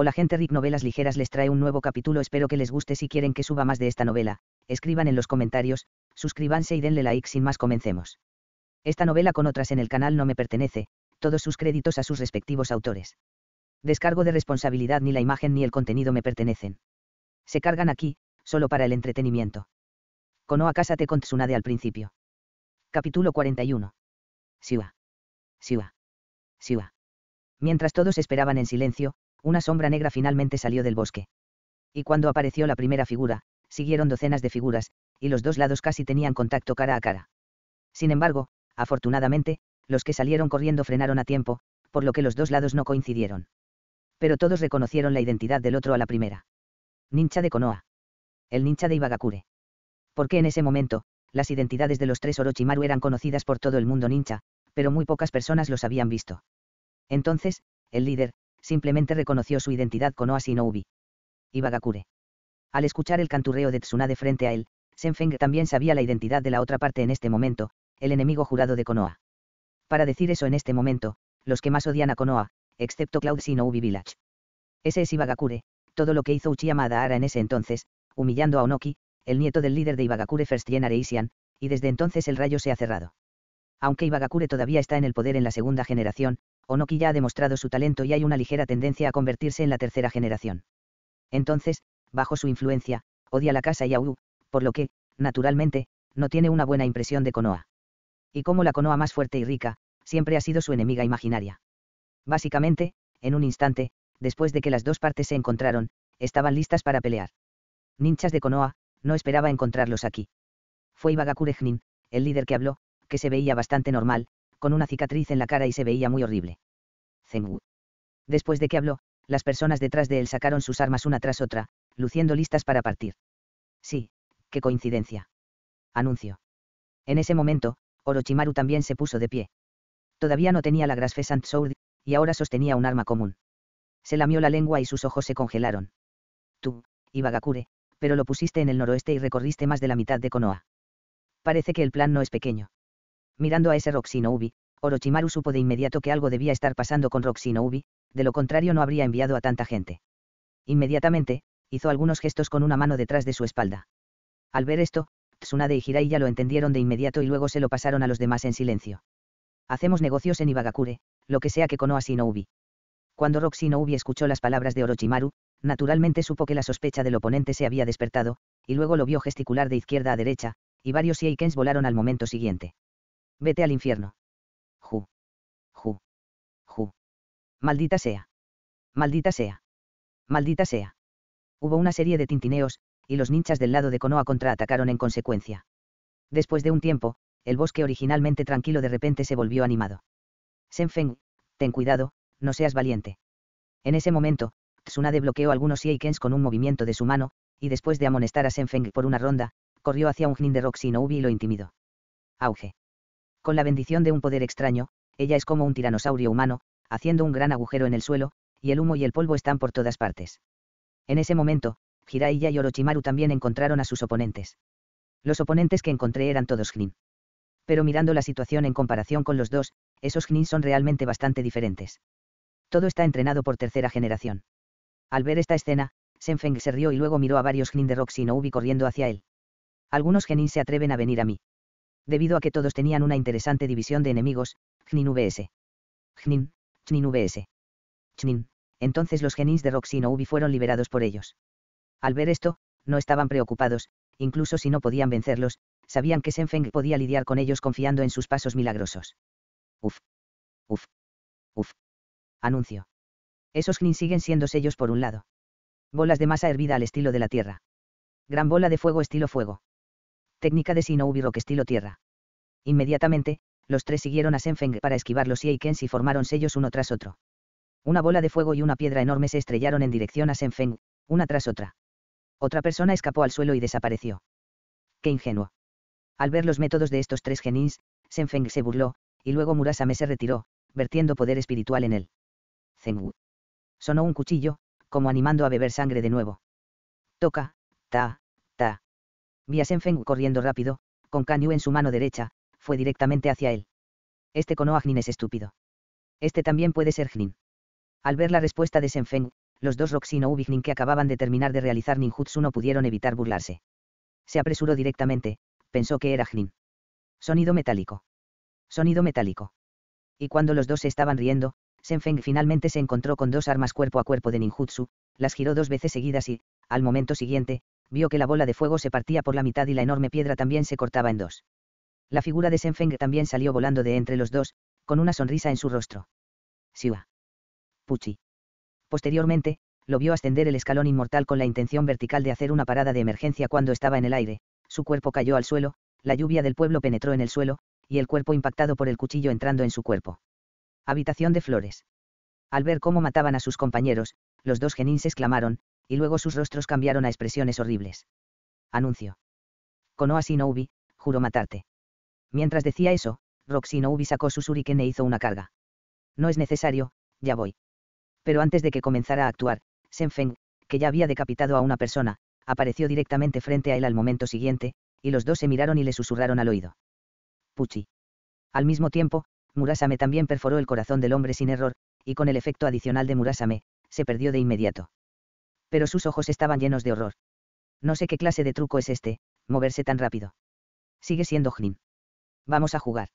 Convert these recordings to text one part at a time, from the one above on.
Hola gente Rick Novelas Ligeras les trae un nuevo capítulo espero que les guste si quieren que suba más de esta novela, escriban en los comentarios, suscríbanse y denle like sin más comencemos. Esta novela con otras en el canal no me pertenece, todos sus créditos a sus respectivos autores. Descargo de responsabilidad ni la imagen ni el contenido me pertenecen. Se cargan aquí, solo para el entretenimiento. a cásate con Tsunade al principio. Capítulo 41. Siwa. Siwa. Siwa. Mientras todos esperaban en silencio, una sombra negra finalmente salió del bosque. Y cuando apareció la primera figura, siguieron docenas de figuras, y los dos lados casi tenían contacto cara a cara. Sin embargo, afortunadamente, los que salieron corriendo frenaron a tiempo, por lo que los dos lados no coincidieron. Pero todos reconocieron la identidad del otro a la primera. Nincha de Konoha. El nincha de Ibagakure. Porque en ese momento, las identidades de los tres Orochimaru eran conocidas por todo el mundo ninja, pero muy pocas personas los habían visto. Entonces, el líder, simplemente reconoció su identidad con Oasi Ibagakure. Al escuchar el canturreo de Tsunade frente a él, Senfeng también sabía la identidad de la otra parte en este momento, el enemigo jurado de Konoha. Para decir eso en este momento, los que más odian a Konoha, excepto Cloud sinoubi Village. Ese es Ibagakure, todo lo que hizo Uchiha Madara en ese entonces, humillando a Onoki, el nieto del líder de Ibagakure First Generation, y desde entonces el rayo se ha cerrado. Aunque Ibagakure todavía está en el poder en la segunda generación, Onoki ya ha demostrado su talento y hay una ligera tendencia a convertirse en la tercera generación. Entonces, bajo su influencia, odia la casa y U, por lo que, naturalmente, no tiene una buena impresión de Konoha. Y como la Konoha más fuerte y rica, siempre ha sido su enemiga imaginaria. Básicamente, en un instante, después de que las dos partes se encontraron, estaban listas para pelear. Ninchas de Konoha, no esperaba encontrarlos aquí. Fue Ibagakure el líder que habló, que se veía bastante normal, con una cicatriz en la cara y se veía muy horrible. Zengu. Después de que habló, las personas detrás de él sacaron sus armas una tras otra, luciendo listas para partir. Sí, qué coincidencia. Anuncio. En ese momento, Orochimaru también se puso de pie. Todavía no tenía la Grasfesant Sword, y ahora sostenía un arma común. Se lamió la lengua y sus ojos se congelaron. Tú, Ibagakure, pero lo pusiste en el noroeste y recorriste más de la mitad de Konoha. Parece que el plan no es pequeño. Mirando a ese Roxinoubi, Orochimaru supo de inmediato que algo debía estar pasando con Roxinoubi, de lo contrario no habría enviado a tanta gente. Inmediatamente, hizo algunos gestos con una mano detrás de su espalda. Al ver esto, Tsunade y Hirai ya lo entendieron de inmediato y luego se lo pasaron a los demás en silencio. Hacemos negocios en Ibagakure, lo que sea que Konoha Shinobi. Cuando Rock escuchó las palabras de Orochimaru, naturalmente supo que la sospecha del oponente se había despertado, y luego lo vio gesticular de izquierda a derecha, y varios Seikens volaron al momento siguiente. Vete al infierno. Ju. Ju. Ju. Maldita sea. Maldita sea. Maldita sea. Hubo una serie de tintineos, y los ninchas del lado de Konoha contraatacaron en consecuencia. Después de un tiempo, el bosque originalmente tranquilo de repente se volvió animado. Senfeng, ten cuidado, no seas valiente. En ese momento, Tsunade bloqueó algunos Yeikens con un movimiento de su mano, y después de amonestar a Senfeng por una ronda, corrió hacia un ninja de Roxy no y lo intimidó. Auge. Con la bendición de un poder extraño, ella es como un tiranosaurio humano, haciendo un gran agujero en el suelo, y el humo y el polvo están por todas partes. En ese momento, Jiraiya y Orochimaru también encontraron a sus oponentes. Los oponentes que encontré eran todos Jnin. Pero mirando la situación en comparación con los dos, esos Jnin son realmente bastante diferentes. Todo está entrenado por tercera generación. Al ver esta escena, Senfeng se rió y luego miró a varios Jnin de Roxy y corriendo hacia él. Algunos Jnin se atreven a venir a mí debido a que todos tenían una interesante división de enemigos, Gnin vs. Gnin, Gnin vs. Gnin, entonces los genins de Roxy no fueron liberados por ellos. Al ver esto, no estaban preocupados, incluso si no podían vencerlos, sabían que Senfeng podía lidiar con ellos confiando en sus pasos milagrosos. Uf. Uf. Uf. Anuncio. Esos Gnin siguen siendo sellos por un lado. Bolas de masa hervida al estilo de la Tierra. Gran bola de fuego estilo fuego técnica de Shinobi Rock estilo tierra. Inmediatamente, los tres siguieron a Senfeng para esquivar los Eikens y formaron sellos uno tras otro. Una bola de fuego y una piedra enorme se estrellaron en dirección a Senfeng, una tras otra. Otra persona escapó al suelo y desapareció. ¡Qué ingenuo! Al ver los métodos de estos tres genins, Senfeng se burló, y luego Murasame se retiró, vertiendo poder espiritual en él. Zengu. Sonó un cuchillo, como animando a beber sangre de nuevo. Toca, ta, Senfeng corriendo rápido, con Kanyu en su mano derecha, fue directamente hacia él. Este Agnin es estúpido. Este también puede ser Jnin. Al ver la respuesta de Senfeng, los dos Roxino Ubignin que acababan de terminar de realizar ninjutsu no pudieron evitar burlarse. Se apresuró directamente, pensó que era Jnin. Sonido metálico. Sonido metálico. Y cuando los dos se estaban riendo, Senfeng finalmente se encontró con dos armas cuerpo a cuerpo de ninjutsu, las giró dos veces seguidas y, al momento siguiente, vio que la bola de fuego se partía por la mitad y la enorme piedra también se cortaba en dos. La figura de Senfeng también salió volando de entre los dos, con una sonrisa en su rostro. Siwa. Puchi. Posteriormente, lo vio ascender el escalón inmortal con la intención vertical de hacer una parada de emergencia cuando estaba en el aire, su cuerpo cayó al suelo, la lluvia del pueblo penetró en el suelo, y el cuerpo impactado por el cuchillo entrando en su cuerpo. Habitación de flores. Al ver cómo mataban a sus compañeros, los dos genins exclamaron, y luego sus rostros cambiaron a expresiones horribles. Anuncio. Konoha Shinobi, juro matarte. Mientras decía eso, Roxy Shinobi sacó su shuriken e hizo una carga. No es necesario, ya voy. Pero antes de que comenzara a actuar, Senfeng, que ya había decapitado a una persona, apareció directamente frente a él al momento siguiente, y los dos se miraron y le susurraron al oído. Puchi. Al mismo tiempo, Murasame también perforó el corazón del hombre sin error, y con el efecto adicional de Murasame, se perdió de inmediato pero sus ojos estaban llenos de horror. No sé qué clase de truco es este, moverse tan rápido. Sigue siendo Jnin. Vamos a jugar.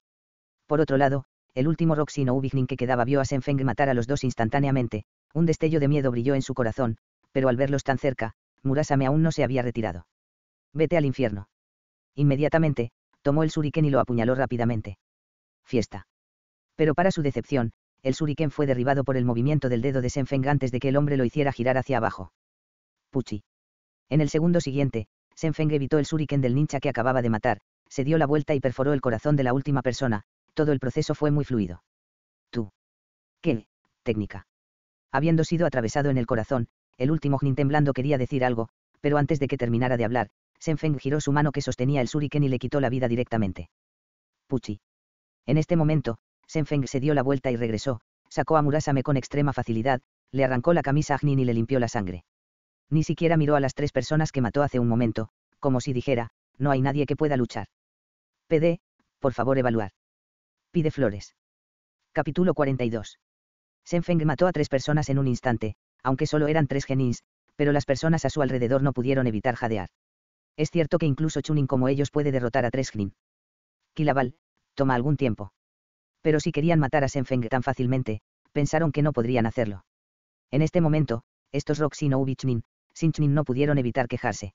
Por otro lado, el último Roxino Ubignin que quedaba vio a Senfeng matar a los dos instantáneamente, un destello de miedo brilló en su corazón, pero al verlos tan cerca, Murasame aún no se había retirado. Vete al infierno. Inmediatamente, tomó el shuriken y lo apuñaló rápidamente. Fiesta. Pero para su decepción, el shuriken fue derribado por el movimiento del dedo de Senfeng antes de que el hombre lo hiciera girar hacia abajo. Puchi. En el segundo siguiente, Senfeng evitó el shuriken del ninja que acababa de matar, se dio la vuelta y perforó el corazón de la última persona, todo el proceso fue muy fluido. Tú. ¿Qué? Técnica. Habiendo sido atravesado en el corazón, el último Jin temblando quería decir algo, pero antes de que terminara de hablar, Senfeng giró su mano que sostenía el shuriken y le quitó la vida directamente. Puchi. En este momento, Senfeng se dio la vuelta y regresó, sacó a Murasame con extrema facilidad, le arrancó la camisa a Jnin y le limpió la sangre ni siquiera miró a las tres personas que mató hace un momento, como si dijera, no hay nadie que pueda luchar. PD, por favor evaluar. Pide flores. Capítulo 42. Senfeng mató a tres personas en un instante, aunque solo eran tres genins, pero las personas a su alrededor no pudieron evitar jadear. Es cierto que incluso Chunin como ellos puede derrotar a tres genin. Kilabal, toma algún tiempo. Pero si querían matar a Senfeng tan fácilmente, pensaron que no podrían hacerlo. En este momento, estos Roxy no Sinchnin no pudieron evitar quejarse.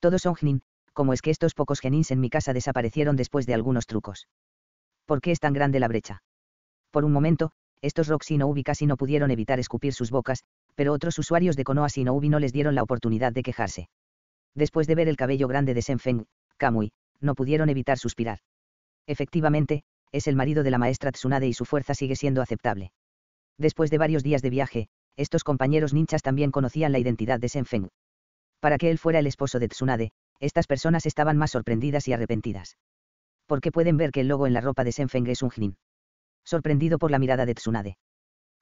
Todos son Jnin, como es que estos pocos genins en mi casa desaparecieron después de algunos trucos. ¿Por qué es tan grande la brecha? Por un momento, estos Roxy no Ubi casi no pudieron evitar escupir sus bocas, pero otros usuarios de Konoha Ubi no les dieron la oportunidad de quejarse. Después de ver el cabello grande de Senfeng, Kamui, no pudieron evitar suspirar. Efectivamente, es el marido de la maestra Tsunade y su fuerza sigue siendo aceptable. Después de varios días de viaje, estos compañeros ninchas también conocían la identidad de Senfeng. Para que él fuera el esposo de Tsunade, estas personas estaban más sorprendidas y arrepentidas. Porque pueden ver que el logo en la ropa de Senfeng es un jinin. Sorprendido por la mirada de Tsunade.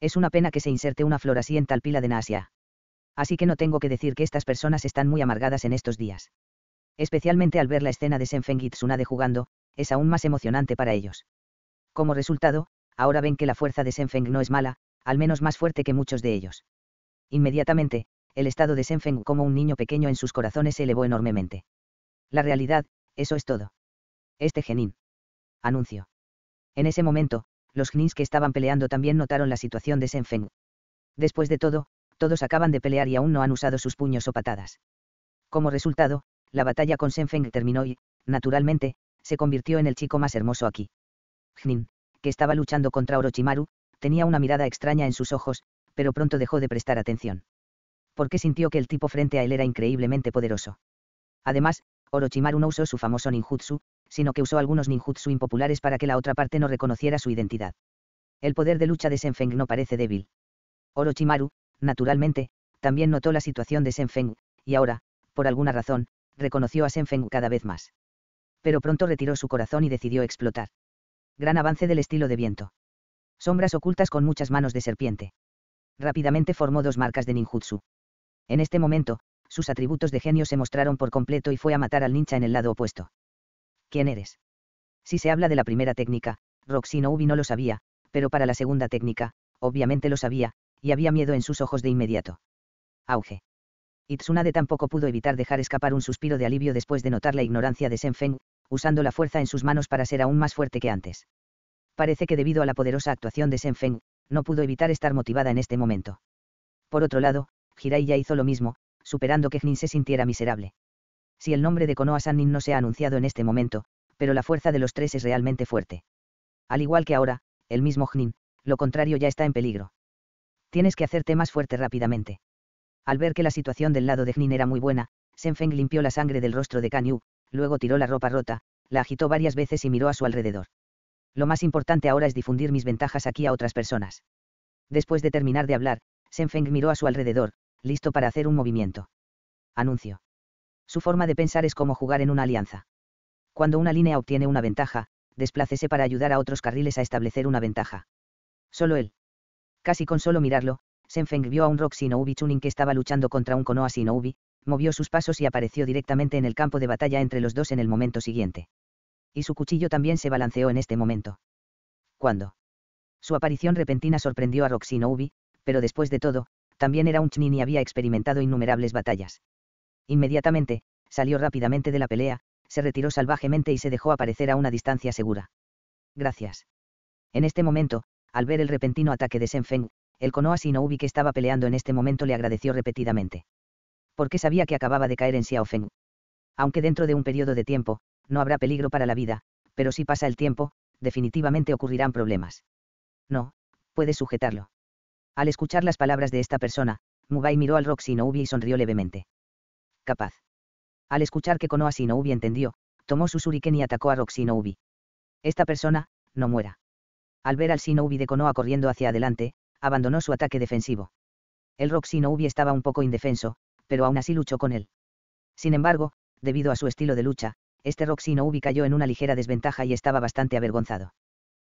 Es una pena que se inserte una flor así en tal pila de Nasia. Así que no tengo que decir que estas personas están muy amargadas en estos días. Especialmente al ver la escena de Senfeng y Tsunade jugando, es aún más emocionante para ellos. Como resultado, ahora ven que la fuerza de Senfeng no es mala, al menos más fuerte que muchos de ellos. Inmediatamente, el estado de Senfeng, como un niño pequeño en sus corazones se elevó enormemente. La realidad, eso es todo. Este genin. Anuncio. En ese momento, los genins que estaban peleando también notaron la situación de Senfeng. Después de todo, todos acaban de pelear y aún no han usado sus puños o patadas. Como resultado, la batalla con Senfeng terminó y, naturalmente, se convirtió en el chico más hermoso aquí. Genin, que estaba luchando contra Orochimaru, tenía una mirada extraña en sus ojos, pero pronto dejó de prestar atención. Porque sintió que el tipo frente a él era increíblemente poderoso. Además, Orochimaru no usó su famoso ninjutsu, sino que usó algunos ninjutsu impopulares para que la otra parte no reconociera su identidad. El poder de lucha de Senfeng no parece débil. Orochimaru, naturalmente, también notó la situación de Senfeng, y ahora, por alguna razón, reconoció a Senfeng cada vez más. Pero pronto retiró su corazón y decidió explotar. Gran avance del estilo de viento. Sombras ocultas con muchas manos de serpiente. Rápidamente formó dos marcas de ninjutsu. En este momento, sus atributos de genio se mostraron por completo y fue a matar al ninja en el lado opuesto. ¿Quién eres? Si se habla de la primera técnica, Roxino Ubi no lo sabía, pero para la segunda técnica, obviamente lo sabía, y había miedo en sus ojos de inmediato. Auge. Itsunade tampoco pudo evitar dejar escapar un suspiro de alivio después de notar la ignorancia de Senfeng, usando la fuerza en sus manos para ser aún más fuerte que antes parece que debido a la poderosa actuación de Feng, no pudo evitar estar motivada en este momento. Por otro lado, Hirai ya hizo lo mismo, superando que Jnin se sintiera miserable. Si el nombre de Konoha Sannin no se ha anunciado en este momento, pero la fuerza de los tres es realmente fuerte. Al igual que ahora, el mismo Jnin, lo contrario ya está en peligro. Tienes que hacerte más fuerte rápidamente. Al ver que la situación del lado de Jnin era muy buena, Feng limpió la sangre del rostro de Kanyu, luego tiró la ropa rota, la agitó varias veces y miró a su alrededor. Lo más importante ahora es difundir mis ventajas aquí a otras personas. Después de terminar de hablar, Senfeng miró a su alrededor, listo para hacer un movimiento. Anuncio. Su forma de pensar es como jugar en una alianza. Cuando una línea obtiene una ventaja, desplácese para ayudar a otros carriles a establecer una ventaja. Solo él. Casi con solo mirarlo, Senfeng vio a un Rock Shinobi Chunin que estaba luchando contra un Konoha Shinobi, movió sus pasos y apareció directamente en el campo de batalla entre los dos en el momento siguiente y su cuchillo también se balanceó en este momento. ¿Cuándo? Su aparición repentina sorprendió a Roxy pero después de todo, también era un chnin y había experimentado innumerables batallas. Inmediatamente, salió rápidamente de la pelea, se retiró salvajemente y se dejó aparecer a una distancia segura. Gracias. En este momento, al ver el repentino ataque de Senfeng, el Konoha Shinobi que estaba peleando en este momento le agradeció repetidamente. Porque sabía que acababa de caer en Feng. Aunque dentro de un periodo de tiempo, no habrá peligro para la vida, pero si pasa el tiempo, definitivamente ocurrirán problemas. No, puedes sujetarlo. Al escuchar las palabras de esta persona, Mubai miró al Rock y sonrió levemente. Capaz. Al escuchar que Konoha Sinoubi entendió, tomó su shuriken y atacó a Rock Esta persona, no muera. Al ver al Sinoubi de Konoha corriendo hacia adelante, abandonó su ataque defensivo. El Rock Sinoubi estaba un poco indefenso, pero aún así luchó con él. Sin embargo, debido a su estilo de lucha, este Roxino Ubi cayó en una ligera desventaja y estaba bastante avergonzado.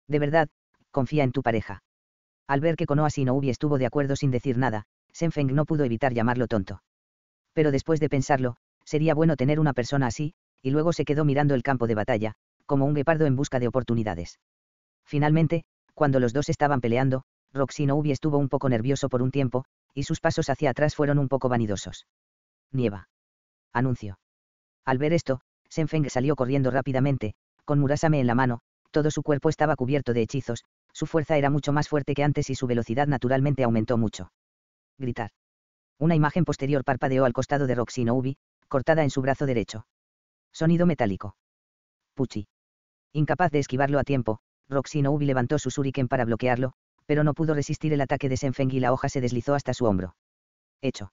De verdad, confía en tu pareja. Al ver que Konoha Ubi estuvo de acuerdo sin decir nada, Senfeng no pudo evitar llamarlo tonto. Pero después de pensarlo, sería bueno tener una persona así, y luego se quedó mirando el campo de batalla, como un guepardo en busca de oportunidades. Finalmente, cuando los dos estaban peleando, Roxino Ubi estuvo un poco nervioso por un tiempo, y sus pasos hacia atrás fueron un poco vanidosos. Nieva. Anuncio. Al ver esto, Senfeng salió corriendo rápidamente, con Murasame en la mano, todo su cuerpo estaba cubierto de hechizos, su fuerza era mucho más fuerte que antes y su velocidad naturalmente aumentó mucho. Gritar. Una imagen posterior parpadeó al costado de Roxino cortada en su brazo derecho. Sonido metálico. Puchi. Incapaz de esquivarlo a tiempo, Roxino levantó su shuriken para bloquearlo, pero no pudo resistir el ataque de Senfeng y la hoja se deslizó hasta su hombro. Hecho.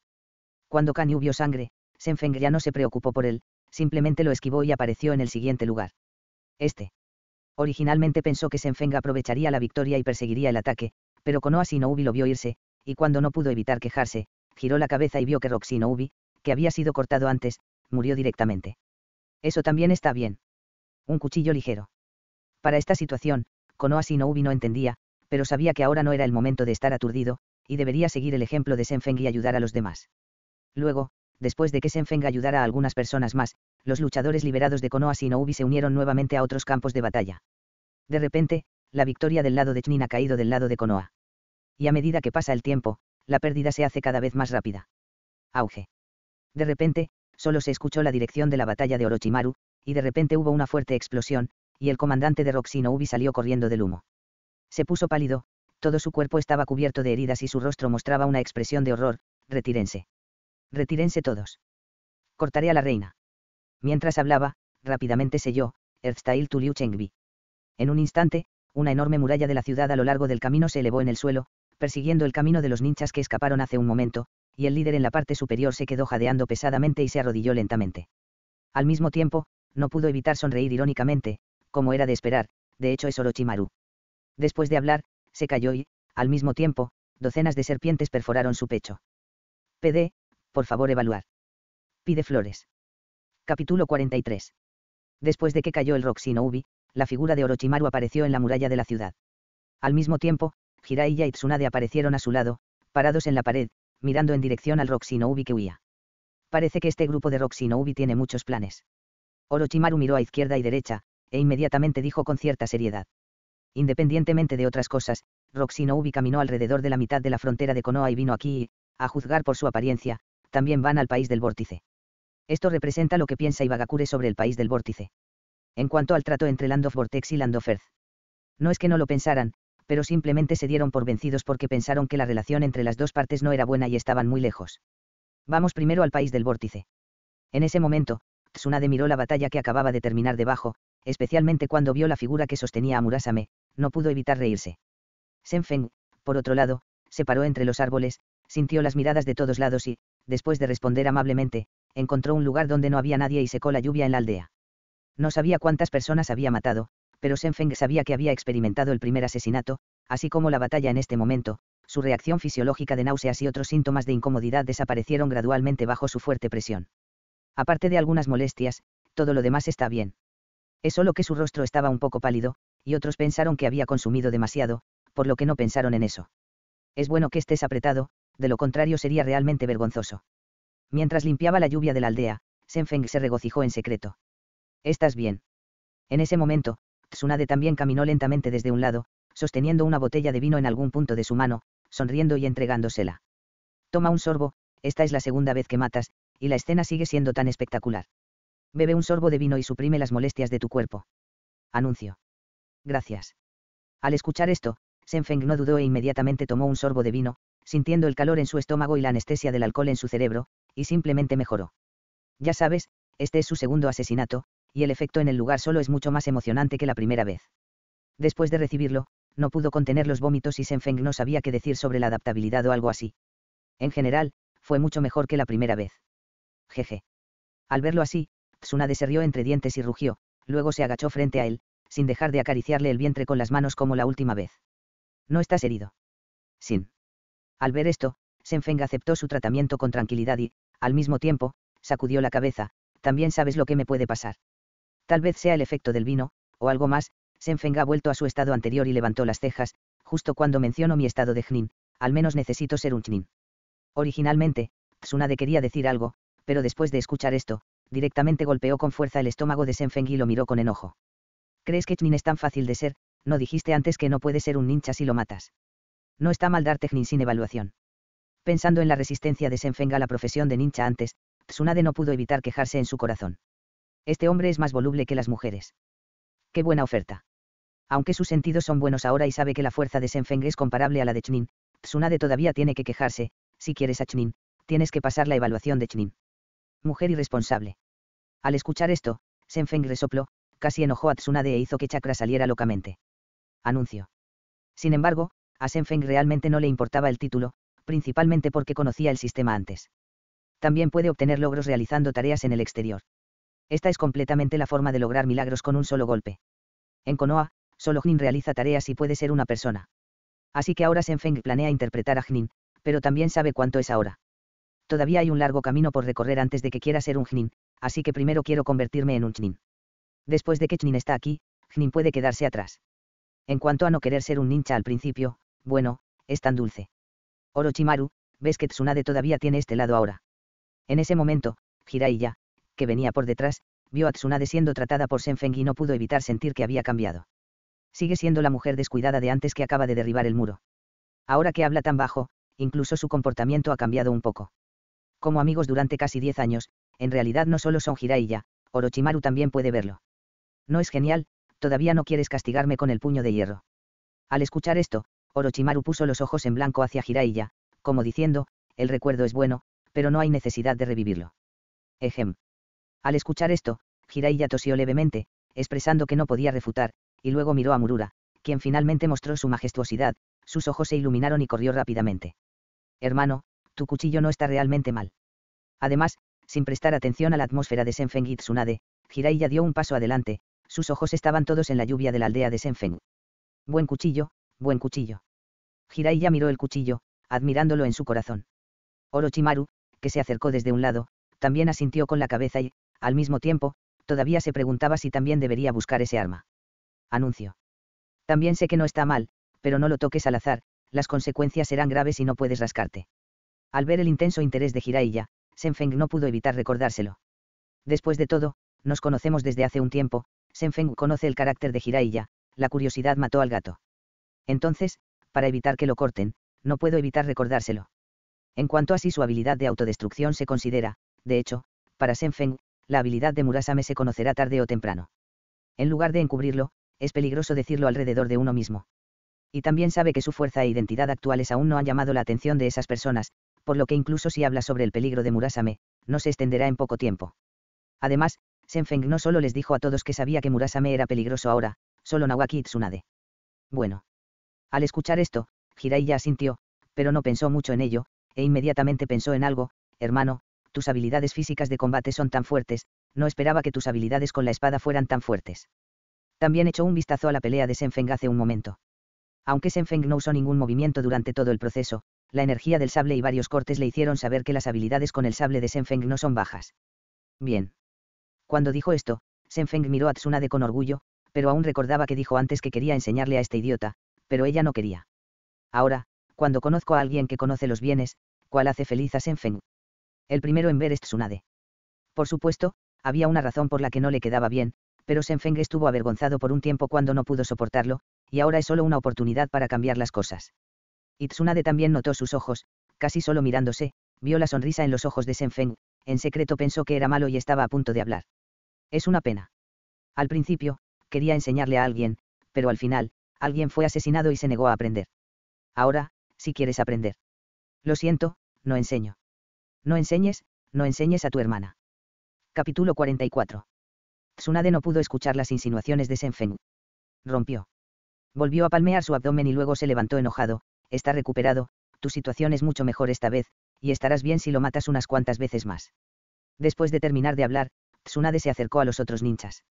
Cuando Kanyu vio sangre, Senfeng ya no se preocupó por él, simplemente lo esquivó y apareció en el siguiente lugar. Este. Originalmente pensó que Senfeng aprovecharía la victoria y perseguiría el ataque, pero Konoha Shinobi lo vio irse, y cuando no pudo evitar quejarse, giró la cabeza y vio que Rock que había sido cortado antes, murió directamente. Eso también está bien. Un cuchillo ligero. Para esta situación, Konoha Shinobi no entendía, pero sabía que ahora no era el momento de estar aturdido, y debería seguir el ejemplo de Senfeng y ayudar a los demás. Luego, después de que Senfeng ayudara a algunas personas más, los luchadores liberados de Konoha Shinobi se unieron nuevamente a otros campos de batalla. De repente, la victoria del lado de Chnin ha caído del lado de Konoha. Y a medida que pasa el tiempo, la pérdida se hace cada vez más rápida. Auge. De repente, solo se escuchó la dirección de la batalla de Orochimaru, y de repente hubo una fuerte explosión, y el comandante de Roxino Ubi salió corriendo del humo. Se puso pálido, todo su cuerpo estaba cubierto de heridas y su rostro mostraba una expresión de horror, retírense retírense todos. Cortaré a la reina. Mientras hablaba, rápidamente selló, to Liu Chengbi. En un instante, una enorme muralla de la ciudad a lo largo del camino se elevó en el suelo, persiguiendo el camino de los ninchas que escaparon hace un momento, y el líder en la parte superior se quedó jadeando pesadamente y se arrodilló lentamente. Al mismo tiempo, no pudo evitar sonreír irónicamente, como era de esperar, de hecho es Orochimaru. Después de hablar, se cayó y, al mismo tiempo, docenas de serpientes perforaron su pecho. PD, por favor evaluar. Pide flores. Capítulo 43. Después de que cayó el Roxy la figura de Orochimaru apareció en la muralla de la ciudad. Al mismo tiempo, Hiraiya y Tsunade aparecieron a su lado, parados en la pared, mirando en dirección al Roxy que huía. Parece que este grupo de Roxy tiene muchos planes. Orochimaru miró a izquierda y derecha, e inmediatamente dijo con cierta seriedad. Independientemente de otras cosas, Roxy caminó alrededor de la mitad de la frontera de Konoha y vino aquí y, a juzgar por su apariencia, también van al país del vórtice. Esto representa lo que piensa Ibagakure sobre el país del vórtice. En cuanto al trato entre Land of Vortex y Land of Earth. No es que no lo pensaran, pero simplemente se dieron por vencidos porque pensaron que la relación entre las dos partes no era buena y estaban muy lejos. Vamos primero al país del vórtice. En ese momento, Tsunade miró la batalla que acababa de terminar debajo, especialmente cuando vio la figura que sostenía a Murasame, no pudo evitar reírse. Senfeng, por otro lado, se paró entre los árboles, sintió las miradas de todos lados y, después de responder amablemente, encontró un lugar donde no había nadie y secó la lluvia en la aldea. No sabía cuántas personas había matado, pero Senfeng sabía que había experimentado el primer asesinato, así como la batalla en este momento, su reacción fisiológica de náuseas y otros síntomas de incomodidad desaparecieron gradualmente bajo su fuerte presión. Aparte de algunas molestias, todo lo demás está bien. Es solo que su rostro estaba un poco pálido, y otros pensaron que había consumido demasiado, por lo que no pensaron en eso. Es bueno que estés apretado, de lo contrario sería realmente vergonzoso. Mientras limpiaba la lluvia de la aldea, Senfeng se regocijó en secreto. ¿Estás bien? En ese momento, Tsunade también caminó lentamente desde un lado, sosteniendo una botella de vino en algún punto de su mano, sonriendo y entregándosela. Toma un sorbo, esta es la segunda vez que matas, y la escena sigue siendo tan espectacular. Bebe un sorbo de vino y suprime las molestias de tu cuerpo. Anuncio. Gracias. Al escuchar esto, Senfeng no dudó e inmediatamente tomó un sorbo de vino, sintiendo el calor en su estómago y la anestesia del alcohol en su cerebro, y simplemente mejoró. Ya sabes, este es su segundo asesinato, y el efecto en el lugar solo es mucho más emocionante que la primera vez. Después de recibirlo, no pudo contener los vómitos y Senfeng no sabía qué decir sobre la adaptabilidad o algo así. En general, fue mucho mejor que la primera vez. Jeje. Al verlo así, Tsunade se rió entre dientes y rugió, luego se agachó frente a él, sin dejar de acariciarle el vientre con las manos como la última vez. No estás herido. Sin al ver esto, Senfeng aceptó su tratamiento con tranquilidad y, al mismo tiempo, sacudió la cabeza, también sabes lo que me puede pasar. Tal vez sea el efecto del vino, o algo más, Senfeng ha vuelto a su estado anterior y levantó las cejas, justo cuando menciono mi estado de Jnin, al menos necesito ser un Jnin. Originalmente, Tsunade quería decir algo, pero después de escuchar esto, directamente golpeó con fuerza el estómago de Senfeng y lo miró con enojo. ¿Crees que Jnin es tan fácil de ser? No dijiste antes que no puede ser un ninja si lo matas. No está mal darte Technin sin evaluación. Pensando en la resistencia de Senfeng a la profesión de ninja antes, Tsunade no pudo evitar quejarse en su corazón. Este hombre es más voluble que las mujeres. Qué buena oferta. Aunque sus sentidos son buenos ahora y sabe que la fuerza de Senfeng es comparable a la de Chnin, Tsunade todavía tiene que quejarse, si quieres a Chnin, tienes que pasar la evaluación de Chnin. Mujer irresponsable. Al escuchar esto, Senfeng resopló, casi enojó a Tsunade e hizo que Chakra saliera locamente. Anuncio. Sin embargo, a Senfeng realmente no le importaba el título, principalmente porque conocía el sistema antes. También puede obtener logros realizando tareas en el exterior. Esta es completamente la forma de lograr milagros con un solo golpe. En Konoha, solo Jnin realiza tareas y puede ser una persona. Así que ahora Feng planea interpretar a Jnin, pero también sabe cuánto es ahora. Todavía hay un largo camino por recorrer antes de que quiera ser un Jnin, así que primero quiero convertirme en un Jnin. Después de que Jnin está aquí, Jnin puede quedarse atrás. En cuanto a no querer ser un ninja al principio, bueno, es tan dulce. Orochimaru, ves que Tsunade todavía tiene este lado ahora. En ese momento, Jiraiya, que venía por detrás, vio a Tsunade siendo tratada por Senfeng y no pudo evitar sentir que había cambiado. Sigue siendo la mujer descuidada de antes que acaba de derribar el muro. Ahora que habla tan bajo, incluso su comportamiento ha cambiado un poco. Como amigos durante casi 10 años, en realidad no solo son Jiraiya, Orochimaru también puede verlo. No es genial, todavía no quieres castigarme con el puño de hierro. Al escuchar esto, Orochimaru puso los ojos en blanco hacia Jiraiya, como diciendo, el recuerdo es bueno, pero no hay necesidad de revivirlo. Ejem. Al escuchar esto, Jiraiya tosió levemente, expresando que no podía refutar, y luego miró a Murura, quien finalmente mostró su majestuosidad, sus ojos se iluminaron y corrió rápidamente. Hermano, tu cuchillo no está realmente mal. Además, sin prestar atención a la atmósfera de Senfeng y Tsunade, Jiraiya dio un paso adelante, sus ojos estaban todos en la lluvia de la aldea de Senfeng. Buen cuchillo, Buen cuchillo. Jiraiya miró el cuchillo, admirándolo en su corazón. Orochimaru, que se acercó desde un lado, también asintió con la cabeza y, al mismo tiempo, todavía se preguntaba si también debería buscar ese arma. Anuncio. También sé que no está mal, pero no lo toques al azar, las consecuencias serán graves y no puedes rascarte. Al ver el intenso interés de Jiraiya, Senfeng no pudo evitar recordárselo. Después de todo, nos conocemos desde hace un tiempo, Senfeng conoce el carácter de Jiraiya, la curiosidad mató al gato. Entonces, para evitar que lo corten, no puedo evitar recordárselo. En cuanto a si su habilidad de autodestrucción se considera, de hecho, para Feng, la habilidad de Murasame se conocerá tarde o temprano. En lugar de encubrirlo, es peligroso decirlo alrededor de uno mismo. Y también sabe que su fuerza e identidad actuales aún no han llamado la atención de esas personas, por lo que incluso si habla sobre el peligro de Murasame, no se extenderá en poco tiempo. Además, Senfeng no solo les dijo a todos que sabía que Murasame era peligroso ahora, solo Nawaki Tsunade. Bueno. Al escuchar esto, Jirai ya asintió, pero no pensó mucho en ello, e inmediatamente pensó en algo, hermano, tus habilidades físicas de combate son tan fuertes, no esperaba que tus habilidades con la espada fueran tan fuertes. También echó un vistazo a la pelea de Senfeng hace un momento. Aunque Senfeng no usó ningún movimiento durante todo el proceso, la energía del sable y varios cortes le hicieron saber que las habilidades con el sable de Senfeng no son bajas. Bien. Cuando dijo esto, Senfeng miró a Tsunade con orgullo, pero aún recordaba que dijo antes que quería enseñarle a este idiota, pero ella no quería. Ahora, cuando conozco a alguien que conoce los bienes, ¿cuál hace feliz a Senfeng? El primero en ver es Tsunade. Por supuesto, había una razón por la que no le quedaba bien, pero Senfeng estuvo avergonzado por un tiempo cuando no pudo soportarlo, y ahora es solo una oportunidad para cambiar las cosas. Tsunade también notó sus ojos, casi solo mirándose, vio la sonrisa en los ojos de Senfeng, en secreto pensó que era malo y estaba a punto de hablar. Es una pena. Al principio, quería enseñarle a alguien, pero al final, alguien fue asesinado y se negó a aprender. Ahora, si quieres aprender. Lo siento, no enseño. No enseñes, no enseñes a tu hermana. Capítulo 44. Tsunade no pudo escuchar las insinuaciones de Senfeng. Rompió. Volvió a palmear su abdomen y luego se levantó enojado, está recuperado, tu situación es mucho mejor esta vez, y estarás bien si lo matas unas cuantas veces más. Después de terminar de hablar, Tsunade se acercó a los otros ninchas.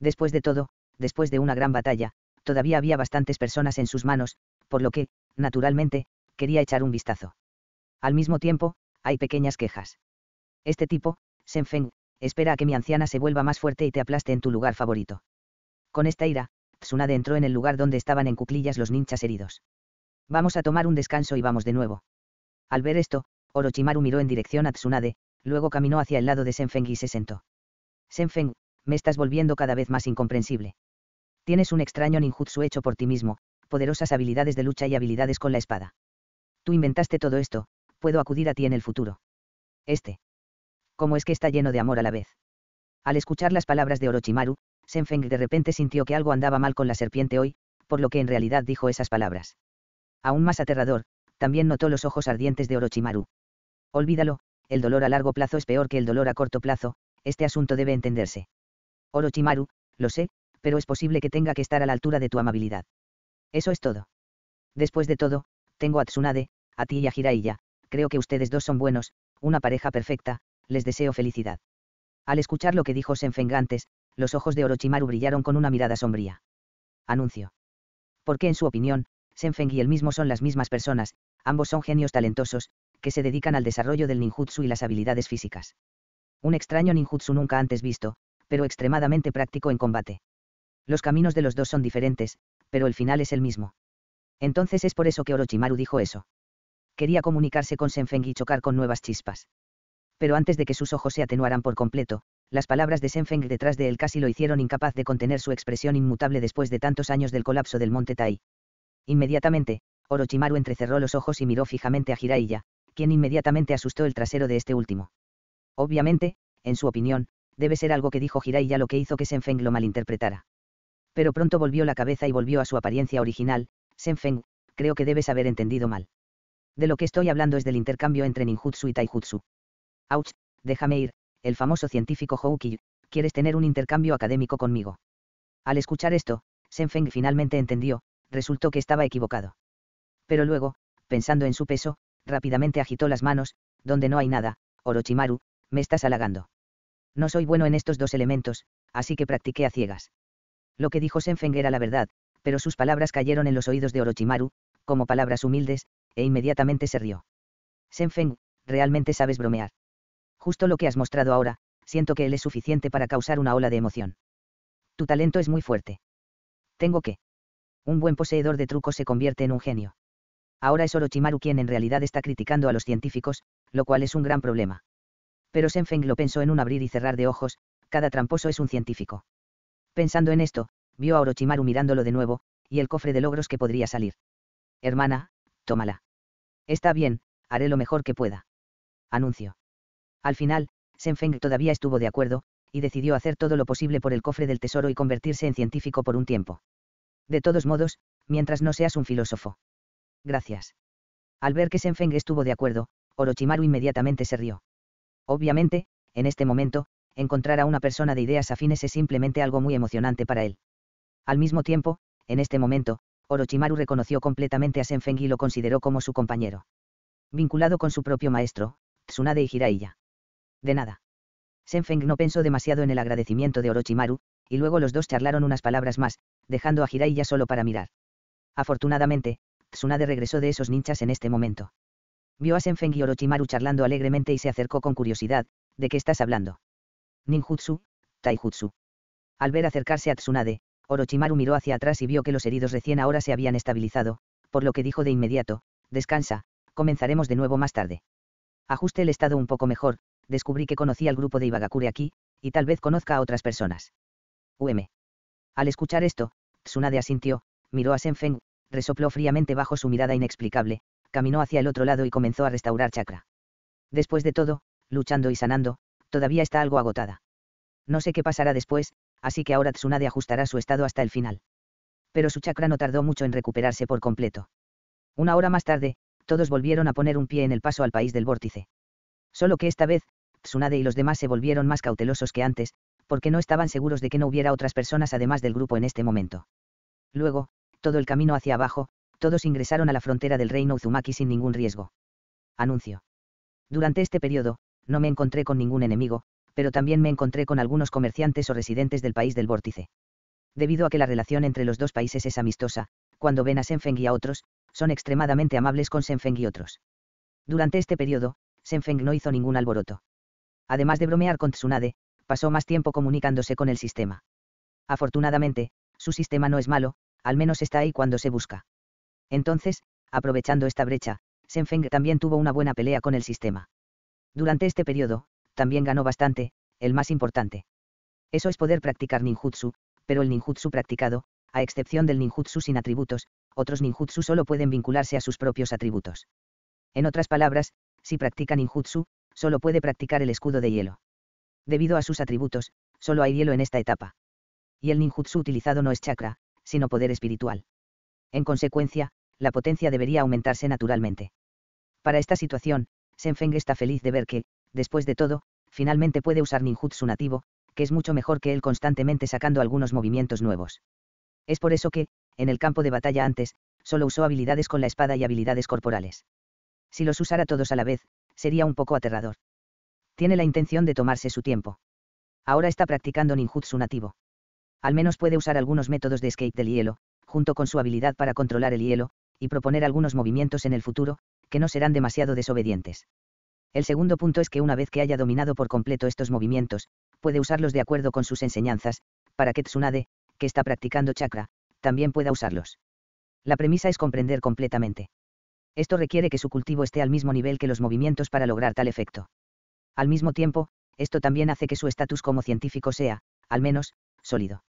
Después de todo, después de una gran batalla, todavía había bastantes personas en sus manos, por lo que, naturalmente, quería echar un vistazo. Al mismo tiempo, hay pequeñas quejas. Este tipo, Senfeng, espera a que mi anciana se vuelva más fuerte y te aplaste en tu lugar favorito. Con esta ira, Tsunade entró en el lugar donde estaban en cuclillas los ninchas heridos. Vamos a tomar un descanso y vamos de nuevo. Al ver esto, Orochimaru miró en dirección a Tsunade, luego caminó hacia el lado de Senfeng y se sentó. Senfeng, me estás volviendo cada vez más incomprensible. Tienes un extraño ninjutsu hecho por ti mismo, poderosas habilidades de lucha y habilidades con la espada. Tú inventaste todo esto, puedo acudir a ti en el futuro. Este. ¿Cómo es que está lleno de amor a la vez? Al escuchar las palabras de Orochimaru, Senfeng de repente sintió que algo andaba mal con la serpiente hoy, por lo que en realidad dijo esas palabras. Aún más aterrador, también notó los ojos ardientes de Orochimaru. Olvídalo, el dolor a largo plazo es peor que el dolor a corto plazo, este asunto debe entenderse. Orochimaru, lo sé, pero es posible que tenga que estar a la altura de tu amabilidad. Eso es todo. Después de todo, tengo a Tsunade, a ti y a Jiraiya, creo que ustedes dos son buenos, una pareja perfecta, les deseo felicidad. Al escuchar lo que dijo Senfengantes, los ojos de Orochimaru brillaron con una mirada sombría. Anuncio. Porque en su opinión, Senfeng y él mismo son las mismas personas, ambos son genios talentosos, que se dedican al desarrollo del ninjutsu y las habilidades físicas. Un extraño ninjutsu nunca antes visto, pero extremadamente práctico en combate. Los caminos de los dos son diferentes, pero el final es el mismo. Entonces es por eso que Orochimaru dijo eso. Quería comunicarse con Senfeng y chocar con nuevas chispas. Pero antes de que sus ojos se atenuaran por completo, las palabras de Senfeng detrás de él casi lo hicieron incapaz de contener su expresión inmutable después de tantos años del colapso del monte Tai. Inmediatamente, Orochimaru entrecerró los ojos y miró fijamente a Jiraiya, quien inmediatamente asustó el trasero de este último. Obviamente, en su opinión, debe ser algo que dijo Jiraiya lo que hizo que Senfeng lo malinterpretara pero pronto volvió la cabeza y volvió a su apariencia original, Senfeng, creo que debes haber entendido mal. De lo que estoy hablando es del intercambio entre ninjutsu y taijutsu. Auch, déjame ir, el famoso científico Houki, quieres tener un intercambio académico conmigo. Al escuchar esto, Senfeng finalmente entendió, resultó que estaba equivocado. Pero luego, pensando en su peso, rápidamente agitó las manos, donde no hay nada, Orochimaru, me estás halagando. No soy bueno en estos dos elementos, así que practiqué a ciegas. Lo que dijo Senfeng era la verdad, pero sus palabras cayeron en los oídos de Orochimaru, como palabras humildes, e inmediatamente se rió. Senfeng, realmente sabes bromear. Justo lo que has mostrado ahora, siento que él es suficiente para causar una ola de emoción. Tu talento es muy fuerte. Tengo que. Un buen poseedor de trucos se convierte en un genio. Ahora es Orochimaru quien en realidad está criticando a los científicos, lo cual es un gran problema. Pero Senfeng lo pensó en un abrir y cerrar de ojos, cada tramposo es un científico. Pensando en esto, vio a Orochimaru mirándolo de nuevo, y el cofre de logros que podría salir. Hermana, tómala. Está bien, haré lo mejor que pueda. Anuncio. Al final, Senfeng todavía estuvo de acuerdo, y decidió hacer todo lo posible por el cofre del tesoro y convertirse en científico por un tiempo. De todos modos, mientras no seas un filósofo. Gracias. Al ver que Senfeng estuvo de acuerdo, Orochimaru inmediatamente se rió. Obviamente, en este momento, encontrar a una persona de ideas afines es simplemente algo muy emocionante para él. Al mismo tiempo, en este momento, Orochimaru reconoció completamente a Senfeng y lo consideró como su compañero. Vinculado con su propio maestro, Tsunade y Hiraiya. De nada. Senfeng no pensó demasiado en el agradecimiento de Orochimaru, y luego los dos charlaron unas palabras más, dejando a Hiraiya solo para mirar. Afortunadamente, Tsunade regresó de esos ninchas en este momento. Vio a Senfeng y Orochimaru charlando alegremente y se acercó con curiosidad, ¿de qué estás hablando? ninjutsu, taijutsu. Al ver acercarse a Tsunade, Orochimaru miró hacia atrás y vio que los heridos recién ahora se habían estabilizado, por lo que dijo de inmediato, descansa, comenzaremos de nuevo más tarde. Ajuste el estado un poco mejor, descubrí que conocía al grupo de Ibagakure aquí, y tal vez conozca a otras personas. UM. Al escuchar esto, Tsunade asintió, miró a Senfeng, resopló fríamente bajo su mirada inexplicable, caminó hacia el otro lado y comenzó a restaurar chakra. Después de todo, luchando y sanando, todavía está algo agotada. No sé qué pasará después, así que ahora Tsunade ajustará su estado hasta el final. Pero su chakra no tardó mucho en recuperarse por completo. Una hora más tarde, todos volvieron a poner un pie en el paso al país del vórtice. Solo que esta vez, Tsunade y los demás se volvieron más cautelosos que antes, porque no estaban seguros de que no hubiera otras personas además del grupo en este momento. Luego, todo el camino hacia abajo, todos ingresaron a la frontera del reino Uzumaki sin ningún riesgo. Anuncio. Durante este periodo, no me encontré con ningún enemigo, pero también me encontré con algunos comerciantes o residentes del país del vórtice. Debido a que la relación entre los dos países es amistosa, cuando ven a Senfeng y a otros, son extremadamente amables con Senfeng y otros. Durante este periodo, Senfeng no hizo ningún alboroto. Además de bromear con Tsunade, pasó más tiempo comunicándose con el sistema. Afortunadamente, su sistema no es malo, al menos está ahí cuando se busca. Entonces, aprovechando esta brecha, Senfeng también tuvo una buena pelea con el sistema. Durante este periodo, también ganó bastante, el más importante. Eso es poder practicar ninjutsu, pero el ninjutsu practicado, a excepción del ninjutsu sin atributos, otros ninjutsu solo pueden vincularse a sus propios atributos. En otras palabras, si practica ninjutsu, solo puede practicar el escudo de hielo. Debido a sus atributos, solo hay hielo en esta etapa. Y el ninjutsu utilizado no es chakra, sino poder espiritual. En consecuencia, la potencia debería aumentarse naturalmente. Para esta situación, Senfeng está feliz de ver que, después de todo, finalmente puede usar ninjutsu nativo, que es mucho mejor que él constantemente sacando algunos movimientos nuevos. Es por eso que, en el campo de batalla antes, solo usó habilidades con la espada y habilidades corporales. Si los usara todos a la vez, sería un poco aterrador. Tiene la intención de tomarse su tiempo. Ahora está practicando ninjutsu nativo. Al menos puede usar algunos métodos de escape del hielo, junto con su habilidad para controlar el hielo, y proponer algunos movimientos en el futuro, que no serán demasiado desobedientes. El segundo punto es que una vez que haya dominado por completo estos movimientos, puede usarlos de acuerdo con sus enseñanzas, para que Tsunade, que está practicando chakra, también pueda usarlos. La premisa es comprender completamente. Esto requiere que su cultivo esté al mismo nivel que los movimientos para lograr tal efecto. Al mismo tiempo, esto también hace que su estatus como científico sea, al menos, sólido.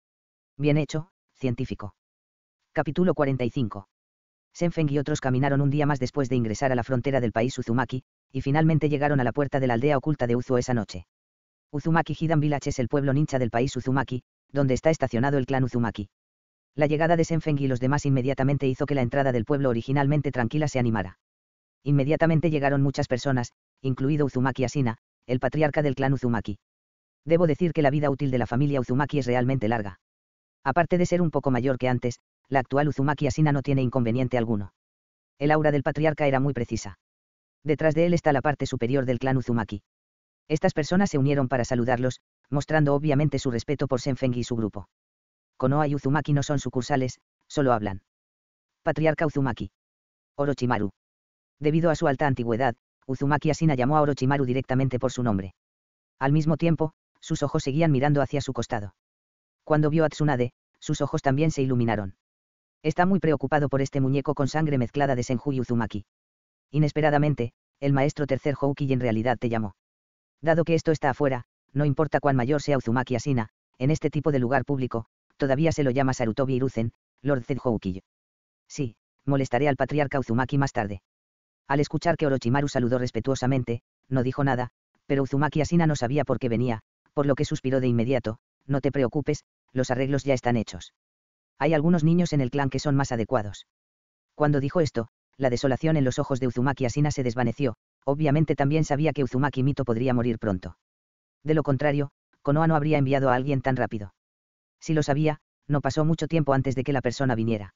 Bien hecho, científico. Capítulo 45. Senfeng y otros caminaron un día más después de ingresar a la frontera del país Uzumaki, y finalmente llegaron a la puerta de la aldea oculta de Uzu esa noche. Uzumaki Hidan Village es el pueblo ninja del país Uzumaki, donde está estacionado el clan Uzumaki. La llegada de Senfeng y los demás inmediatamente hizo que la entrada del pueblo originalmente tranquila se animara. Inmediatamente llegaron muchas personas, incluido Uzumaki Asina, el patriarca del clan Uzumaki. Debo decir que la vida útil de la familia Uzumaki es realmente larga. Aparte de ser un poco mayor que antes, la actual Uzumaki Asina no tiene inconveniente alguno. El aura del patriarca era muy precisa. Detrás de él está la parte superior del clan Uzumaki. Estas personas se unieron para saludarlos, mostrando obviamente su respeto por Senfeng y su grupo. Konoha y Uzumaki no son sucursales, solo hablan. Patriarca Uzumaki. Orochimaru. Debido a su alta antigüedad, Uzumaki Asina llamó a Orochimaru directamente por su nombre. Al mismo tiempo, sus ojos seguían mirando hacia su costado. Cuando vio a Tsunade, sus ojos también se iluminaron. Está muy preocupado por este muñeco con sangre mezclada de Senju Uzumaki. Inesperadamente, el maestro tercer Houki en realidad te llamó. Dado que esto está afuera, no importa cuán mayor sea Uzumaki Asina, en este tipo de lugar público, todavía se lo llama Sarutobi Iruzen, Lord Zed Houki. Sí, molestaré al patriarca Uzumaki más tarde. Al escuchar que Orochimaru saludó respetuosamente, no dijo nada, pero Uzumaki Asina no sabía por qué venía, por lo que suspiró de inmediato, no te preocupes, los arreglos ya están hechos hay algunos niños en el clan que son más adecuados. Cuando dijo esto, la desolación en los ojos de Uzumaki Asina se desvaneció, obviamente también sabía que Uzumaki Mito podría morir pronto. De lo contrario, Konoha no habría enviado a alguien tan rápido. Si lo sabía, no pasó mucho tiempo antes de que la persona viniera.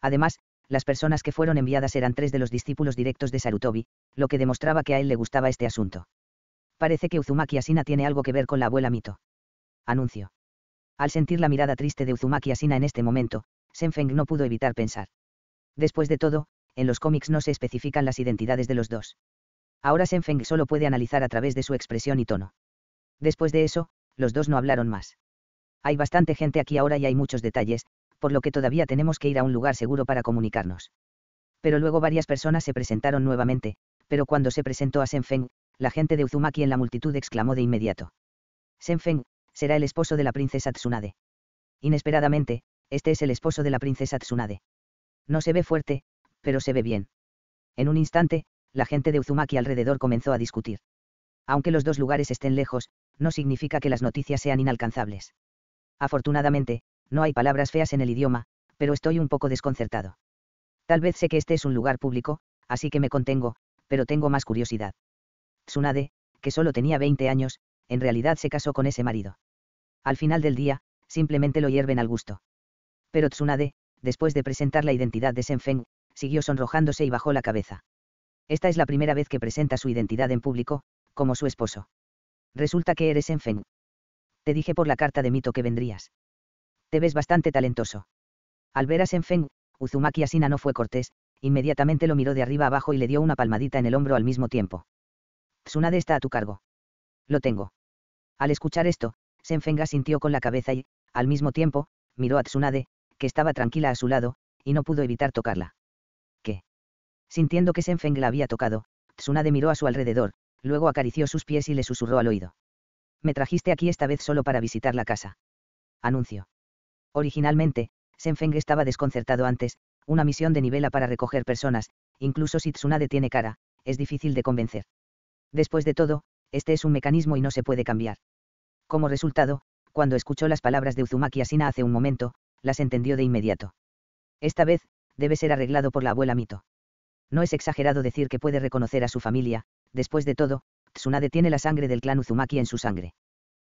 Además, las personas que fueron enviadas eran tres de los discípulos directos de Sarutobi, lo que demostraba que a él le gustaba este asunto. Parece que Uzumaki Asina tiene algo que ver con la abuela Mito. Anuncio. Al sentir la mirada triste de Uzumaki Asina en este momento, Senfeng no pudo evitar pensar. Después de todo, en los cómics no se especifican las identidades de los dos. Ahora Senfeng solo puede analizar a través de su expresión y tono. Después de eso, los dos no hablaron más. Hay bastante gente aquí ahora y hay muchos detalles, por lo que todavía tenemos que ir a un lugar seguro para comunicarnos. Pero luego varias personas se presentaron nuevamente, pero cuando se presentó a Senfeng, la gente de Uzumaki en la multitud exclamó de inmediato. Senfeng, será el esposo de la princesa Tsunade. Inesperadamente, este es el esposo de la princesa Tsunade. No se ve fuerte, pero se ve bien. En un instante, la gente de Uzumaki alrededor comenzó a discutir. Aunque los dos lugares estén lejos, no significa que las noticias sean inalcanzables. Afortunadamente, no hay palabras feas en el idioma, pero estoy un poco desconcertado. Tal vez sé que este es un lugar público, así que me contengo, pero tengo más curiosidad. Tsunade, que solo tenía 20 años, en realidad se casó con ese marido. Al final del día, simplemente lo hierven al gusto. Pero Tsunade, después de presentar la identidad de Senfeng, siguió sonrojándose y bajó la cabeza. Esta es la primera vez que presenta su identidad en público, como su esposo. Resulta que eres Senfeng. Te dije por la carta de mito que vendrías. Te ves bastante talentoso. Al ver a Senfeng, Uzumaki Asina no fue cortés, inmediatamente lo miró de arriba abajo y le dio una palmadita en el hombro al mismo tiempo. Tsunade está a tu cargo. Lo tengo. Al escuchar esto, Senfenga sintió con la cabeza y, al mismo tiempo, miró a Tsunade, que estaba tranquila a su lado, y no pudo evitar tocarla. ¿Qué? Sintiendo que Senfeng la había tocado, Tsunade miró a su alrededor, luego acarició sus pies y le susurró al oído. Me trajiste aquí esta vez solo para visitar la casa. Anuncio. Originalmente, Senfeng estaba desconcertado antes, una misión de nivela para recoger personas, incluso si Tsunade tiene cara, es difícil de convencer. Después de todo, este es un mecanismo y no se puede cambiar. Como resultado, cuando escuchó las palabras de Uzumaki Asina hace un momento, las entendió de inmediato. Esta vez, debe ser arreglado por la abuela Mito. No es exagerado decir que puede reconocer a su familia, después de todo, Tsunade tiene la sangre del clan Uzumaki en su sangre.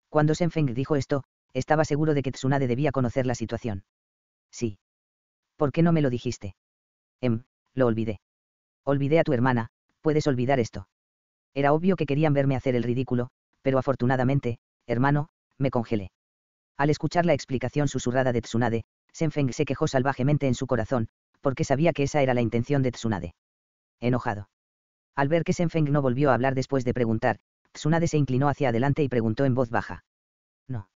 Cuando Senfeng dijo esto, estaba seguro de que Tsunade debía conocer la situación. Sí. ¿Por qué no me lo dijiste? Em, lo olvidé. Olvidé a tu hermana, puedes olvidar esto. Era obvio que querían verme hacer el ridículo, pero afortunadamente, hermano, me congelé. Al escuchar la explicación susurrada de Tsunade, Senfeng se quejó salvajemente en su corazón, porque sabía que esa era la intención de Tsunade. Enojado. Al ver que Senfeng no volvió a hablar después de preguntar, Tsunade se inclinó hacia adelante y preguntó en voz baja. No.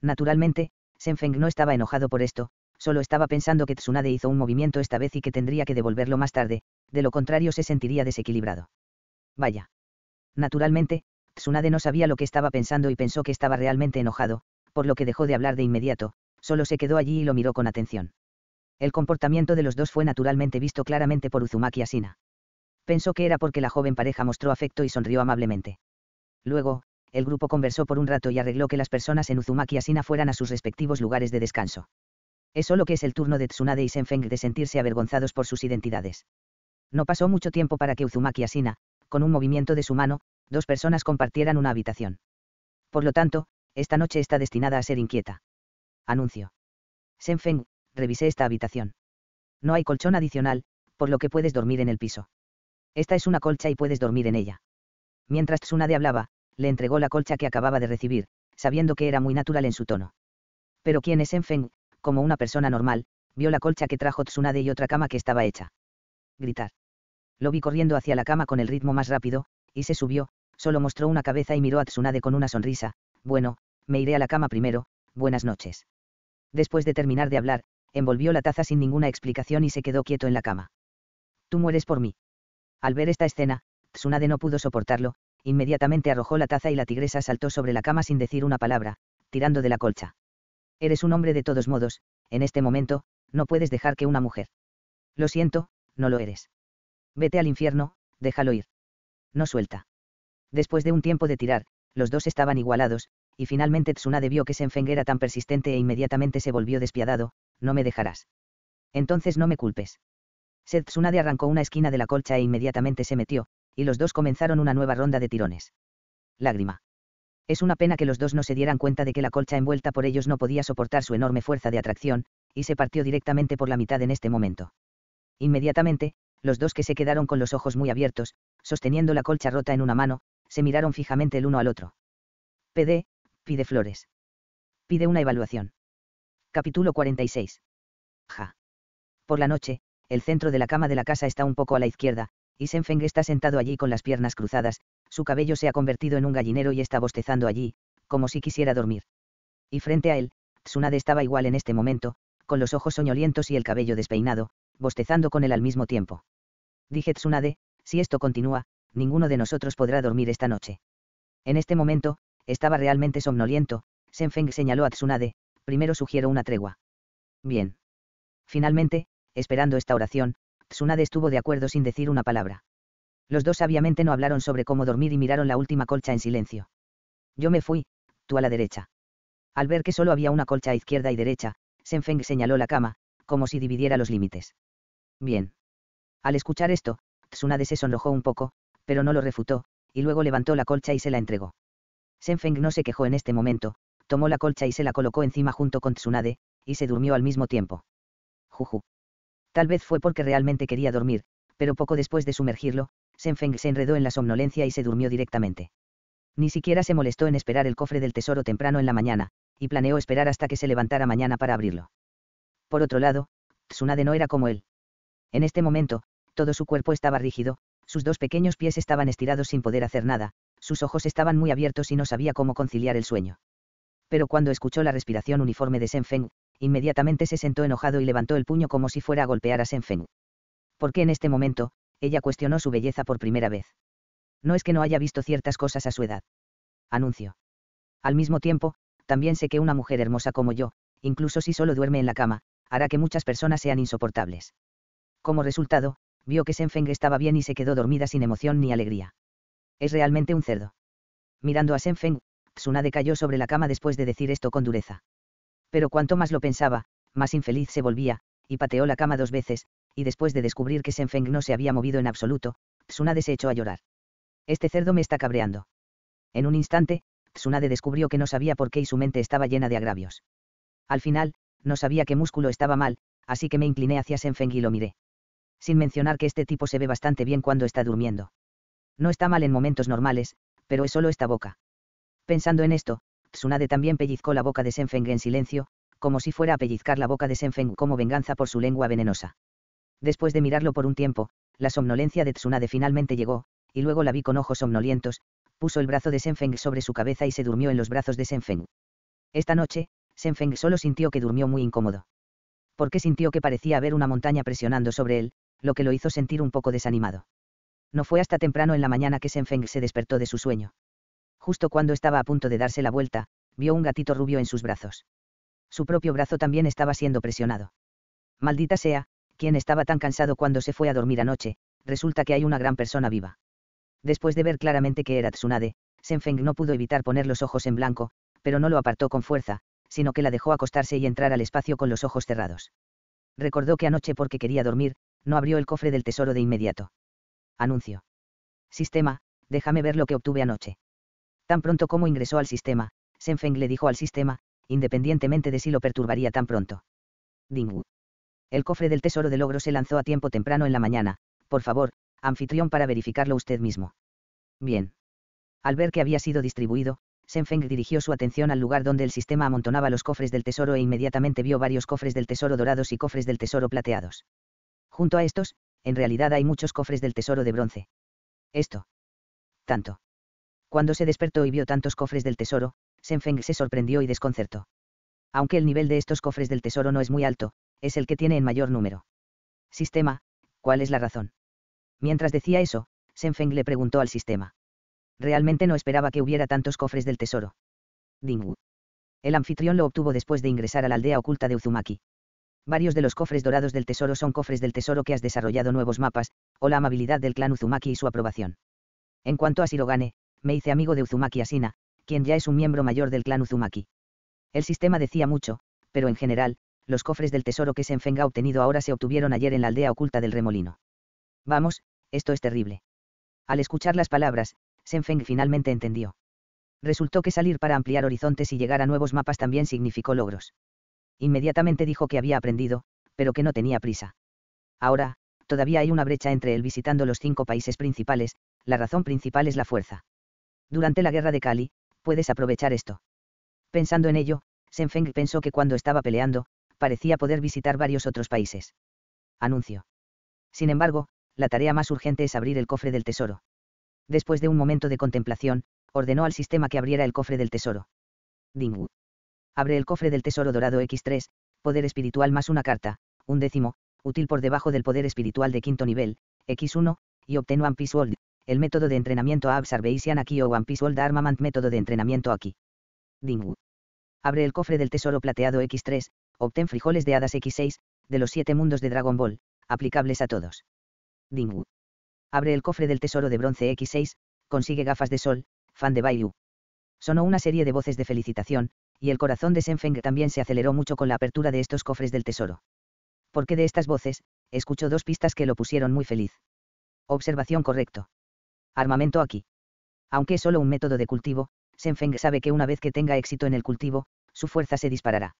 Naturalmente, Senfeng no estaba enojado por esto, solo estaba pensando que Tsunade hizo un movimiento esta vez y que tendría que devolverlo más tarde, de lo contrario se sentiría desequilibrado. Vaya. Naturalmente, Tsunade no sabía lo que estaba pensando y pensó que estaba realmente enojado, por lo que dejó de hablar de inmediato, solo se quedó allí y lo miró con atención. El comportamiento de los dos fue naturalmente visto claramente por Uzumaki Asina. Pensó que era porque la joven pareja mostró afecto y sonrió amablemente. Luego, el grupo conversó por un rato y arregló que las personas en Uzumaki Asina fueran a sus respectivos lugares de descanso. Es lo que es el turno de Tsunade y Senfeng de sentirse avergonzados por sus identidades. No pasó mucho tiempo para que Uzumaki Asina, con un movimiento de su mano, dos personas compartieran una habitación. Por lo tanto, esta noche está destinada a ser inquieta. Anuncio. Senfeng, revisé esta habitación. No hay colchón adicional, por lo que puedes dormir en el piso. Esta es una colcha y puedes dormir en ella. Mientras Tsunade hablaba, le entregó la colcha que acababa de recibir, sabiendo que era muy natural en su tono. Pero quien es Senfeng, como una persona normal, vio la colcha que trajo Tsunade y otra cama que estaba hecha. Gritar. Lo vi corriendo hacia la cama con el ritmo más rápido, y se subió, Solo mostró una cabeza y miró a Tsunade con una sonrisa, bueno, me iré a la cama primero, buenas noches. Después de terminar de hablar, envolvió la taza sin ninguna explicación y se quedó quieto en la cama. Tú mueres por mí. Al ver esta escena, Tsunade no pudo soportarlo, inmediatamente arrojó la taza y la tigresa saltó sobre la cama sin decir una palabra, tirando de la colcha. Eres un hombre de todos modos, en este momento, no puedes dejar que una mujer. Lo siento, no lo eres. Vete al infierno, déjalo ir. No suelta. Después de un tiempo de tirar, los dos estaban igualados, y finalmente Tsunade vio que Senfeng era tan persistente e inmediatamente se volvió despiadado, no me dejarás. Entonces no me culpes. Sed Tsunade arrancó una esquina de la colcha e inmediatamente se metió, y los dos comenzaron una nueva ronda de tirones. Lágrima. Es una pena que los dos no se dieran cuenta de que la colcha envuelta por ellos no podía soportar su enorme fuerza de atracción, y se partió directamente por la mitad en este momento. Inmediatamente, los dos que se quedaron con los ojos muy abiertos, sosteniendo la colcha rota en una mano, se miraron fijamente el uno al otro. PD, pide flores. Pide una evaluación. Capítulo 46. Ja. Por la noche, el centro de la cama de la casa está un poco a la izquierda, y Senfeng está sentado allí con las piernas cruzadas, su cabello se ha convertido en un gallinero y está bostezando allí, como si quisiera dormir. Y frente a él, Tsunade estaba igual en este momento, con los ojos soñolientos y el cabello despeinado, bostezando con él al mismo tiempo. Dije Tsunade, si esto continúa, ninguno de nosotros podrá dormir esta noche. En este momento, estaba realmente somnoliento, Senfeng señaló a Tsunade, primero sugiero una tregua. Bien. Finalmente, esperando esta oración, Tsunade estuvo de acuerdo sin decir una palabra. Los dos sabiamente no hablaron sobre cómo dormir y miraron la última colcha en silencio. Yo me fui, tú a la derecha. Al ver que solo había una colcha a izquierda y derecha, Senfeng señaló la cama, como si dividiera los límites. Bien. Al escuchar esto, Tsunade se sonrojó un poco, pero no lo refutó, y luego levantó la colcha y se la entregó. Senfeng no se quejó en este momento, tomó la colcha y se la colocó encima junto con Tsunade, y se durmió al mismo tiempo. Juju. Tal vez fue porque realmente quería dormir, pero poco después de sumergirlo, Senfeng se enredó en la somnolencia y se durmió directamente. Ni siquiera se molestó en esperar el cofre del tesoro temprano en la mañana, y planeó esperar hasta que se levantara mañana para abrirlo. Por otro lado, Tsunade no era como él. En este momento, todo su cuerpo estaba rígido, sus dos pequeños pies estaban estirados sin poder hacer nada, sus ojos estaban muy abiertos y no sabía cómo conciliar el sueño. Pero cuando escuchó la respiración uniforme de Feng, inmediatamente se sentó enojado y levantó el puño como si fuera a golpear a Senfeng. ¿Por Porque en este momento? Ella cuestionó su belleza por primera vez. No es que no haya visto ciertas cosas a su edad. Anuncio. Al mismo tiempo, también sé que una mujer hermosa como yo, incluso si solo duerme en la cama, hará que muchas personas sean insoportables. Como resultado, vio que Senfeng estaba bien y se quedó dormida sin emoción ni alegría. Es realmente un cerdo. Mirando a Senfeng, Tsunade cayó sobre la cama después de decir esto con dureza. Pero cuanto más lo pensaba, más infeliz se volvía, y pateó la cama dos veces, y después de descubrir que Senfeng no se había movido en absoluto, Tsunade se echó a llorar. Este cerdo me está cabreando. En un instante, Tsunade descubrió que no sabía por qué y su mente estaba llena de agravios. Al final, no sabía qué músculo estaba mal, así que me incliné hacia Senfeng y lo miré sin mencionar que este tipo se ve bastante bien cuando está durmiendo. No está mal en momentos normales, pero es solo esta boca. Pensando en esto, Tsunade también pellizcó la boca de Senfeng en silencio, como si fuera a pellizcar la boca de Senfeng como venganza por su lengua venenosa. Después de mirarlo por un tiempo, la somnolencia de Tsunade finalmente llegó, y luego la vi con ojos somnolientos, puso el brazo de Senfeng sobre su cabeza y se durmió en los brazos de Senfeng. Esta noche, Senfeng solo sintió que durmió muy incómodo. Porque sintió que parecía haber una montaña presionando sobre él, lo que lo hizo sentir un poco desanimado. No fue hasta temprano en la mañana que Senfeng se despertó de su sueño. Justo cuando estaba a punto de darse la vuelta, vio un gatito rubio en sus brazos. Su propio brazo también estaba siendo presionado. Maldita sea, quien estaba tan cansado cuando se fue a dormir anoche, resulta que hay una gran persona viva. Después de ver claramente que era Tsunade, Senfeng no pudo evitar poner los ojos en blanco, pero no lo apartó con fuerza, sino que la dejó acostarse y entrar al espacio con los ojos cerrados. Recordó que anoche porque quería dormir, no abrió el cofre del tesoro de inmediato. Anuncio. Sistema, déjame ver lo que obtuve anoche. Tan pronto como ingresó al sistema, Senfeng le dijo al sistema, independientemente de si lo perturbaría tan pronto. Wu. El cofre del tesoro de logro se lanzó a tiempo temprano en la mañana, por favor, anfitrión para verificarlo usted mismo. Bien. Al ver que había sido distribuido, Senfeng dirigió su atención al lugar donde el sistema amontonaba los cofres del tesoro e inmediatamente vio varios cofres del tesoro dorados y cofres del tesoro plateados. Junto a estos, en realidad hay muchos cofres del tesoro de bronce. Esto. Tanto. Cuando se despertó y vio tantos cofres del tesoro, Feng se sorprendió y desconcertó. Aunque el nivel de estos cofres del tesoro no es muy alto, es el que tiene en mayor número. Sistema, ¿cuál es la razón? Mientras decía eso, Feng le preguntó al sistema. Realmente no esperaba que hubiera tantos cofres del tesoro. Dingwu. El anfitrión lo obtuvo después de ingresar a la aldea oculta de Uzumaki. Varios de los cofres dorados del tesoro son cofres del tesoro que has desarrollado nuevos mapas, o la amabilidad del clan Uzumaki y su aprobación. En cuanto a Shirogane, me hice amigo de Uzumaki Asina, quien ya es un miembro mayor del clan Uzumaki. El sistema decía mucho, pero en general, los cofres del tesoro que Senfeng ha obtenido ahora se obtuvieron ayer en la aldea oculta del remolino. Vamos, esto es terrible. Al escuchar las palabras, Senfeng finalmente entendió. Resultó que salir para ampliar horizontes y llegar a nuevos mapas también significó logros. Inmediatamente dijo que había aprendido, pero que no tenía prisa. Ahora, todavía hay una brecha entre el visitando los cinco países principales, la razón principal es la fuerza. Durante la guerra de Cali, puedes aprovechar esto. Pensando en ello, Senfeng pensó que cuando estaba peleando, parecía poder visitar varios otros países. Anuncio. Sin embargo, la tarea más urgente es abrir el cofre del tesoro. Después de un momento de contemplación, ordenó al sistema que abriera el cofre del tesoro. Wu. Abre el cofre del tesoro dorado X3, poder espiritual más una carta, un décimo, útil por debajo del poder espiritual de quinto nivel, X1, y obtén One Piece World, el método de entrenamiento a Arbeisian aquí o One Piece World Armament método de entrenamiento aquí. Dingu. Abre el cofre del tesoro plateado X3, obtén frijoles de hadas X6, de los siete mundos de Dragon Ball, aplicables a todos. Dingu. Abre el cofre del tesoro de bronce X6, consigue gafas de sol, fan de Bayou. Sonó una serie de voces de felicitación, y el corazón de Senfeng también se aceleró mucho con la apertura de estos cofres del tesoro. Porque de estas voces, escuchó dos pistas que lo pusieron muy feliz. Observación correcto. Armamento aquí. Aunque es solo un método de cultivo, Senfeng sabe que una vez que tenga éxito en el cultivo, su fuerza se disparará.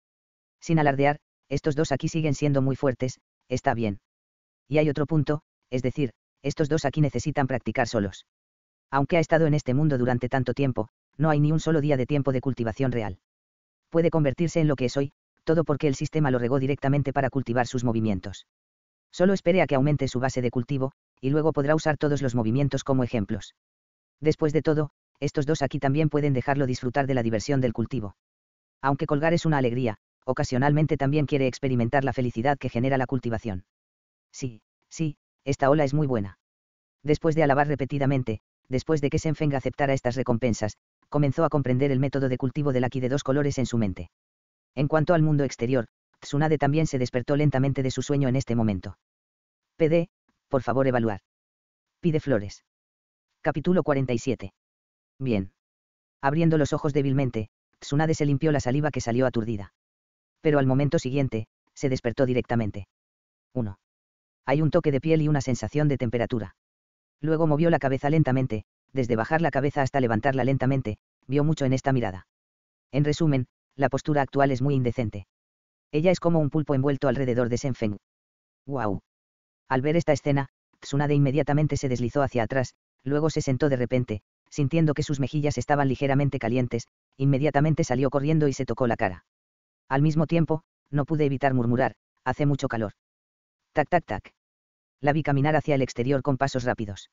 Sin alardear, estos dos aquí siguen siendo muy fuertes, está bien. Y hay otro punto, es decir, estos dos aquí necesitan practicar solos. Aunque ha estado en este mundo durante tanto tiempo, no hay ni un solo día de tiempo de cultivación real puede convertirse en lo que es hoy, todo porque el sistema lo regó directamente para cultivar sus movimientos. Solo espere a que aumente su base de cultivo, y luego podrá usar todos los movimientos como ejemplos. Después de todo, estos dos aquí también pueden dejarlo disfrutar de la diversión del cultivo. Aunque colgar es una alegría, ocasionalmente también quiere experimentar la felicidad que genera la cultivación. Sí, sí, esta ola es muy buena. Después de alabar repetidamente, después de que Senfeng aceptara estas recompensas, comenzó a comprender el método de cultivo del aquí de dos colores en su mente. En cuanto al mundo exterior, Tsunade también se despertó lentamente de su sueño en este momento. PD, por favor evaluar. Pide flores. Capítulo 47. Bien. Abriendo los ojos débilmente, Tsunade se limpió la saliva que salió aturdida. Pero al momento siguiente, se despertó directamente. 1. Hay un toque de piel y una sensación de temperatura. Luego movió la cabeza lentamente, desde bajar la cabeza hasta levantarla lentamente, vio mucho en esta mirada. En resumen, la postura actual es muy indecente. Ella es como un pulpo envuelto alrededor de Senfeng. ¡Guau! Al ver esta escena, Tsunade inmediatamente se deslizó hacia atrás, luego se sentó de repente, sintiendo que sus mejillas estaban ligeramente calientes, inmediatamente salió corriendo y se tocó la cara. Al mismo tiempo, no pude evitar murmurar, hace mucho calor. Tac, tac, tac. La vi caminar hacia el exterior con pasos rápidos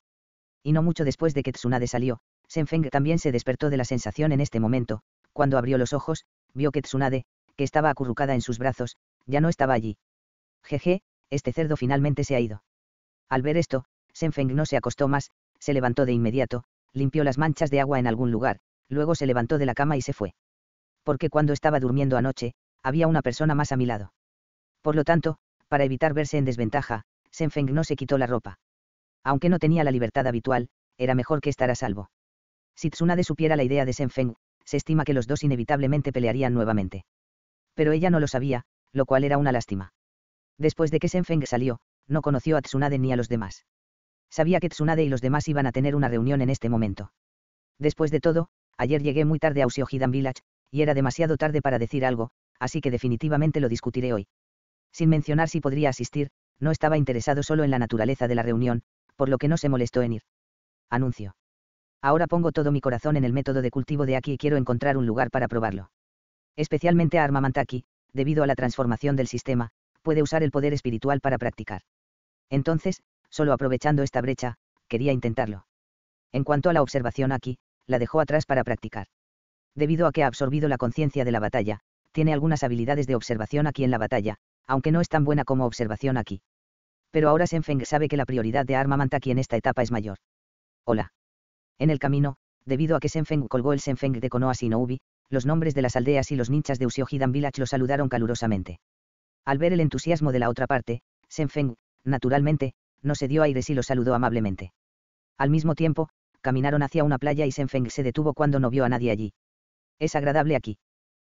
y no mucho después de que Tsunade salió, Senfeng también se despertó de la sensación en este momento, cuando abrió los ojos, vio que Tsunade, que estaba acurrucada en sus brazos, ya no estaba allí. Jeje, este cerdo finalmente se ha ido. Al ver esto, Senfeng no se acostó más, se levantó de inmediato, limpió las manchas de agua en algún lugar, luego se levantó de la cama y se fue. Porque cuando estaba durmiendo anoche, había una persona más a mi lado. Por lo tanto, para evitar verse en desventaja, Senfeng no se quitó la ropa. Aunque no tenía la libertad habitual, era mejor que estar a salvo. Si Tsunade supiera la idea de Senfeng, se estima que los dos inevitablemente pelearían nuevamente. Pero ella no lo sabía, lo cual era una lástima. Después de que Senfeng salió, no conoció a Tsunade ni a los demás. Sabía que Tsunade y los demás iban a tener una reunión en este momento. Después de todo, ayer llegué muy tarde a Usiohidan Village, y era demasiado tarde para decir algo, así que definitivamente lo discutiré hoy. Sin mencionar si podría asistir, no estaba interesado solo en la naturaleza de la reunión, por lo que no se molestó en ir. Anuncio. Ahora pongo todo mi corazón en el método de cultivo de aquí y quiero encontrar un lugar para probarlo. Especialmente a Armamantaki, debido a la transformación del sistema, puede usar el poder espiritual para practicar. Entonces, solo aprovechando esta brecha, quería intentarlo. En cuanto a la observación aquí, la dejó atrás para practicar. Debido a que ha absorbido la conciencia de la batalla, tiene algunas habilidades de observación aquí en la batalla, aunque no es tan buena como observación aquí pero ahora Senfeng sabe que la prioridad de Arma Mantaki en esta etapa es mayor. Hola. En el camino, debido a que Senfeng colgó el Senfeng de Konoha Shinobi, los nombres de las aldeas y los ninchas de Ushiohidan Village lo saludaron calurosamente. Al ver el entusiasmo de la otra parte, Senfeng, naturalmente, no se dio aire y lo saludó amablemente. Al mismo tiempo, caminaron hacia una playa y Senfeng se detuvo cuando no vio a nadie allí. Es agradable aquí.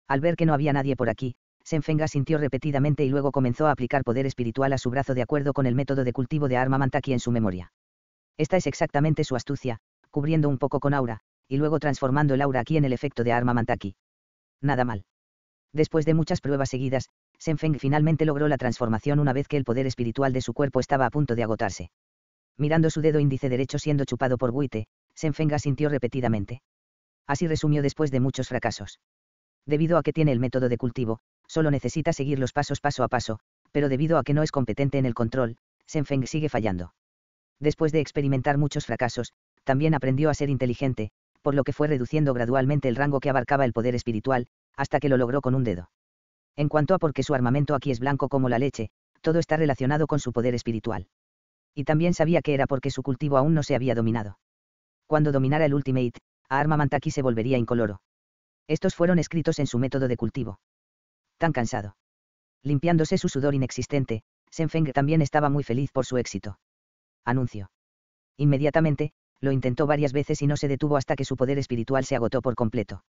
Al ver que no había nadie por aquí, Senfenga sintió repetidamente y luego comenzó a aplicar poder espiritual a su brazo de acuerdo con el método de cultivo de arma mantaki en su memoria. Esta es exactamente su astucia, cubriendo un poco con aura, y luego transformando el aura aquí en el efecto de arma mantaki. Nada mal. Después de muchas pruebas seguidas, Senfeng finalmente logró la transformación una vez que el poder espiritual de su cuerpo estaba a punto de agotarse. Mirando su dedo índice derecho siendo chupado por Buite, Senfeng sintió repetidamente. Así resumió después de muchos fracasos. Debido a que tiene el método de cultivo, solo necesita seguir los pasos paso a paso, pero debido a que no es competente en el control, Senfeng sigue fallando. Después de experimentar muchos fracasos, también aprendió a ser inteligente, por lo que fue reduciendo gradualmente el rango que abarcaba el poder espiritual, hasta que lo logró con un dedo. En cuanto a por qué su armamento aquí es blanco como la leche, todo está relacionado con su poder espiritual. Y también sabía que era porque su cultivo aún no se había dominado. Cuando dominara el Ultimate, a Arma Mantaki se volvería incoloro. Estos fueron escritos en su método de cultivo tan cansado. Limpiándose su sudor inexistente, Senfeng también estaba muy feliz por su éxito. Anuncio. Inmediatamente, lo intentó varias veces y no se detuvo hasta que su poder espiritual se agotó por completo.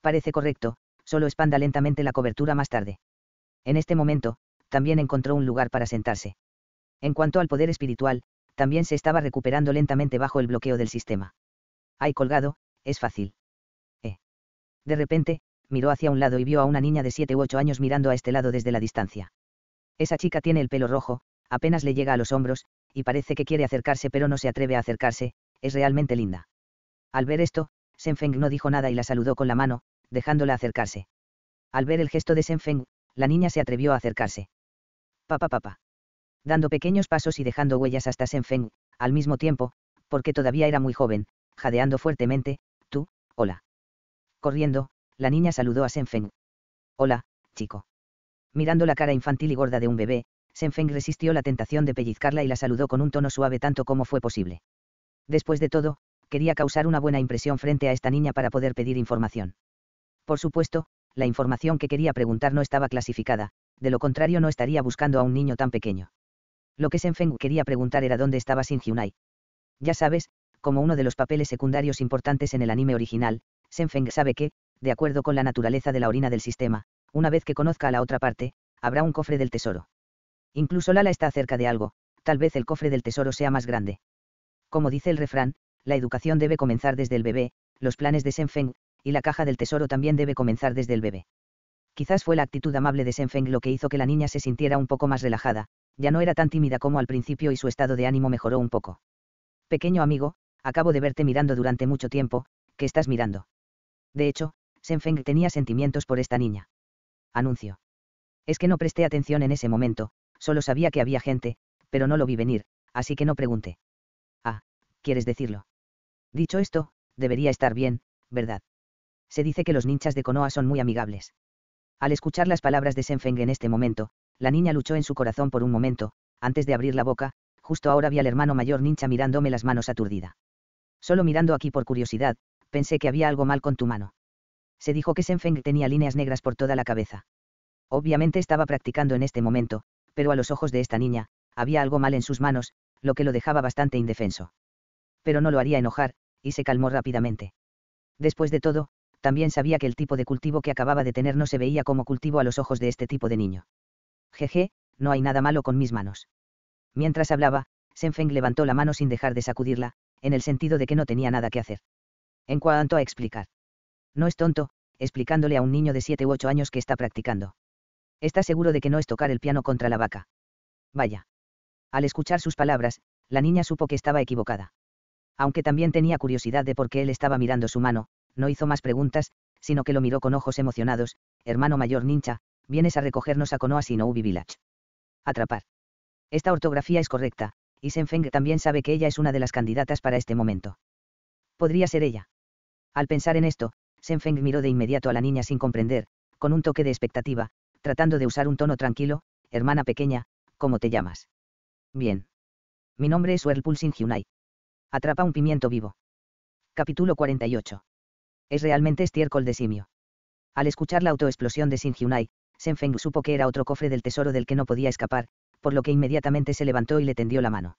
Parece correcto, solo expanda lentamente la cobertura más tarde. En este momento, también encontró un lugar para sentarse. En cuanto al poder espiritual, también se estaba recuperando lentamente bajo el bloqueo del sistema. Hay colgado, es fácil. Eh. De repente, miró hacia un lado y vio a una niña de siete u ocho años mirando a este lado desde la distancia. Esa chica tiene el pelo rojo, apenas le llega a los hombros, y parece que quiere acercarse pero no se atreve a acercarse, es realmente linda. Al ver esto, Senfeng no dijo nada y la saludó con la mano, dejándola acercarse. Al ver el gesto de Senfeng, la niña se atrevió a acercarse. Papá papá. Dando pequeños pasos y dejando huellas hasta Senfeng, al mismo tiempo, porque todavía era muy joven, jadeando fuertemente, tú, hola. Corriendo, la niña saludó a Senfeng. Hola, chico. Mirando la cara infantil y gorda de un bebé, Senfeng resistió la tentación de pellizcarla y la saludó con un tono suave tanto como fue posible. Después de todo, quería causar una buena impresión frente a esta niña para poder pedir información. Por supuesto, la información que quería preguntar no estaba clasificada, de lo contrario no estaría buscando a un niño tan pequeño. Lo que Senfeng quería preguntar era dónde estaba Sin Hyunai. Ya sabes, como uno de los papeles secundarios importantes en el anime original, Senfeng sabe que, de acuerdo con la naturaleza de la orina del sistema, una vez que conozca a la otra parte, habrá un cofre del tesoro. Incluso Lala está cerca de algo, tal vez el cofre del tesoro sea más grande. Como dice el refrán, la educación debe comenzar desde el bebé, los planes de Senfeng, y la caja del tesoro también debe comenzar desde el bebé. Quizás fue la actitud amable de Senfeng lo que hizo que la niña se sintiera un poco más relajada, ya no era tan tímida como al principio y su estado de ánimo mejoró un poco. Pequeño amigo, acabo de verte mirando durante mucho tiempo, ¿qué estás mirando? De hecho, Senfeng tenía sentimientos por esta niña. Anuncio. Es que no presté atención en ese momento, solo sabía que había gente, pero no lo vi venir, así que no pregunté. Ah, ¿quieres decirlo? Dicho esto, debería estar bien, ¿verdad? Se dice que los ninchas de Konoha son muy amigables. Al escuchar las palabras de Senfeng en este momento, la niña luchó en su corazón por un momento, antes de abrir la boca, justo ahora vi al hermano mayor ninja mirándome las manos aturdida. Solo mirando aquí por curiosidad, pensé que había algo mal con tu mano se dijo que Senfeng tenía líneas negras por toda la cabeza. Obviamente estaba practicando en este momento, pero a los ojos de esta niña, había algo mal en sus manos, lo que lo dejaba bastante indefenso. Pero no lo haría enojar, y se calmó rápidamente. Después de todo, también sabía que el tipo de cultivo que acababa de tener no se veía como cultivo a los ojos de este tipo de niño. Jeje, no hay nada malo con mis manos. Mientras hablaba, Senfeng levantó la mano sin dejar de sacudirla, en el sentido de que no tenía nada que hacer. En cuanto a explicar. No es tonto, explicándole a un niño de 7 u 8 años que está practicando. Está seguro de que no es tocar el piano contra la vaca. Vaya. Al escuchar sus palabras, la niña supo que estaba equivocada. Aunque también tenía curiosidad de por qué él estaba mirando su mano, no hizo más preguntas, sino que lo miró con ojos emocionados, hermano mayor nincha, vienes a recogernos a Konoha Sinoubi Village. Atrapar. Esta ortografía es correcta, y Senfeng también sabe que ella es una de las candidatas para este momento. Podría ser ella. Al pensar en esto, Feng miró de inmediato a la niña sin comprender, con un toque de expectativa, tratando de usar un tono tranquilo, hermana pequeña, ¿cómo te llamas? Bien. Mi nombre es Whirlpool Sin Atrapa un pimiento vivo. Capítulo 48. Es realmente estiércol de simio. Al escuchar la autoexplosión de Sin Hyunai, Feng supo que era otro cofre del tesoro del que no podía escapar, por lo que inmediatamente se levantó y le tendió la mano.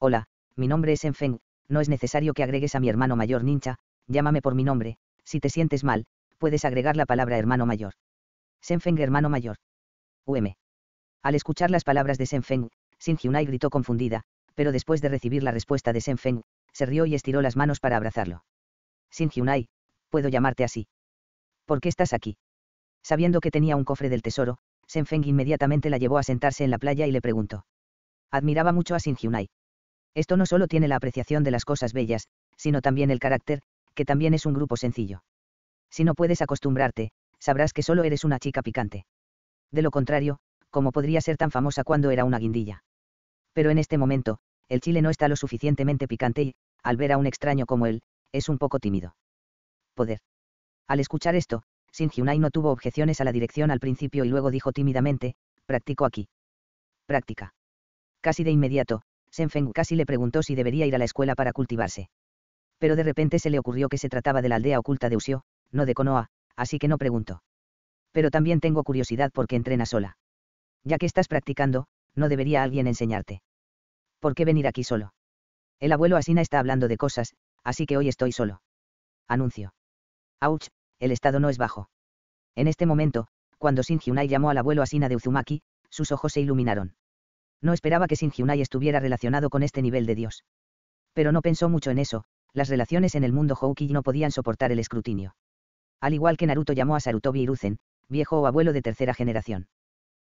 Hola, mi nombre es Feng, no es necesario que agregues a mi hermano mayor ninja, llámame por mi nombre, si te sientes mal, puedes agregar la palabra hermano mayor. Senfeng hermano mayor. UM. Al escuchar las palabras de Senfeng, Sin Hyunai gritó confundida, pero después de recibir la respuesta de Senfeng, se rió y estiró las manos para abrazarlo. Sin puedo llamarte así. ¿Por qué estás aquí? Sabiendo que tenía un cofre del tesoro, Senfeng inmediatamente la llevó a sentarse en la playa y le preguntó. Admiraba mucho a Sin Esto no solo tiene la apreciación de las cosas bellas, sino también el carácter, que también es un grupo sencillo. Si no puedes acostumbrarte, sabrás que solo eres una chica picante. De lo contrario, ¿cómo podría ser tan famosa cuando era una guindilla? Pero en este momento, el chile no está lo suficientemente picante y, al ver a un extraño como él, es un poco tímido. Poder. Al escuchar esto, Sin no tuvo objeciones a la dirección al principio y luego dijo tímidamente, practico aquí. Práctica. Casi de inmediato, Feng casi le preguntó si debería ir a la escuela para cultivarse pero de repente se le ocurrió que se trataba de la aldea oculta de Usio, no de Konoha, así que no preguntó. Pero también tengo curiosidad porque entrena sola. Ya que estás practicando, no debería alguien enseñarte. ¿Por qué venir aquí solo? El abuelo Asina está hablando de cosas, así que hoy estoy solo. Anuncio. Auch, el estado no es bajo. En este momento, cuando Hyunai llamó al abuelo Asina de Uzumaki, sus ojos se iluminaron. No esperaba que Hyunai estuviera relacionado con este nivel de Dios. Pero no pensó mucho en eso, las relaciones en el mundo Houki no podían soportar el escrutinio. Al igual que Naruto llamó a Sarutobi Hiruzen, viejo o abuelo de tercera generación.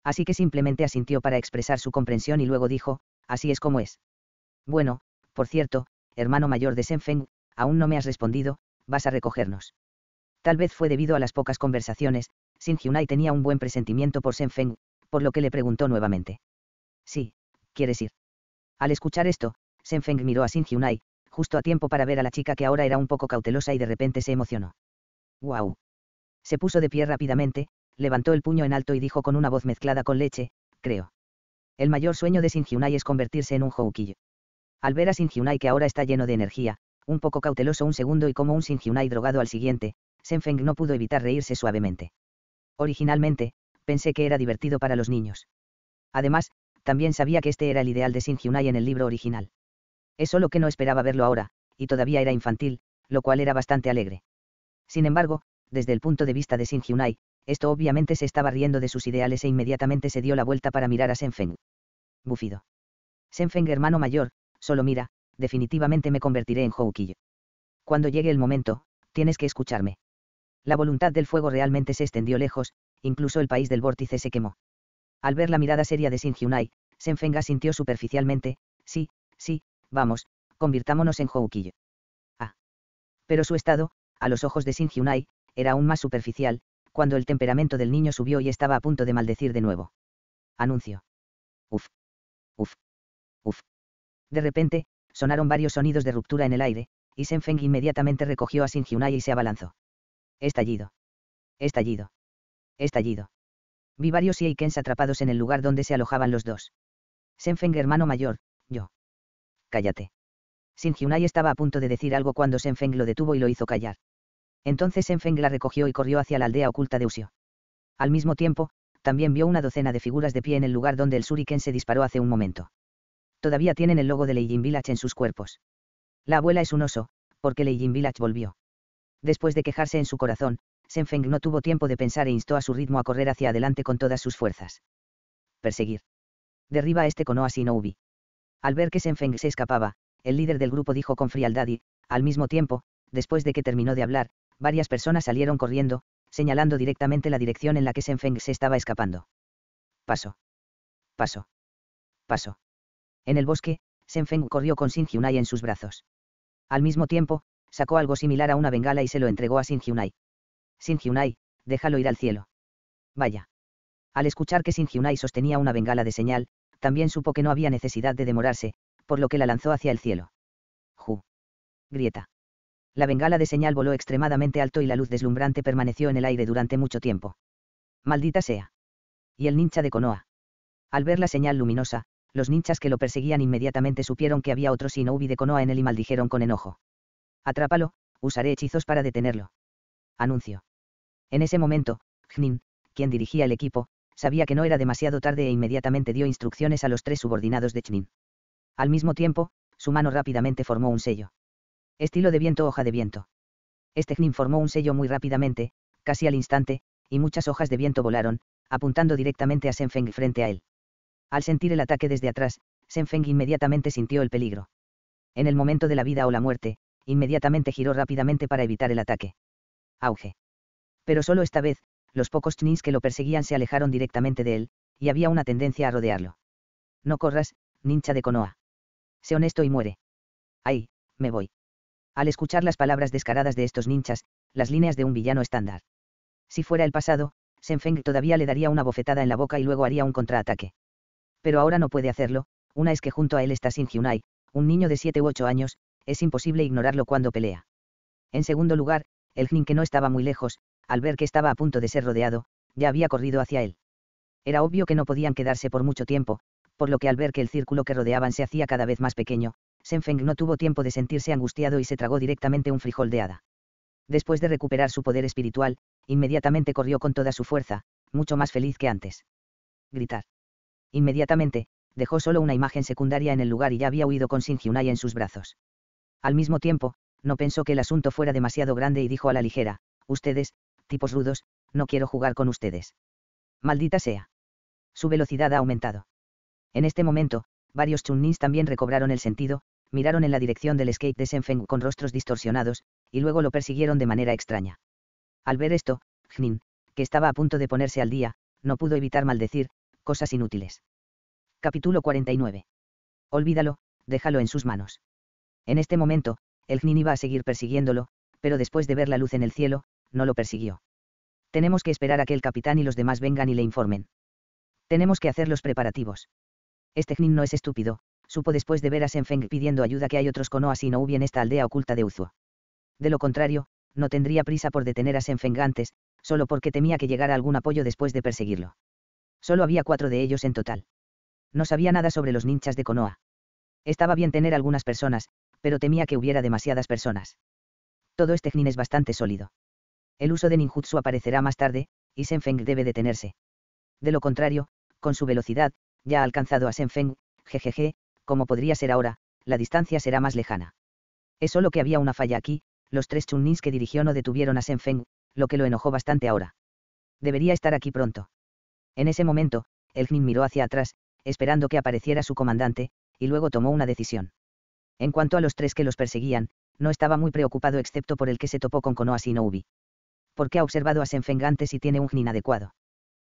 Así que simplemente asintió para expresar su comprensión y luego dijo, así es como es. Bueno, por cierto, hermano mayor de Senfeng, aún no me has respondido, vas a recogernos. Tal vez fue debido a las pocas conversaciones, Sin Hyunai tenía un buen presentimiento por Senfeng, por lo que le preguntó nuevamente. Sí, ¿quieres ir? Al escuchar esto, Senfeng miró a Sin Hyunai, justo a tiempo para ver a la chica que ahora era un poco cautelosa y de repente se emocionó. ¡Guau! ¡Wow! Se puso de pie rápidamente, levantó el puño en alto y dijo con una voz mezclada con leche, creo. El mayor sueño de Shin es convertirse en un Houkillo. Al ver a Shin que ahora está lleno de energía, un poco cauteloso un segundo y como un Shin drogado al siguiente, Senfeng no pudo evitar reírse suavemente. Originalmente, pensé que era divertido para los niños. Además, también sabía que este era el ideal de Shin en el libro original. Es solo que no esperaba verlo ahora, y todavía era infantil, lo cual era bastante alegre. Sin embargo, desde el punto de vista de Shin Hyunai, esto obviamente se estaba riendo de sus ideales e inmediatamente se dio la vuelta para mirar a Senfeng. Bufido. Senfeng hermano mayor, solo mira, definitivamente me convertiré en Houkillo. Cuando llegue el momento, tienes que escucharme. La voluntad del fuego realmente se extendió lejos, incluso el país del vórtice se quemó. Al ver la mirada seria de Shin Hyunai, Senfeng sintió superficialmente, sí, sí, Vamos, convirtámonos en Houkill. Ah. Pero su estado, a los ojos de Shin Hyunai, era aún más superficial, cuando el temperamento del niño subió y estaba a punto de maldecir de nuevo. Anuncio. Uf. Uf. Uf. De repente, sonaron varios sonidos de ruptura en el aire, y Feng inmediatamente recogió a Shin Hyunai y se abalanzó. Estallido. Estallido. Estallido. Vi varios Kens atrapados en el lugar donde se alojaban los dos. Senfeng hermano mayor, yo cállate. Sin estaba a punto de decir algo cuando Senfeng lo detuvo y lo hizo callar. Entonces Senfeng la recogió y corrió hacia la aldea oculta de Usio. Al mismo tiempo, también vio una docena de figuras de pie en el lugar donde el Suriken se disparó hace un momento. Todavía tienen el logo de Leijin Village en sus cuerpos. La abuela es un oso, porque Leijin Village volvió. Después de quejarse en su corazón, Senfeng no tuvo tiempo de pensar e instó a su ritmo a correr hacia adelante con todas sus fuerzas. Perseguir. Derriba a este Konoha Shinobi. Al ver que Senfeng se escapaba, el líder del grupo dijo con frialdad y, al mismo tiempo, después de que terminó de hablar, varias personas salieron corriendo, señalando directamente la dirección en la que Senfeng se estaba escapando. Paso. Paso. Paso. En el bosque, Senfeng corrió con Sin Hyunai en sus brazos. Al mismo tiempo, sacó algo similar a una bengala y se lo entregó a Sin Hyunai. Sin Hyunai, déjalo ir al cielo. Vaya. Al escuchar que Sin Hyunai sostenía una bengala de señal, también supo que no había necesidad de demorarse, por lo que la lanzó hacia el cielo. Ju. Grieta. La bengala de señal voló extremadamente alto y la luz deslumbrante permaneció en el aire durante mucho tiempo. Maldita sea. Y el nincha de Konoha. Al ver la señal luminosa, los ninchas que lo perseguían inmediatamente supieron que había otro shinobi de Konoha en él y maldijeron con enojo. Atrápalo, usaré hechizos para detenerlo. Anuncio. En ese momento, Jnin, quien dirigía el equipo, sabía que no era demasiado tarde e inmediatamente dio instrucciones a los tres subordinados de Chnin. Al mismo tiempo, su mano rápidamente formó un sello. Estilo de viento hoja de viento. Este Chnin formó un sello muy rápidamente, casi al instante, y muchas hojas de viento volaron, apuntando directamente a Feng frente a él. Al sentir el ataque desde atrás, Feng inmediatamente sintió el peligro. En el momento de la vida o la muerte, inmediatamente giró rápidamente para evitar el ataque. Auge. Pero solo esta vez, los pocos chnins que lo perseguían se alejaron directamente de él, y había una tendencia a rodearlo. No corras, nincha de Konoha. Sé honesto y muere. Ahí, me voy. Al escuchar las palabras descaradas de estos ninchas, las líneas de un villano estándar. Si fuera el pasado, Senfeng todavía le daría una bofetada en la boca y luego haría un contraataque. Pero ahora no puede hacerlo, una es que junto a él está Sin Hyunai, un niño de 7 u 8 años, es imposible ignorarlo cuando pelea. En segundo lugar, el Jin que no estaba muy lejos, al ver que estaba a punto de ser rodeado, ya había corrido hacia él. Era obvio que no podían quedarse por mucho tiempo, por lo que al ver que el círculo que rodeaban se hacía cada vez más pequeño, Senfeng no tuvo tiempo de sentirse angustiado y se tragó directamente un frijol de hada. Después de recuperar su poder espiritual, inmediatamente corrió con toda su fuerza, mucho más feliz que antes. Gritar. Inmediatamente, dejó solo una imagen secundaria en el lugar y ya había huido con Sin Hyunai en sus brazos. Al mismo tiempo, no pensó que el asunto fuera demasiado grande y dijo a la ligera, ustedes, tipos rudos, no quiero jugar con ustedes. Maldita sea. Su velocidad ha aumentado. En este momento, varios chunnis también recobraron el sentido, miraron en la dirección del skate de Senfeng con rostros distorsionados, y luego lo persiguieron de manera extraña. Al ver esto, Jnin, que estaba a punto de ponerse al día, no pudo evitar maldecir, cosas inútiles. Capítulo 49. Olvídalo, déjalo en sus manos. En este momento, el Jnin iba a seguir persiguiéndolo, pero después de ver la luz en el cielo, no lo persiguió. Tenemos que esperar a que el capitán y los demás vengan y le informen. Tenemos que hacer los preparativos. Este Gnin no es estúpido, supo después de ver a Senfeng pidiendo ayuda que hay otros Konoha si no en esta aldea oculta de Uzuo. De lo contrario, no tendría prisa por detener a Senfeng antes, solo porque temía que llegara algún apoyo después de perseguirlo. Solo había cuatro de ellos en total. No sabía nada sobre los ninchas de Konoha. Estaba bien tener algunas personas, pero temía que hubiera demasiadas personas. Todo este Gnin es bastante sólido. El uso de ninjutsu aparecerá más tarde, y Senfeng debe detenerse. De lo contrario, con su velocidad, ya ha alcanzado a Senfeng, jejeje, como podría ser ahora, la distancia será más lejana. Es solo que había una falla aquí, los tres chunnins que dirigió no detuvieron a Senfeng, lo que lo enojó bastante ahora. Debería estar aquí pronto. En ese momento, el Jin miró hacia atrás, esperando que apareciera su comandante, y luego tomó una decisión. En cuanto a los tres que los perseguían, no estaba muy preocupado excepto por el que se topó con Konoha Shinobi porque ha observado a Senfeng antes y tiene un gnin adecuado?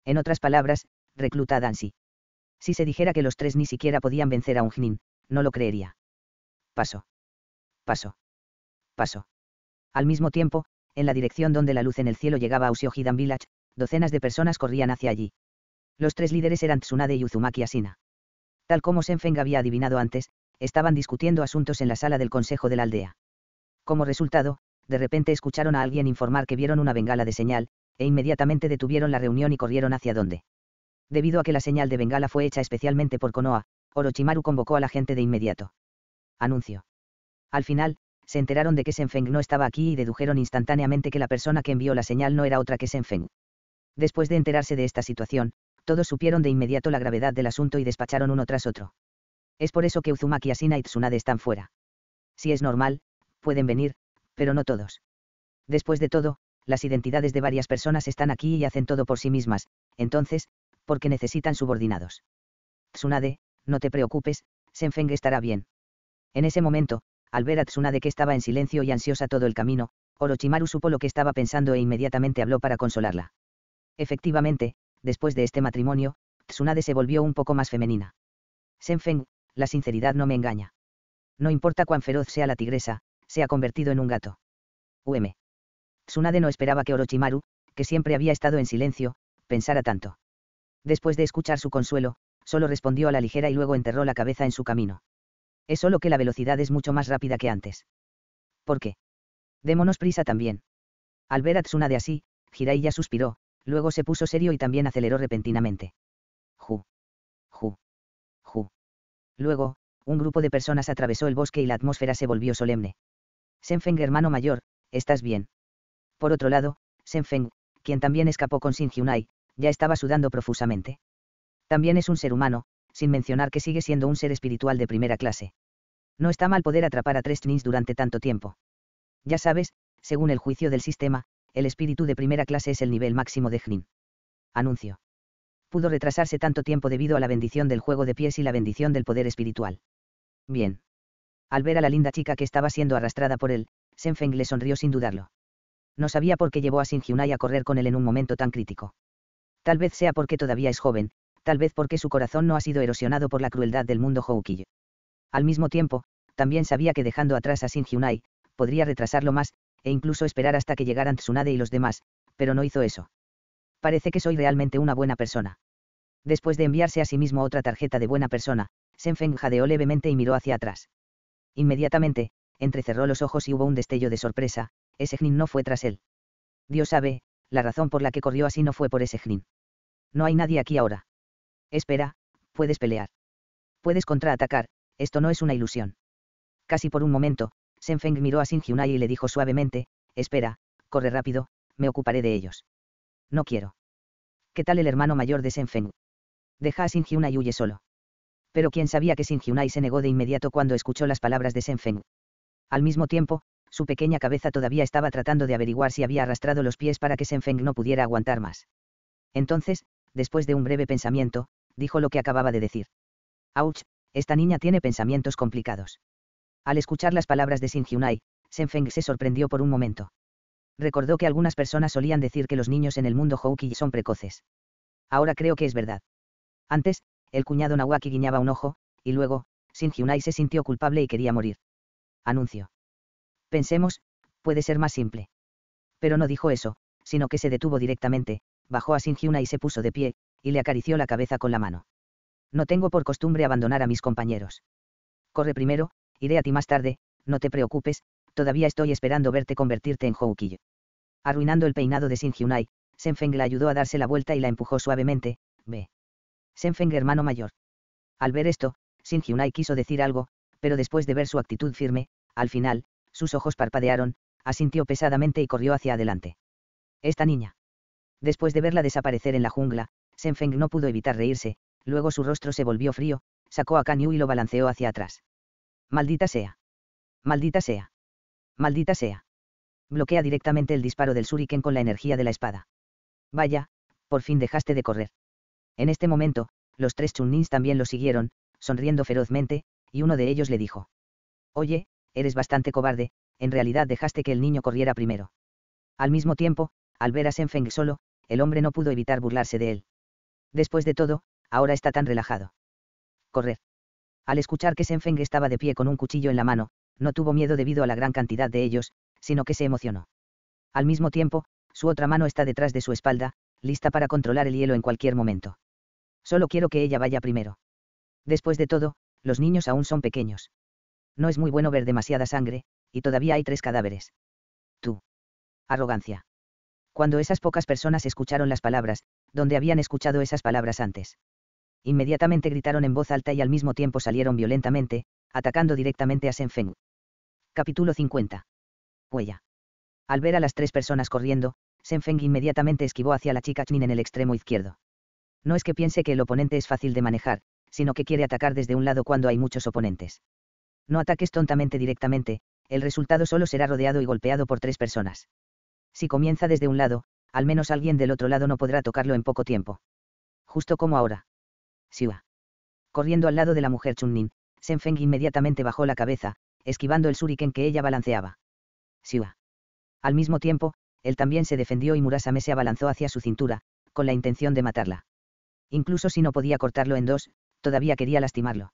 En otras palabras, recluta a Dansi. Si se dijera que los tres ni siquiera podían vencer a un gnin, no lo creería. Paso. Paso. Paso. Al mismo tiempo, en la dirección donde la luz en el cielo llegaba a Ushiojidan Village, docenas de personas corrían hacia allí. Los tres líderes eran Tsunade y Uzumaki Asina. Tal como Senfeng había adivinado antes, estaban discutiendo asuntos en la sala del consejo de la aldea. Como resultado, de repente escucharon a alguien informar que vieron una bengala de señal, e inmediatamente detuvieron la reunión y corrieron hacia donde. Debido a que la señal de bengala fue hecha especialmente por Konoha, Orochimaru convocó a la gente de inmediato. Anuncio. Al final, se enteraron de que Senfeng no estaba aquí y dedujeron instantáneamente que la persona que envió la señal no era otra que Senfeng. Después de enterarse de esta situación, todos supieron de inmediato la gravedad del asunto y despacharon uno tras otro. Es por eso que Uzumaki Asina y Tsunade están fuera. Si es normal, pueden venir, pero no todos. Después de todo, las identidades de varias personas están aquí y hacen todo por sí mismas, entonces, porque necesitan subordinados? Tsunade, no te preocupes, Senfeng estará bien. En ese momento, al ver a Tsunade que estaba en silencio y ansiosa todo el camino, Orochimaru supo lo que estaba pensando e inmediatamente habló para consolarla. Efectivamente, después de este matrimonio, Tsunade se volvió un poco más femenina. Senfeng, la sinceridad no me engaña. No importa cuán feroz sea la tigresa, se ha convertido en un gato. UM. Tsunade no esperaba que Orochimaru, que siempre había estado en silencio, pensara tanto. Después de escuchar su consuelo, solo respondió a la ligera y luego enterró la cabeza en su camino. Es solo que la velocidad es mucho más rápida que antes. ¿Por qué? Démonos prisa también. Al ver a Tsunade así, ya suspiró, luego se puso serio y también aceleró repentinamente. Ju. Ju. Ju. Luego, un grupo de personas atravesó el bosque y la atmósfera se volvió solemne. Senfeng hermano mayor, ¿estás bien? Por otro lado, Senfeng, quien también escapó con Sin Hyunai, ya estaba sudando profusamente. También es un ser humano, sin mencionar que sigue siendo un ser espiritual de primera clase. No está mal poder atrapar a tres Nins durante tanto tiempo. Ya sabes, según el juicio del sistema, el espíritu de primera clase es el nivel máximo de Jnin. Anuncio. Pudo retrasarse tanto tiempo debido a la bendición del juego de pies y la bendición del poder espiritual. Bien. Al ver a la linda chica que estaba siendo arrastrada por él, Senfeng le sonrió sin dudarlo. No sabía por qué llevó a Hyunai a correr con él en un momento tan crítico. Tal vez sea porque todavía es joven, tal vez porque su corazón no ha sido erosionado por la crueldad del mundo Houkiyo. Al mismo tiempo, también sabía que dejando atrás a Hyunai, podría retrasarlo más, e incluso esperar hasta que llegaran Tsunade y los demás, pero no hizo eso. Parece que soy realmente una buena persona. Después de enviarse a sí mismo otra tarjeta de buena persona, Senfeng jadeó levemente y miró hacia atrás. Inmediatamente, entrecerró los ojos y hubo un destello de sorpresa, ese Jnin no fue tras él. Dios sabe, la razón por la que corrió así no fue por ese Jnin. No hay nadie aquí ahora. Espera, puedes pelear. Puedes contraatacar, esto no es una ilusión. Casi por un momento, Feng miró a Sin Hyunai y le dijo suavemente, espera, corre rápido, me ocuparé de ellos. No quiero. ¿Qué tal el hermano mayor de Senfeng? Deja a Sin Hyunai y huye solo pero quién sabía que Sin Hyunai se negó de inmediato cuando escuchó las palabras de Shen Feng. Al mismo tiempo, su pequeña cabeza todavía estaba tratando de averiguar si había arrastrado los pies para que Shen Feng no pudiera aguantar más. Entonces, después de un breve pensamiento, dijo lo que acababa de decir. Auch, esta niña tiene pensamientos complicados. Al escuchar las palabras de Sin Hyunai, Shen Feng se sorprendió por un momento. Recordó que algunas personas solían decir que los niños en el mundo Houki son precoces. Ahora creo que es verdad. Antes, el cuñado Nawaki guiñaba un ojo, y luego, Sin Hyunai se sintió culpable y quería morir. Anuncio. Pensemos, puede ser más simple. Pero no dijo eso, sino que se detuvo directamente, bajó a Sin Hyunai y se puso de pie, y le acarició la cabeza con la mano. No tengo por costumbre abandonar a mis compañeros. Corre primero, iré a ti más tarde, no te preocupes, todavía estoy esperando verte convertirte en Houkiyo. Arruinando el peinado de Sin Hyunai, Senfeng la ayudó a darse la vuelta y la empujó suavemente, ve. Senfeng hermano mayor. Al ver esto, Sin Hyunai quiso decir algo, pero después de ver su actitud firme, al final, sus ojos parpadearon, asintió pesadamente y corrió hacia adelante. Esta niña. Después de verla desaparecer en la jungla, Senfeng no pudo evitar reírse, luego su rostro se volvió frío, sacó a Kanyu y lo balanceó hacia atrás. Maldita sea. Maldita sea. Maldita sea. Bloquea directamente el disparo del shuriken con la energía de la espada. Vaya, por fin dejaste de correr. En este momento, los tres chunins también lo siguieron, sonriendo ferozmente, y uno de ellos le dijo. Oye, eres bastante cobarde, en realidad dejaste que el niño corriera primero. Al mismo tiempo, al ver a Senfeng solo, el hombre no pudo evitar burlarse de él. Después de todo, ahora está tan relajado. Correr. Al escuchar que Senfeng estaba de pie con un cuchillo en la mano, no tuvo miedo debido a la gran cantidad de ellos, sino que se emocionó. Al mismo tiempo, su otra mano está detrás de su espalda, lista para controlar el hielo en cualquier momento. Solo quiero que ella vaya primero. Después de todo, los niños aún son pequeños. No es muy bueno ver demasiada sangre, y todavía hay tres cadáveres. Tú. Arrogancia. Cuando esas pocas personas escucharon las palabras, donde habían escuchado esas palabras antes. Inmediatamente gritaron en voz alta y al mismo tiempo salieron violentamente, atacando directamente a Feng. Capítulo 50. Huella. Al ver a las tres personas corriendo, Feng inmediatamente esquivó hacia la chica Chin en el extremo izquierdo. No es que piense que el oponente es fácil de manejar, sino que quiere atacar desde un lado cuando hay muchos oponentes. No ataques tontamente directamente, el resultado solo será rodeado y golpeado por tres personas. Si comienza desde un lado, al menos alguien del otro lado no podrá tocarlo en poco tiempo. Justo como ahora. Siwa. Corriendo al lado de la mujer Sen Feng inmediatamente bajó la cabeza, esquivando el shuriken que ella balanceaba. Siwa. Al mismo tiempo, él también se defendió y Murasame se abalanzó hacia su cintura, con la intención de matarla. Incluso si no podía cortarlo en dos, todavía quería lastimarlo.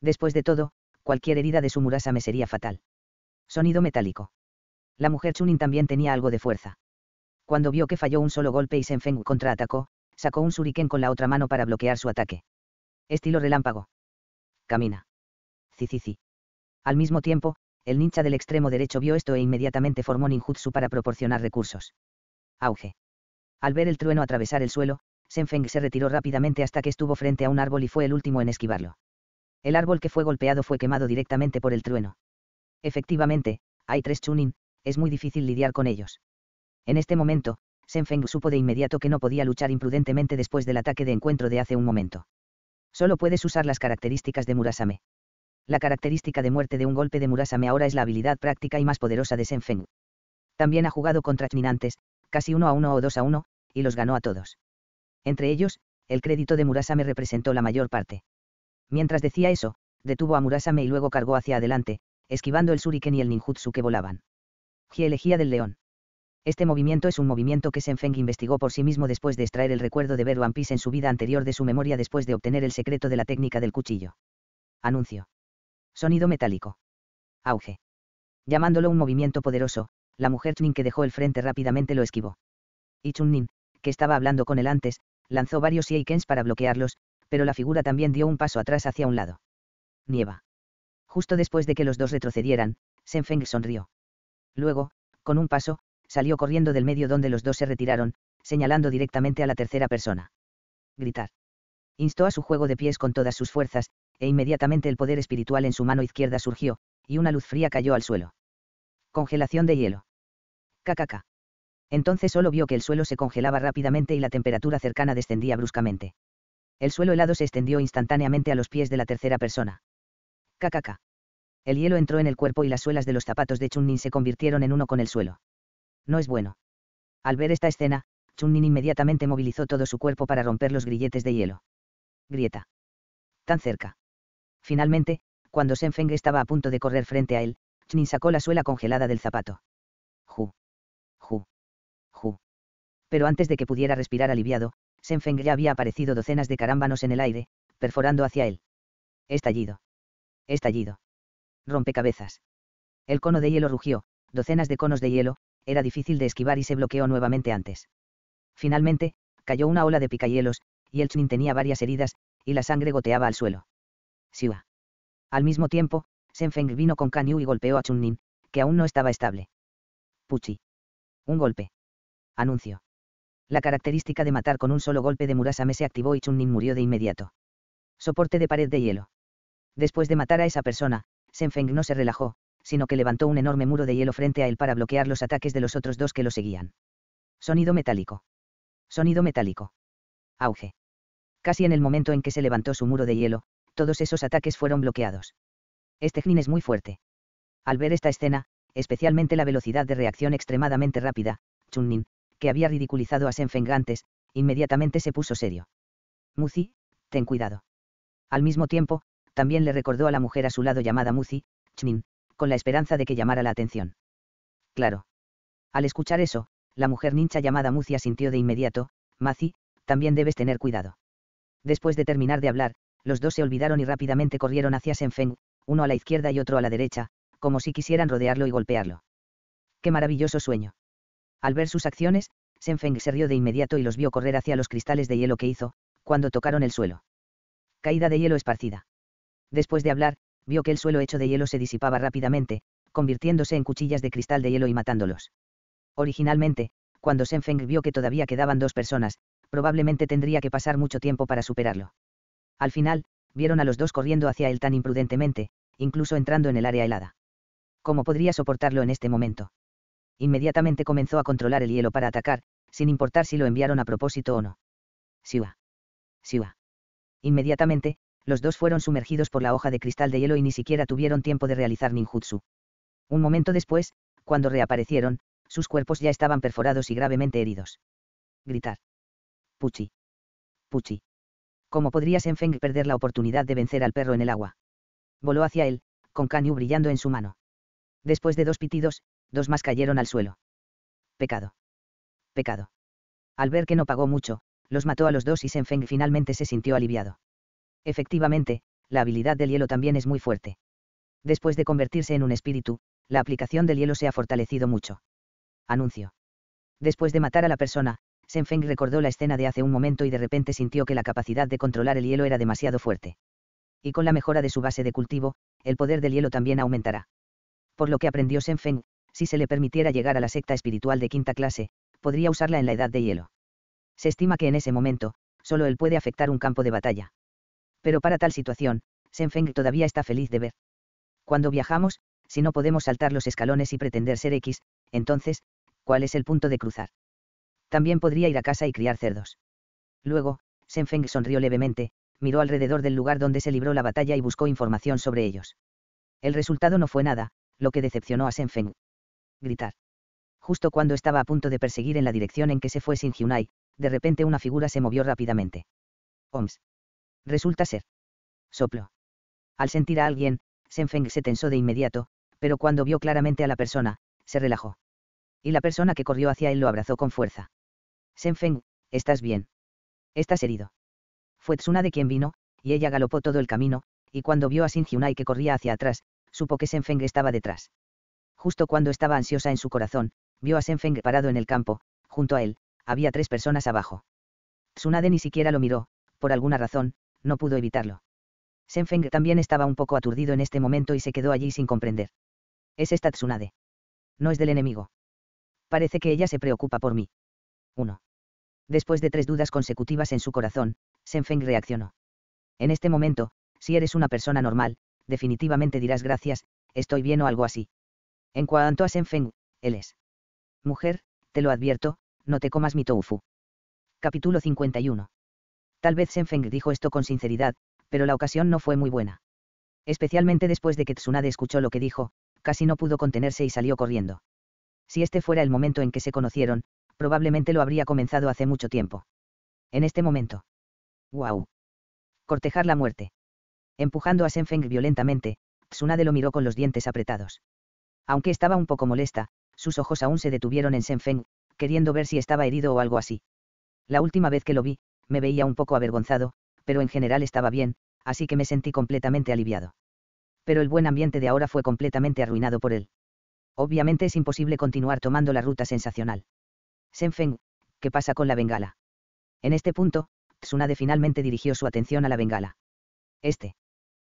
Después de todo, cualquier herida de su murasa me sería fatal. Sonido metálico. La mujer Chunin también tenía algo de fuerza. Cuando vio que falló un solo golpe y Senfeng contraatacó, sacó un shuriken con la otra mano para bloquear su ataque. Estilo relámpago. Camina. Cici-ci. Al mismo tiempo, el ninja del extremo derecho vio esto e inmediatamente formó ninjutsu para proporcionar recursos. Auge. Al ver el trueno atravesar el suelo, Feng se retiró rápidamente hasta que estuvo frente a un árbol y fue el último en esquivarlo. El árbol que fue golpeado fue quemado directamente por el trueno. Efectivamente, hay tres Chunin, es muy difícil lidiar con ellos. En este momento, Feng supo de inmediato que no podía luchar imprudentemente después del ataque de encuentro de hace un momento. Solo puedes usar las características de Murasame. La característica de muerte de un golpe de Murasame ahora es la habilidad práctica y más poderosa de Feng. También ha jugado contra Chunin casi uno a uno o dos a uno, y los ganó a todos. Entre ellos, el crédito de Murasame representó la mayor parte. Mientras decía eso, detuvo a Murasame y luego cargó hacia adelante, esquivando el shuriken y el ninjutsu que volaban. Gie elegía del león. Este movimiento es un movimiento que Senfeng investigó por sí mismo después de extraer el recuerdo de ver One Piece en su vida anterior de su memoria después de obtener el secreto de la técnica del cuchillo. Anuncio. Sonido metálico. Auge. Llamándolo un movimiento poderoso, la mujer Chunin que dejó el frente rápidamente lo esquivó. Y Chunin, que estaba hablando con él antes, lanzó varios yeikens para bloquearlos, pero la figura también dio un paso atrás hacia un lado. Nieva. Justo después de que los dos retrocedieran, Feng sonrió. Luego, con un paso, salió corriendo del medio donde los dos se retiraron, señalando directamente a la tercera persona. Gritar. Instó a su juego de pies con todas sus fuerzas, e inmediatamente el poder espiritual en su mano izquierda surgió, y una luz fría cayó al suelo. Congelación de hielo. KKK. Entonces solo vio que el suelo se congelaba rápidamente y la temperatura cercana descendía bruscamente. El suelo helado se extendió instantáneamente a los pies de la tercera persona. KKK. El hielo entró en el cuerpo y las suelas de los zapatos de Chun-Nin se convirtieron en uno con el suelo. No es bueno. Al ver esta escena, Chun-Nin inmediatamente movilizó todo su cuerpo para romper los grilletes de hielo. Grieta. Tan cerca. Finalmente, cuando Feng estaba a punto de correr frente a él, Chunnin sacó la suela congelada del zapato. Ju. Pero antes de que pudiera respirar aliviado, Senfeng ya había aparecido docenas de carámbanos en el aire, perforando hacia él. Estallido. Estallido. Rompecabezas. El cono de hielo rugió, docenas de conos de hielo, era difícil de esquivar y se bloqueó nuevamente antes. Finalmente, cayó una ola de picahielos y el Chunin tenía varias heridas, y la sangre goteaba al suelo. Siwa. Al mismo tiempo, Senfeng vino con Kanyu y golpeó a Chunnin, que aún no estaba estable. Puchi. Un golpe. Anuncio. La característica de matar con un solo golpe de Murasame se activó y Chun-Nin murió de inmediato. Soporte de pared de hielo. Después de matar a esa persona, Senfeng no se relajó, sino que levantó un enorme muro de hielo frente a él para bloquear los ataques de los otros dos que lo seguían. Sonido metálico. Sonido metálico. Auge. Casi en el momento en que se levantó su muro de hielo, todos esos ataques fueron bloqueados. Este Jin es muy fuerte. Al ver esta escena, especialmente la velocidad de reacción extremadamente rápida, Chun-Nin que había ridiculizado a antes, inmediatamente se puso serio. Muzi, ten cuidado. Al mismo tiempo, también le recordó a la mujer a su lado llamada Muzi, Chmin, con la esperanza de que llamara la atención. Claro. Al escuchar eso, la mujer nincha llamada Muzi asintió de inmediato, Mazi, también debes tener cuidado. Después de terminar de hablar, los dos se olvidaron y rápidamente corrieron hacia Senfeng, uno a la izquierda y otro a la derecha, como si quisieran rodearlo y golpearlo. ¡Qué maravilloso sueño! Al ver sus acciones, Senfeng se rió de inmediato y los vio correr hacia los cristales de hielo que hizo, cuando tocaron el suelo. Caída de hielo esparcida. Después de hablar, vio que el suelo hecho de hielo se disipaba rápidamente, convirtiéndose en cuchillas de cristal de hielo y matándolos. Originalmente, cuando Feng vio que todavía quedaban dos personas, probablemente tendría que pasar mucho tiempo para superarlo. Al final, vieron a los dos corriendo hacia él tan imprudentemente, incluso entrando en el área helada. ¿Cómo podría soportarlo en este momento? inmediatamente comenzó a controlar el hielo para atacar, sin importar si lo enviaron a propósito o no. Siwa. Siwa. Inmediatamente, los dos fueron sumergidos por la hoja de cristal de hielo y ni siquiera tuvieron tiempo de realizar ninjutsu. Un momento después, cuando reaparecieron, sus cuerpos ya estaban perforados y gravemente heridos. Gritar. Puchi. Puchi. ¿Cómo podría Senfeng perder la oportunidad de vencer al perro en el agua? Voló hacia él, con Kanyu brillando en su mano. Después de dos pitidos, dos más cayeron al suelo. Pecado. Pecado. Al ver que no pagó mucho, los mató a los dos y Senfeng finalmente se sintió aliviado. Efectivamente, la habilidad del hielo también es muy fuerte. Después de convertirse en un espíritu, la aplicación del hielo se ha fortalecido mucho. Anuncio. Después de matar a la persona, Senfeng recordó la escena de hace un momento y de repente sintió que la capacidad de controlar el hielo era demasiado fuerte. Y con la mejora de su base de cultivo, el poder del hielo también aumentará. Por lo que aprendió Senfeng, si se le permitiera llegar a la secta espiritual de quinta clase, podría usarla en la edad de hielo. Se estima que en ese momento, solo él puede afectar un campo de batalla. Pero para tal situación, Senfeng todavía está feliz de ver. Cuando viajamos, si no podemos saltar los escalones y pretender ser X, entonces, ¿cuál es el punto de cruzar? También podría ir a casa y criar cerdos. Luego, Senfeng sonrió levemente, miró alrededor del lugar donde se libró la batalla y buscó información sobre ellos. El resultado no fue nada, lo que decepcionó a Senfeng gritar. Justo cuando estaba a punto de perseguir en la dirección en que se fue Sin Hyunai, de repente una figura se movió rápidamente. Oms. Resulta ser. Soplo. Al sentir a alguien, Senfeng se tensó de inmediato, pero cuando vio claramente a la persona, se relajó. Y la persona que corrió hacia él lo abrazó con fuerza. Senfeng, ¿estás bien? Estás herido. Fue Tsuna de quien vino, y ella galopó todo el camino, y cuando vio a Sin Hyunai que corría hacia atrás, supo que Senfeng estaba detrás. Justo cuando estaba ansiosa en su corazón, vio a Senfeng parado en el campo, junto a él, había tres personas abajo. Tsunade ni siquiera lo miró, por alguna razón, no pudo evitarlo. Senfeng también estaba un poco aturdido en este momento y se quedó allí sin comprender. Es esta Tsunade. No es del enemigo. Parece que ella se preocupa por mí. 1. Después de tres dudas consecutivas en su corazón, Senfeng reaccionó. En este momento, si eres una persona normal, definitivamente dirás gracias, estoy bien o algo así. En cuanto a Senfeng, él es. Mujer, te lo advierto, no te comas mi tofu. Capítulo 51. Tal vez Senfeng dijo esto con sinceridad, pero la ocasión no fue muy buena. Especialmente después de que Tsunade escuchó lo que dijo, casi no pudo contenerse y salió corriendo. Si este fuera el momento en que se conocieron, probablemente lo habría comenzado hace mucho tiempo. En este momento. ¡Guau! Cortejar la muerte. Empujando a Senfeng violentamente, Tsunade lo miró con los dientes apretados. Aunque estaba un poco molesta, sus ojos aún se detuvieron en Feng, queriendo ver si estaba herido o algo así. La última vez que lo vi, me veía un poco avergonzado, pero en general estaba bien, así que me sentí completamente aliviado. Pero el buen ambiente de ahora fue completamente arruinado por él. Obviamente es imposible continuar tomando la ruta sensacional. Feng, ¿qué pasa con la bengala? En este punto, Tsunade finalmente dirigió su atención a la bengala. Este.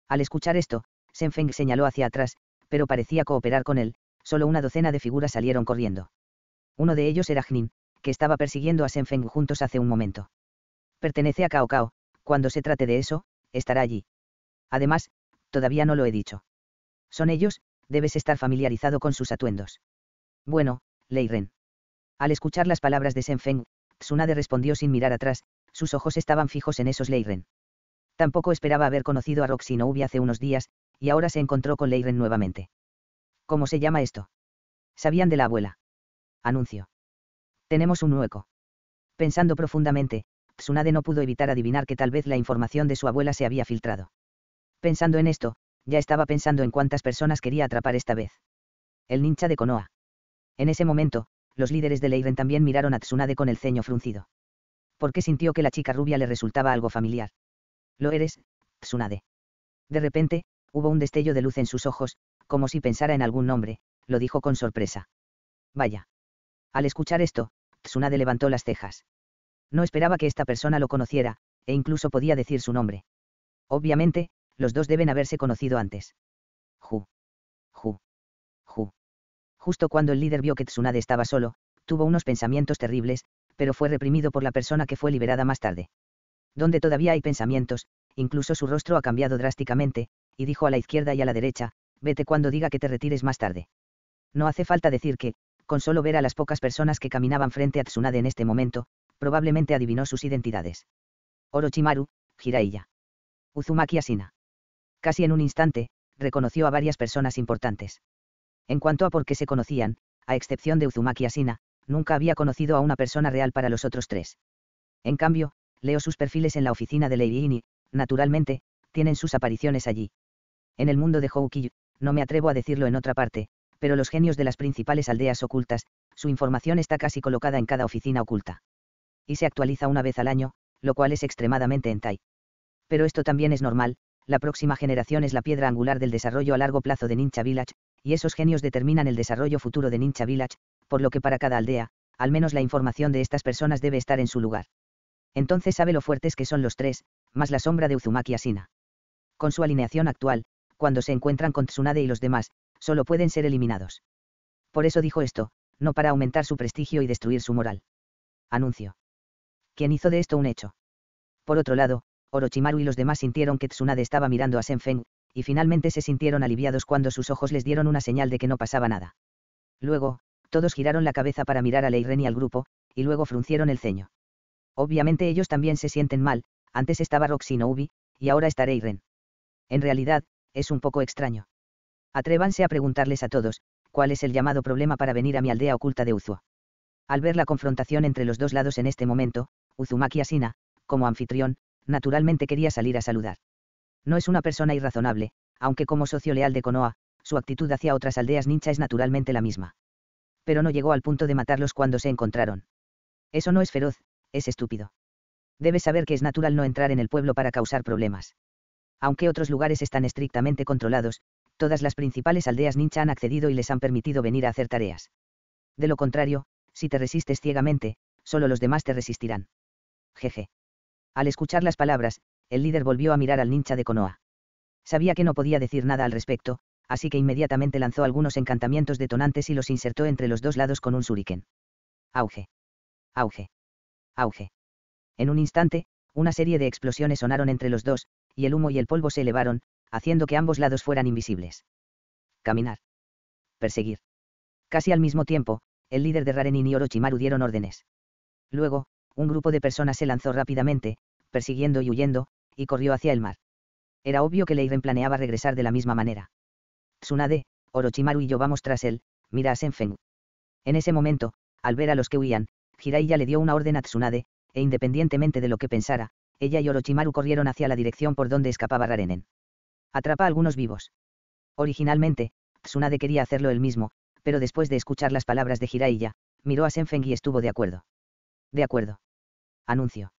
Al escuchar esto, Feng señaló hacia atrás, pero parecía cooperar con él, solo una docena de figuras salieron corriendo. Uno de ellos era Jnin, que estaba persiguiendo a Senfeng juntos hace un momento. Pertenece a Cao Cao, cuando se trate de eso, estará allí. Además, todavía no lo he dicho. Son ellos, debes estar familiarizado con sus atuendos. Bueno, Ren. Al escuchar las palabras de Senfeng, Tsunade respondió sin mirar atrás, sus ojos estaban fijos en esos Ren. Tampoco esperaba haber conocido a Roxy Novi hace unos días, y ahora se encontró con Leiren nuevamente. ¿Cómo se llama esto? Sabían de la abuela. Anuncio. Tenemos un hueco. Pensando profundamente, Tsunade no pudo evitar adivinar que tal vez la información de su abuela se había filtrado. Pensando en esto, ya estaba pensando en cuántas personas quería atrapar esta vez. El ninja de Konoha. En ese momento, los líderes de Leiren también miraron a Tsunade con el ceño fruncido. Porque sintió que la chica rubia le resultaba algo familiar. Lo eres, Tsunade. De repente, Hubo un destello de luz en sus ojos, como si pensara en algún nombre, lo dijo con sorpresa. Vaya. Al escuchar esto, Tsunade levantó las cejas. No esperaba que esta persona lo conociera, e incluso podía decir su nombre. Obviamente, los dos deben haberse conocido antes. Ju. Ju. Ju. Justo cuando el líder vio que Tsunade estaba solo, tuvo unos pensamientos terribles, pero fue reprimido por la persona que fue liberada más tarde. Donde todavía hay pensamientos, incluso su rostro ha cambiado drásticamente, y dijo a la izquierda y a la derecha, vete cuando diga que te retires más tarde. No hace falta decir que, con solo ver a las pocas personas que caminaban frente a Tsunade en este momento, probablemente adivinó sus identidades. Orochimaru, Jiraiya. Uzumaki Asina. Casi en un instante, reconoció a varias personas importantes. En cuanto a por qué se conocían, a excepción de Uzumaki Asina, nunca había conocido a una persona real para los otros tres. En cambio, leo sus perfiles en la oficina de Lady Ini, naturalmente, tienen sus apariciones allí. En el mundo de Houkiyu, no me atrevo a decirlo en otra parte, pero los genios de las principales aldeas ocultas, su información está casi colocada en cada oficina oculta. Y se actualiza una vez al año, lo cual es extremadamente tai. Pero esto también es normal, la próxima generación es la piedra angular del desarrollo a largo plazo de Ninja Village, y esos genios determinan el desarrollo futuro de Ninja Village, por lo que para cada aldea, al menos la información de estas personas debe estar en su lugar. Entonces sabe lo fuertes que son los tres, más la sombra de Uzumaki Asina. Con su alineación actual, cuando se encuentran con Tsunade y los demás, solo pueden ser eliminados. Por eso dijo esto, no para aumentar su prestigio y destruir su moral. Anuncio. ¿Quién hizo de esto un hecho? Por otro lado, Orochimaru y los demás sintieron que Tsunade estaba mirando a Senfeng, y finalmente se sintieron aliviados cuando sus ojos les dieron una señal de que no pasaba nada. Luego, todos giraron la cabeza para mirar a Leiren y al grupo, y luego fruncieron el ceño. Obviamente ellos también se sienten mal, antes estaba Roxy y ahora está Leiren. En realidad, es un poco extraño. Atrévanse a preguntarles a todos, ¿cuál es el llamado problema para venir a mi aldea oculta de Uzua. Al ver la confrontación entre los dos lados en este momento, Uzumaki Asina, como anfitrión, naturalmente quería salir a saludar. No es una persona irrazonable, aunque como socio leal de Konoha, su actitud hacia otras aldeas ninja es naturalmente la misma. Pero no llegó al punto de matarlos cuando se encontraron. Eso no es feroz, es estúpido. Debes saber que es natural no entrar en el pueblo para causar problemas aunque otros lugares están estrictamente controlados, todas las principales aldeas ninja han accedido y les han permitido venir a hacer tareas. De lo contrario, si te resistes ciegamente, solo los demás te resistirán. Jeje. Al escuchar las palabras, el líder volvió a mirar al ninja de Konoha. Sabía que no podía decir nada al respecto, así que inmediatamente lanzó algunos encantamientos detonantes y los insertó entre los dos lados con un shuriken. Auge. Auge. Auge. En un instante, una serie de explosiones sonaron entre los dos, y el humo y el polvo se elevaron, haciendo que ambos lados fueran invisibles. Caminar. Perseguir. Casi al mismo tiempo, el líder de Rarenin y Orochimaru dieron órdenes. Luego, un grupo de personas se lanzó rápidamente, persiguiendo y huyendo, y corrió hacia el mar. Era obvio que Leiren planeaba regresar de la misma manera. Tsunade, Orochimaru y yo vamos tras él, mira a Senfeng. En ese momento, al ver a los que huían, Jiraiya le dio una orden a Tsunade, e independientemente de lo que pensara, ella y Orochimaru corrieron hacia la dirección por donde escapaba Rarenen. Atrapa algunos vivos. Originalmente, Tsunade quería hacerlo él mismo, pero después de escuchar las palabras de Jiraiya, miró a Senfeng y estuvo de acuerdo. De acuerdo. Anuncio.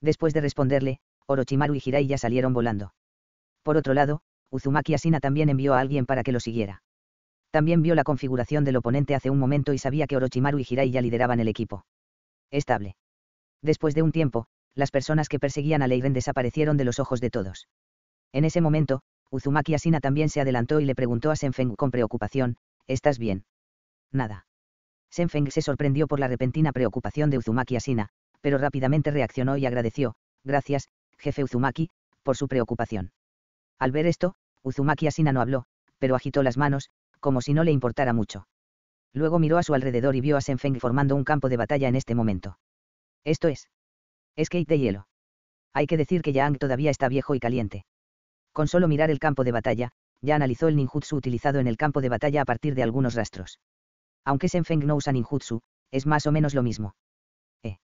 Después de responderle, Orochimaru y Jiraiya salieron volando. Por otro lado, Uzumaki Asina también envió a alguien para que lo siguiera. También vio la configuración del oponente hace un momento y sabía que Orochimaru y Jiraiya lideraban el equipo. Estable. Después de un tiempo, las personas que perseguían a Leiren desaparecieron de los ojos de todos. En ese momento, Uzumaki Asina también se adelantó y le preguntó a Senfeng con preocupación, ¿estás bien? Nada. Senfeng se sorprendió por la repentina preocupación de Uzumaki Asina, pero rápidamente reaccionó y agradeció, gracias, jefe Uzumaki, por su preocupación. Al ver esto, Uzumaki Asina no habló, pero agitó las manos, como si no le importara mucho. Luego miró a su alrededor y vio a Senfeng formando un campo de batalla en este momento. Esto es. Skate de hielo. Hay que decir que Yang todavía está viejo y caliente. Con solo mirar el campo de batalla, ya analizó el ninjutsu utilizado en el campo de batalla a partir de algunos rastros. Aunque Senfeng no usa ninjutsu, es más o menos lo mismo. Eh.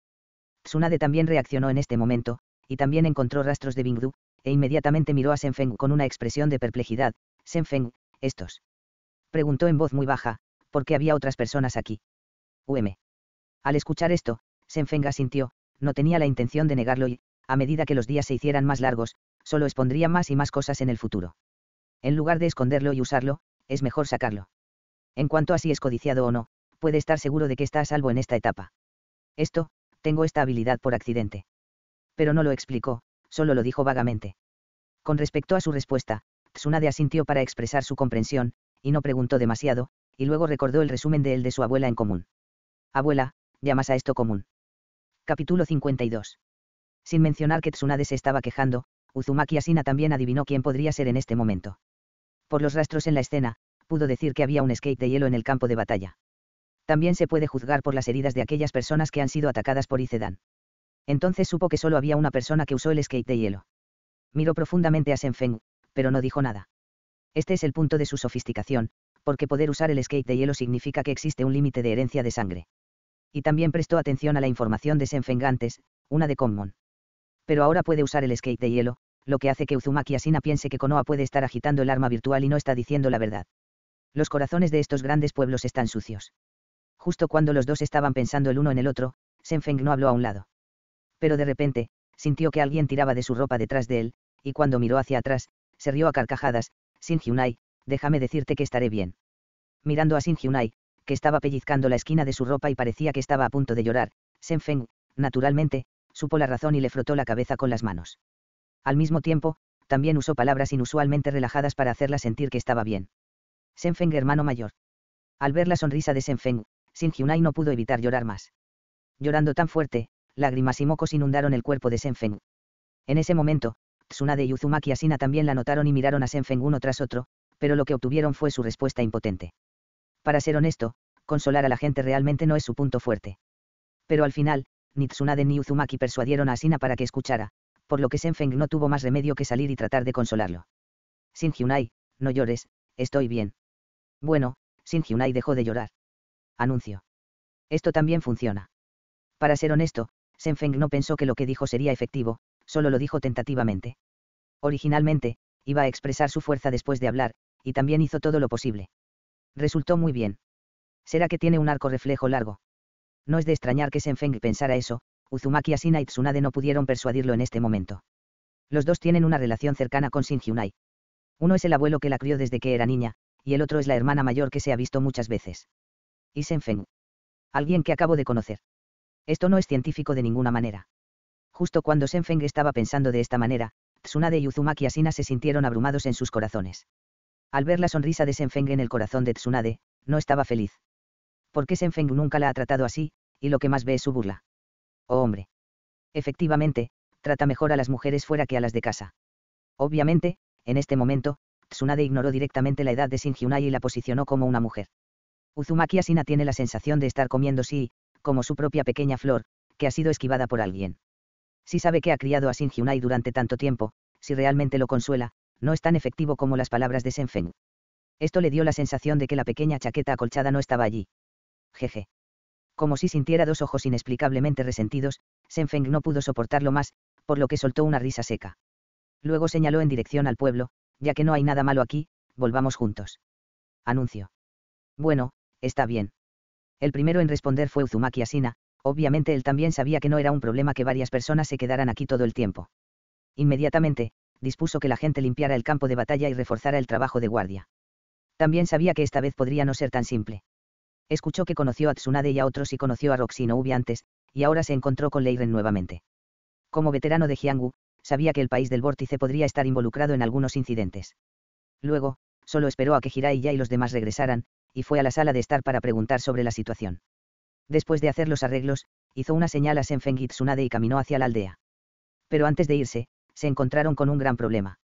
Tsunade también reaccionó en este momento, y también encontró rastros de Bingdu, e inmediatamente miró a Senfeng con una expresión de perplejidad. Senfeng, estos. Preguntó en voz muy baja, porque había otras personas aquí. UM. Al escuchar esto, Senfeng asintió, no tenía la intención de negarlo y, a medida que los días se hicieran más largos, solo expondría más y más cosas en el futuro. En lugar de esconderlo y usarlo, es mejor sacarlo. En cuanto a si es codiciado o no, puede estar seguro de que está a salvo en esta etapa. Esto, tengo esta habilidad por accidente. Pero no lo explicó, solo lo dijo vagamente. Con respecto a su respuesta, Tsunade asintió para expresar su comprensión, y no preguntó demasiado, y luego recordó el resumen de él de su abuela en común. Abuela, llamas a esto común. Capítulo 52. Sin mencionar que Tsunade se estaba quejando, Uzumaki Asina también adivinó quién podría ser en este momento. Por los rastros en la escena, pudo decir que había un skate de hielo en el campo de batalla. También se puede juzgar por las heridas de aquellas personas que han sido atacadas por Icedan. Entonces supo que solo había una persona que usó el skate de hielo. Miró profundamente a Senfeng, pero no dijo nada. Este es el punto de su sofisticación, porque poder usar el skate de hielo significa que existe un límite de herencia de sangre y también prestó atención a la información de antes, una de Common. Pero ahora puede usar el skate de hielo, lo que hace que Uzumaki Asina piense que Konoha puede estar agitando el arma virtual y no está diciendo la verdad. Los corazones de estos grandes pueblos están sucios. Justo cuando los dos estaban pensando el uno en el otro, Senfeng no habló a un lado. Pero de repente, sintió que alguien tiraba de su ropa detrás de él, y cuando miró hacia atrás, se rió a carcajadas, Sin Hyunai, déjame decirte que estaré bien. Mirando a Sin Hyunai, que estaba pellizcando la esquina de su ropa y parecía que estaba a punto de llorar, Sen Feng, naturalmente, supo la razón y le frotó la cabeza con las manos. Al mismo tiempo, también usó palabras inusualmente relajadas para hacerla sentir que estaba bien. Shen Feng hermano mayor. Al ver la sonrisa de Shen Feng, Sin Hyunai no pudo evitar llorar más. Llorando tan fuerte, lágrimas y mocos inundaron el cuerpo de Shen Feng. En ese momento, Tsunade y Uzumaki Asina también la notaron y miraron a Shen Feng uno tras otro, pero lo que obtuvieron fue su respuesta impotente. Para ser honesto, consolar a la gente realmente no es su punto fuerte. Pero al final, Nitsunade ni Uzumaki persuadieron a Asina para que escuchara, por lo que Senfeng no tuvo más remedio que salir y tratar de consolarlo. Sin Hyunai, no llores, estoy bien. Bueno, Sin Hyunai dejó de llorar. Anuncio. Esto también funciona. Para ser honesto, Senfeng no pensó que lo que dijo sería efectivo, solo lo dijo tentativamente. Originalmente, iba a expresar su fuerza después de hablar, y también hizo todo lo posible. Resultó muy bien. ¿Será que tiene un arco reflejo largo? No es de extrañar que Senfeng pensara eso, Uzumaki Asina y Tsunade no pudieron persuadirlo en este momento. Los dos tienen una relación cercana con Hyunai. Uno es el abuelo que la crió desde que era niña, y el otro es la hermana mayor que se ha visto muchas veces. Y Senfeng. Alguien que acabo de conocer. Esto no es científico de ninguna manera. Justo cuando Senfeng estaba pensando de esta manera, Tsunade y Uzumaki Asina se sintieron abrumados en sus corazones. Al ver la sonrisa de Senfeng en el corazón de Tsunade, no estaba feliz. ¿Por qué Senfeng nunca la ha tratado así, y lo que más ve es su burla. Oh hombre. Efectivamente, trata mejor a las mujeres fuera que a las de casa. Obviamente, en este momento, Tsunade ignoró directamente la edad de Hyunai y la posicionó como una mujer. Uzumaki Asina tiene la sensación de estar comiendo sí, como su propia pequeña flor, que ha sido esquivada por alguien. Si sabe que ha criado a Hyunai durante tanto tiempo, si realmente lo consuela, no es tan efectivo como las palabras de Senfeng. Esto le dio la sensación de que la pequeña chaqueta acolchada no estaba allí. Jeje. Como si sintiera dos ojos inexplicablemente resentidos, Senfeng no pudo soportarlo más, por lo que soltó una risa seca. Luego señaló en dirección al pueblo, ya que no hay nada malo aquí, volvamos juntos. Anuncio. Bueno, está bien. El primero en responder fue Uzumaki Asina, obviamente él también sabía que no era un problema que varias personas se quedaran aquí todo el tiempo. Inmediatamente, dispuso que la gente limpiara el campo de batalla y reforzara el trabajo de guardia. También sabía que esta vez podría no ser tan simple. Escuchó que conoció a Tsunade y a otros y conoció a Roxino Ubi antes, y ahora se encontró con Leiren nuevamente. Como veterano de Jiangu, sabía que el país del vórtice podría estar involucrado en algunos incidentes. Luego, solo esperó a que Jiraiya y los demás regresaran, y fue a la sala de estar para preguntar sobre la situación. Después de hacer los arreglos, hizo una señal a Senfeng y Tsunade y caminó hacia la aldea. Pero antes de irse, se encontraron con un gran problema.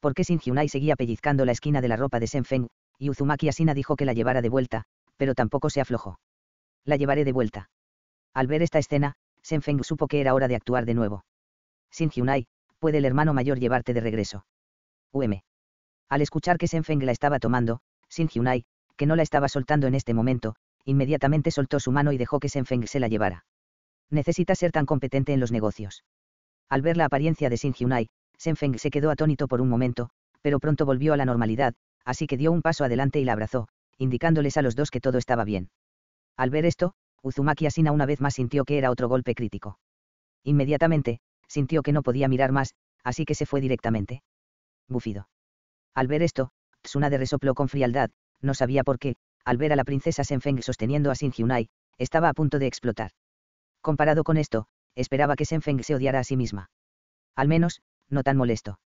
Porque Sin Hyunai seguía pellizcando la esquina de la ropa de Sen y Uzumaki Asina dijo que la llevara de vuelta, pero tampoco se aflojó. La llevaré de vuelta. Al ver esta escena, Senfeng supo que era hora de actuar de nuevo. Sin Hyunai, puede el hermano mayor llevarte de regreso. UM. Al escuchar que Senfeng la estaba tomando, Sin Hyunai, que no la estaba soltando en este momento, inmediatamente soltó su mano y dejó que Senfeng se la llevara. Necesita ser tan competente en los negocios. Al ver la apariencia de Sin Hyunai, Senfeng se quedó atónito por un momento, pero pronto volvió a la normalidad, así que dio un paso adelante y la abrazó, indicándoles a los dos que todo estaba bien. Al ver esto, Uzumaki Asina una vez más sintió que era otro golpe crítico. Inmediatamente, sintió que no podía mirar más, así que se fue directamente. Bufido. Al ver esto, Tsunade resopló con frialdad, no sabía por qué, al ver a la princesa Senfeng sosteniendo a Sin Hyunai, estaba a punto de explotar. Comparado con esto, esperaba que Senfeng se odiara a sí misma. Al menos, no tan molesto.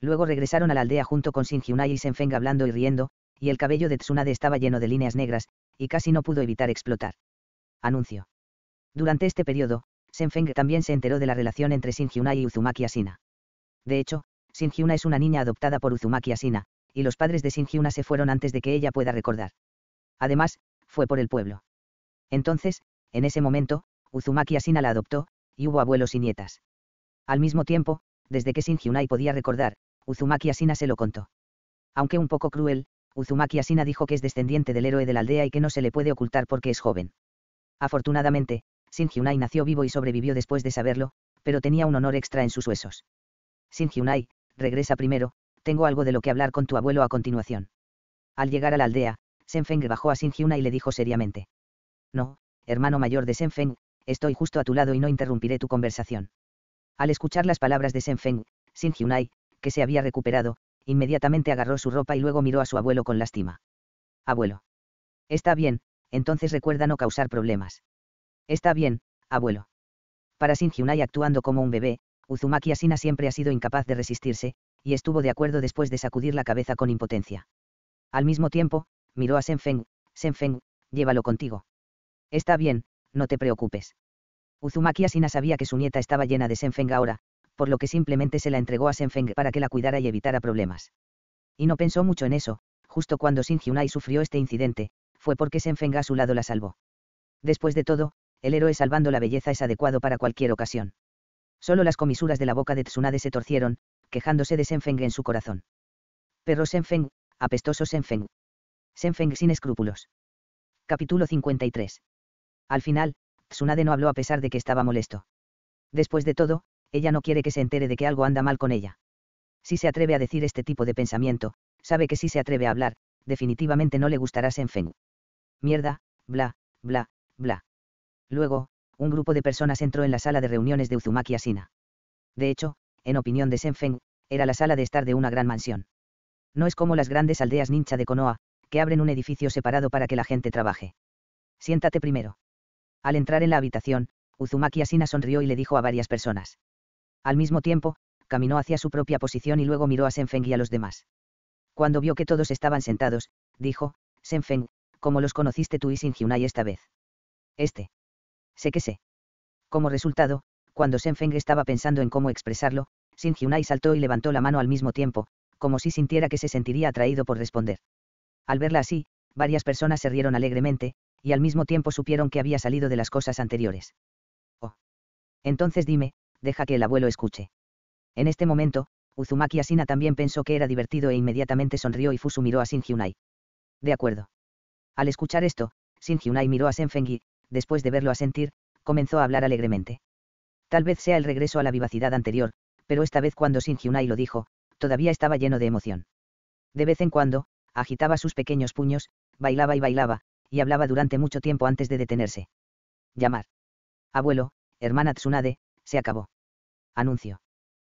Luego regresaron a la aldea junto con Junai y Senfeng hablando y riendo, y el cabello de Tsunade estaba lleno de líneas negras, y casi no pudo evitar explotar. Anuncio. Durante este periodo, Senfeng también se enteró de la relación entre Junai y Uzumaki Asina. De hecho, Hyuna es una niña adoptada por Uzumaki Asina, y los padres de Hyuna se fueron antes de que ella pueda recordar. Además, fue por el pueblo. Entonces, en ese momento, Uzumaki Asina la adoptó, y hubo abuelos y nietas. Al mismo tiempo, desde que Xin podía recordar, Uzumaki Asina se lo contó. Aunque un poco cruel, Uzumaki Asina dijo que es descendiente del héroe de la aldea y que no se le puede ocultar porque es joven. Afortunadamente, Xin nació vivo y sobrevivió después de saberlo, pero tenía un honor extra en sus huesos. Xin regresa primero, tengo algo de lo que hablar con tu abuelo a continuación. Al llegar a la aldea, Senfeng bajó a Xin y le dijo seriamente. No, hermano mayor de Senfeng, estoy justo a tu lado y no interrumpiré tu conversación. Al escuchar las palabras de Senfeng, Sin Hyunai, que se había recuperado, inmediatamente agarró su ropa y luego miró a su abuelo con lástima. Abuelo. Está bien, entonces recuerda no causar problemas. Está bien, abuelo. Para Sin Hyunai actuando como un bebé, Uzumaki Asina siempre ha sido incapaz de resistirse, y estuvo de acuerdo después de sacudir la cabeza con impotencia. Al mismo tiempo, miró a Senfeng, Senfeng, llévalo contigo. Está bien, no te preocupes. Uzumaki Asina sabía que su nieta estaba llena de Senfeng ahora, por lo que simplemente se la entregó a Senfeng para que la cuidara y evitara problemas. Y no pensó mucho en eso, justo cuando Shin Hyunai sufrió este incidente, fue porque Senfeng a su lado la salvó. Después de todo, el héroe salvando la belleza es adecuado para cualquier ocasión. Solo las comisuras de la boca de Tsunade se torcieron, quejándose de Senfeng en su corazón. Perro Senfeng, apestoso Senfeng. Senfeng sin escrúpulos. Capítulo 53. Al final, Tsunade no habló a pesar de que estaba molesto. Después de todo, ella no quiere que se entere de que algo anda mal con ella. Si se atreve a decir este tipo de pensamiento, sabe que si se atreve a hablar, definitivamente no le gustará Senfeng. Mierda, bla, bla, bla. Luego, un grupo de personas entró en la sala de reuniones de Uzumaki Asina. De hecho, en opinión de Senfeng, era la sala de estar de una gran mansión. No es como las grandes aldeas ninja de Konoha, que abren un edificio separado para que la gente trabaje. Siéntate primero. Al entrar en la habitación, Uzumaki Asina sonrió y le dijo a varias personas. Al mismo tiempo, caminó hacia su propia posición y luego miró a Senfeng y a los demás. Cuando vio que todos estaban sentados, dijo, Senfeng, ¿cómo los conociste tú y Sin esta vez? Este. Sé que sé. Como resultado, cuando Senfeng estaba pensando en cómo expresarlo, Sin saltó y levantó la mano al mismo tiempo, como si sintiera que se sentiría atraído por responder. Al verla así, varias personas se rieron alegremente, y al mismo tiempo supieron que había salido de las cosas anteriores. Oh. Entonces dime, deja que el abuelo escuche. En este momento, Uzumaki Asina también pensó que era divertido e inmediatamente sonrió y Fusu miró a Shin Hyunai. De acuerdo. Al escuchar esto, Shin Hyunai miró a Senfengi, después de verlo asentir, comenzó a hablar alegremente. Tal vez sea el regreso a la vivacidad anterior, pero esta vez cuando Shin Hyunai lo dijo, todavía estaba lleno de emoción. De vez en cuando, agitaba sus pequeños puños, bailaba y bailaba, y hablaba durante mucho tiempo antes de detenerse. Llamar. Abuelo, hermana Tsunade, se acabó. Anuncio.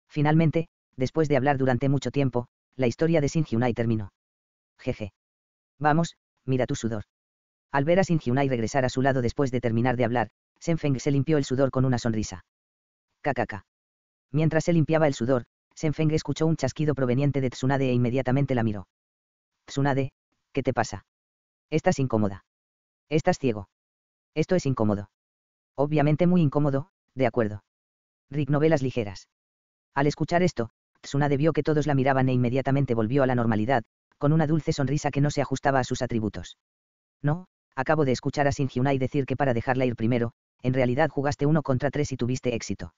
Finalmente, después de hablar durante mucho tiempo, la historia de Sin terminó. Jeje. Vamos, mira tu sudor. Al ver a Sin regresar a su lado después de terminar de hablar, Senfeng se limpió el sudor con una sonrisa. Kakaka. Mientras se limpiaba el sudor, Senfeng escuchó un chasquido proveniente de Tsunade e inmediatamente la miró. Tsunade, ¿qué te pasa? Estás incómoda. Estás ciego. Esto es incómodo. Obviamente muy incómodo, de acuerdo. Rick novelas ligeras. Al escuchar esto, Tsunade vio que todos la miraban e inmediatamente volvió a la normalidad, con una dulce sonrisa que no se ajustaba a sus atributos. No, acabo de escuchar a y decir que para dejarla ir primero, en realidad jugaste uno contra tres y tuviste éxito.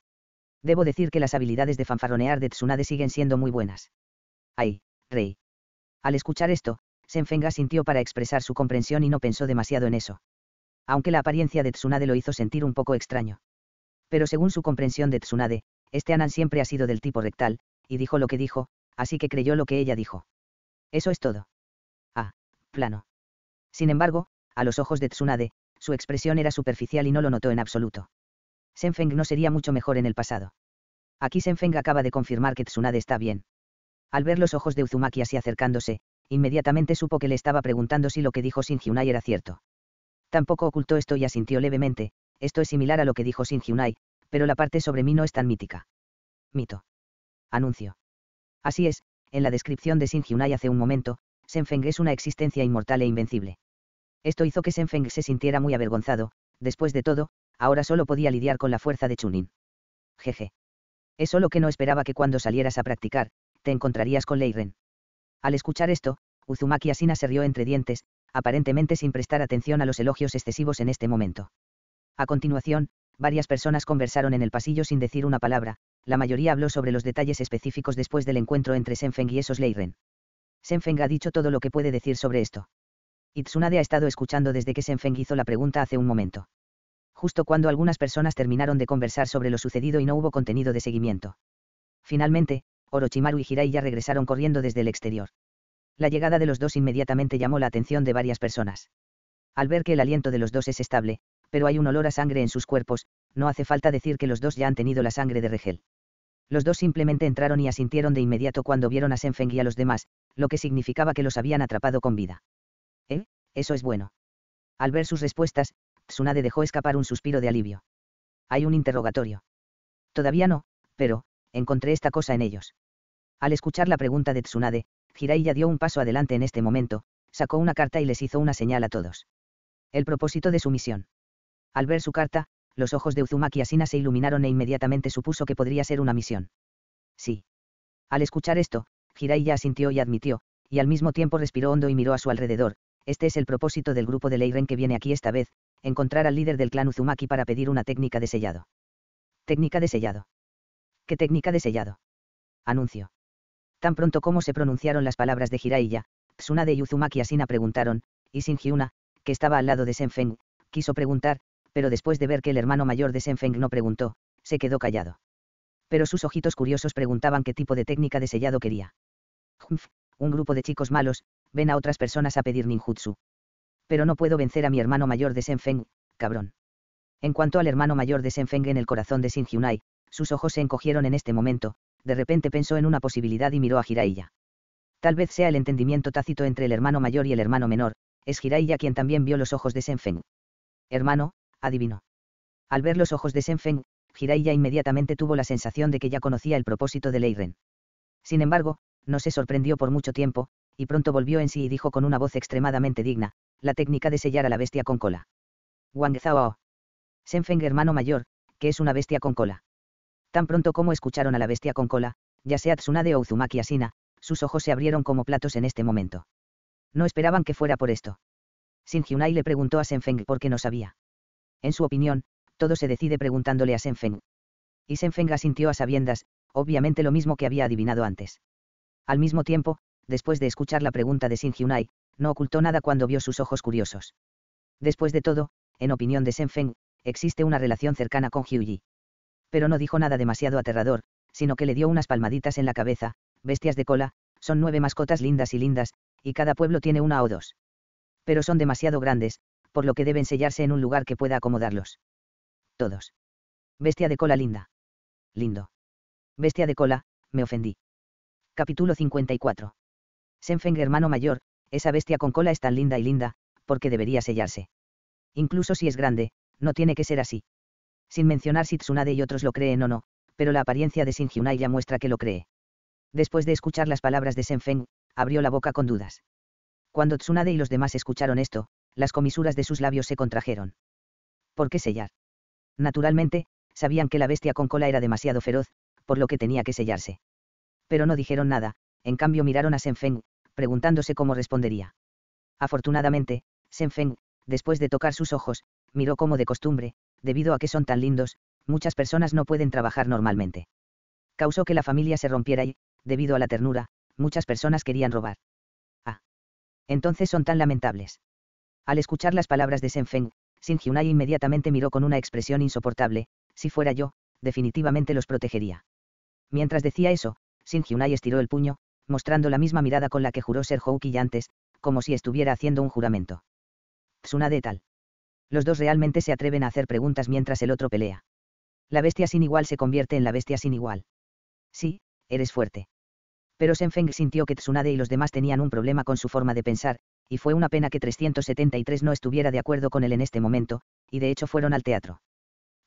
Debo decir que las habilidades de fanfarronear de Tsunade siguen siendo muy buenas. Ay, Rey. Al escuchar esto, Senfenga sintió para expresar su comprensión y no pensó demasiado en eso. Aunque la apariencia de Tsunade lo hizo sentir un poco extraño. Pero según su comprensión de Tsunade, este Anan siempre ha sido del tipo rectal, y dijo lo que dijo, así que creyó lo que ella dijo. Eso es todo. Ah, plano. Sin embargo, a los ojos de Tsunade, su expresión era superficial y no lo notó en absoluto. Senfeng no sería mucho mejor en el pasado. Aquí Senfeng acaba de confirmar que Tsunade está bien. Al ver los ojos de Uzumaki así acercándose, inmediatamente supo que le estaba preguntando si lo que dijo Sin Hyunai era cierto. Tampoco ocultó esto y asintió levemente, esto es similar a lo que dijo Sin Hyunai, pero la parte sobre mí no es tan mítica. Mito. Anuncio. Así es, en la descripción de Sin Hyunai hace un momento, Senfeng es una existencia inmortal e invencible. Esto hizo que Senfeng se sintiera muy avergonzado, después de todo, ahora solo podía lidiar con la fuerza de Chunin. Jeje. Es solo que no esperaba que cuando salieras a practicar, te encontrarías con Leiren. Al escuchar esto, Uzumaki Asina se rió entre dientes, aparentemente sin prestar atención a los elogios excesivos en este momento. A continuación, varias personas conversaron en el pasillo sin decir una palabra, la mayoría habló sobre los detalles específicos después del encuentro entre Senfeng y esos Leiren. Senfeng ha dicho todo lo que puede decir sobre esto. Itsunade ha estado escuchando desde que Senfeng hizo la pregunta hace un momento. Justo cuando algunas personas terminaron de conversar sobre lo sucedido y no hubo contenido de seguimiento. Finalmente, Orochimaru y Hirai ya regresaron corriendo desde el exterior. La llegada de los dos inmediatamente llamó la atención de varias personas. Al ver que el aliento de los dos es estable, pero hay un olor a sangre en sus cuerpos, no hace falta decir que los dos ya han tenido la sangre de Regel. Los dos simplemente entraron y asintieron de inmediato cuando vieron a Senfeng y a los demás, lo que significaba que los habían atrapado con vida. ¿Eh? Eso es bueno. Al ver sus respuestas, Tsunade dejó escapar un suspiro de alivio. Hay un interrogatorio. Todavía no, pero, encontré esta cosa en ellos. Al escuchar la pregunta de Tsunade, Jiraiya dio un paso adelante en este momento, sacó una carta y les hizo una señal a todos. El propósito de su misión. Al ver su carta, los ojos de Uzumaki Asina se iluminaron e inmediatamente supuso que podría ser una misión. Sí. Al escuchar esto, Jiraiya asintió y admitió, y al mismo tiempo respiró hondo y miró a su alrededor. Este es el propósito del grupo de Leiren que viene aquí esta vez, encontrar al líder del clan Uzumaki para pedir una técnica de sellado. Técnica de sellado. ¿Qué técnica de sellado? Anuncio. Tan pronto como se pronunciaron las palabras de Jiraiya, Tsunade y Uzumaki Asina preguntaron, y Shinjiuna, que estaba al lado de Senfeng, quiso preguntar, pero después de ver que el hermano mayor de Senfeng no preguntó, se quedó callado. Pero sus ojitos curiosos preguntaban qué tipo de técnica de sellado quería. Humph, un grupo de chicos malos, ven a otras personas a pedir ninjutsu. Pero no puedo vencer a mi hermano mayor de Senfeng, cabrón. En cuanto al hermano mayor de Senfeng en el corazón de Sin sus ojos se encogieron en este momento, de repente pensó en una posibilidad y miró a Jiraiya. Tal vez sea el entendimiento tácito entre el hermano mayor y el hermano menor, es Jiraiya quien también vio los ojos de Senfeng. Hermano, adivinó. Al ver los ojos de Senfeng, Jiraiya inmediatamente tuvo la sensación de que ya conocía el propósito de Leiren. Sin embargo, no se sorprendió por mucho tiempo, y pronto volvió en sí y dijo con una voz extremadamente digna, la técnica de sellar a la bestia con cola. Wang Zhao. Senfeng hermano mayor, que es una bestia con cola. Tan pronto como escucharon a la bestia con cola, ya sea Tsunade o Uzumaki Asina, sus ojos se abrieron como platos en este momento. No esperaban que fuera por esto. Sin Hyunai le preguntó a Senfeng por qué no sabía. En su opinión, todo se decide preguntándole a Senfeng. Y Senfeng asintió a sabiendas, obviamente lo mismo que había adivinado antes. Al mismo tiempo, después de escuchar la pregunta de Sin Hyunai, no ocultó nada cuando vio sus ojos curiosos. Después de todo, en opinión de Senfeng, existe una relación cercana con Hyuji pero no dijo nada demasiado aterrador, sino que le dio unas palmaditas en la cabeza, bestias de cola, son nueve mascotas lindas y lindas, y cada pueblo tiene una o dos. Pero son demasiado grandes, por lo que deben sellarse en un lugar que pueda acomodarlos. Todos. Bestia de cola linda. Lindo. Bestia de cola, me ofendí. Capítulo 54. Senfeng hermano mayor, esa bestia con cola es tan linda y linda, porque debería sellarse. Incluso si es grande, no tiene que ser así sin mencionar si Tsunade y otros lo creen o no, pero la apariencia de Hyunai ya muestra que lo cree. Después de escuchar las palabras de Senfeng, abrió la boca con dudas. Cuando Tsunade y los demás escucharon esto, las comisuras de sus labios se contrajeron. ¿Por qué sellar? Naturalmente, sabían que la bestia con cola era demasiado feroz, por lo que tenía que sellarse. Pero no dijeron nada, en cambio miraron a Senfeng, preguntándose cómo respondería. Afortunadamente, Senfeng, después de tocar sus ojos, miró como de costumbre, debido a que son tan lindos, muchas personas no pueden trabajar normalmente. Causó que la familia se rompiera y, debido a la ternura, muchas personas querían robar. Ah. Entonces son tan lamentables. Al escuchar las palabras de Senfeng, Sin Hyunai inmediatamente miró con una expresión insoportable, si fuera yo, definitivamente los protegería. Mientras decía eso, Sin Hyunai estiró el puño, mostrando la misma mirada con la que juró ser Houki antes, como si estuviera haciendo un juramento. Tsunade tal los dos realmente se atreven a hacer preguntas mientras el otro pelea. La bestia sin igual se convierte en la bestia sin igual. Sí, eres fuerte. Pero Senfeng sintió que Tsunade y los demás tenían un problema con su forma de pensar, y fue una pena que 373 no estuviera de acuerdo con él en este momento, y de hecho fueron al teatro.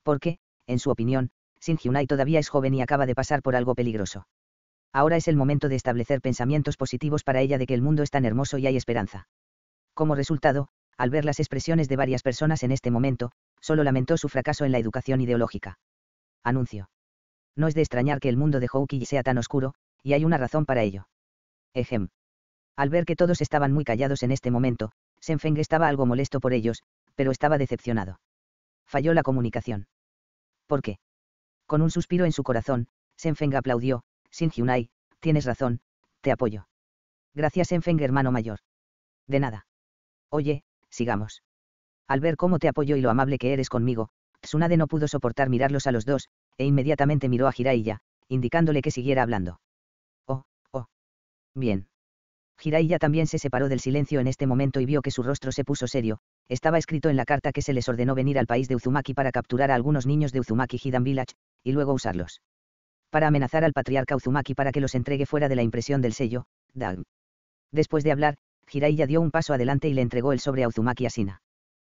Porque, en su opinión, Sin Hyunai todavía es joven y acaba de pasar por algo peligroso. Ahora es el momento de establecer pensamientos positivos para ella de que el mundo es tan hermoso y hay esperanza. Como resultado, al ver las expresiones de varias personas en este momento, solo lamentó su fracaso en la educación ideológica. Anuncio. No es de extrañar que el mundo de Hawkeye sea tan oscuro, y hay una razón para ello. Ejem. Al ver que todos estaban muy callados en este momento, Senfeng estaba algo molesto por ellos, pero estaba decepcionado. Falló la comunicación. ¿Por qué? Con un suspiro en su corazón, Senfeng aplaudió, Sin Hyunai, tienes razón, te apoyo. Gracias Senfeng hermano mayor. De nada. Oye, sigamos. Al ver cómo te apoyo y lo amable que eres conmigo, Tsunade no pudo soportar mirarlos a los dos, e inmediatamente miró a Jiraiya, indicándole que siguiera hablando. Oh, oh. Bien. Jiraiya también se separó del silencio en este momento y vio que su rostro se puso serio, estaba escrito en la carta que se les ordenó venir al país de Uzumaki para capturar a algunos niños de Uzumaki Hidden Village, y luego usarlos. Para amenazar al patriarca Uzumaki para que los entregue fuera de la impresión del sello, Dag. Después de hablar, Hiraiya dio un paso adelante y le entregó el sobre a Uzumaki Asina.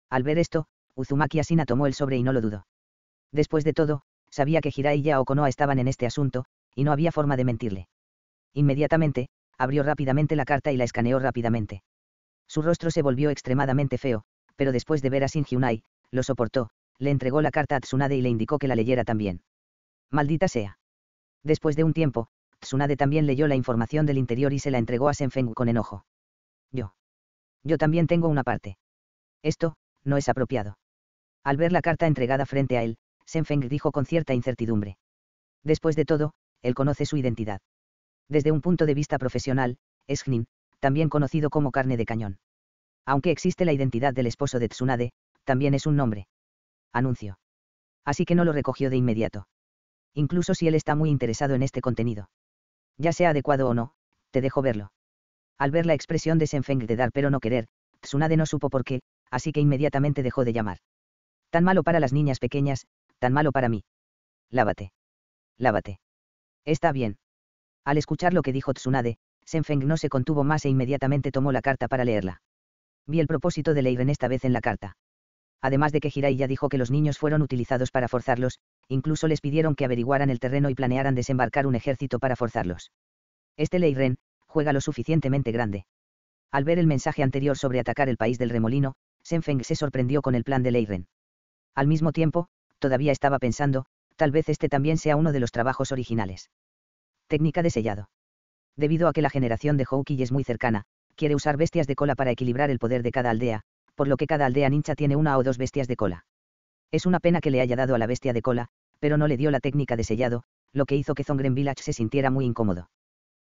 Al ver esto, Uzumaki Asina tomó el sobre y no lo dudó. Después de todo, sabía que Jiraiya o Konoha estaban en este asunto, y no había forma de mentirle. Inmediatamente, abrió rápidamente la carta y la escaneó rápidamente. Su rostro se volvió extremadamente feo, pero después de ver a Shin Hyunai, lo soportó, le entregó la carta a Tsunade y le indicó que la leyera también. Maldita sea. Después de un tiempo, Tsunade también leyó la información del interior y se la entregó a Senfengu con enojo. Yo. Yo también tengo una parte. Esto, no es apropiado. Al ver la carta entregada frente a él, Senfeng dijo con cierta incertidumbre. Después de todo, él conoce su identidad. Desde un punto de vista profesional, es Jnin, también conocido como carne de cañón. Aunque existe la identidad del esposo de Tsunade, también es un nombre. Anuncio. Así que no lo recogió de inmediato. Incluso si él está muy interesado en este contenido. Ya sea adecuado o no, te dejo verlo. Al ver la expresión de Senfeng de dar pero no querer, Tsunade no supo por qué, así que inmediatamente dejó de llamar. Tan malo para las niñas pequeñas, tan malo para mí. Lávate. Lávate. Está bien. Al escuchar lo que dijo Tsunade, Senfeng no se contuvo más e inmediatamente tomó la carta para leerla. Vi el propósito de Leiren esta vez en la carta. Además de que Hirai ya dijo que los niños fueron utilizados para forzarlos, incluso les pidieron que averiguaran el terreno y planearan desembarcar un ejército para forzarlos. Este Leiren, juega lo suficientemente grande. Al ver el mensaje anterior sobre atacar el país del remolino, Senfeng se sorprendió con el plan de Leiren. Al mismo tiempo, todavía estaba pensando, tal vez este también sea uno de los trabajos originales. Técnica de sellado. Debido a que la generación de Houki es muy cercana, quiere usar bestias de cola para equilibrar el poder de cada aldea, por lo que cada aldea ninja tiene una o dos bestias de cola. Es una pena que le haya dado a la bestia de cola, pero no le dio la técnica de sellado, lo que hizo que Zongren Village se sintiera muy incómodo.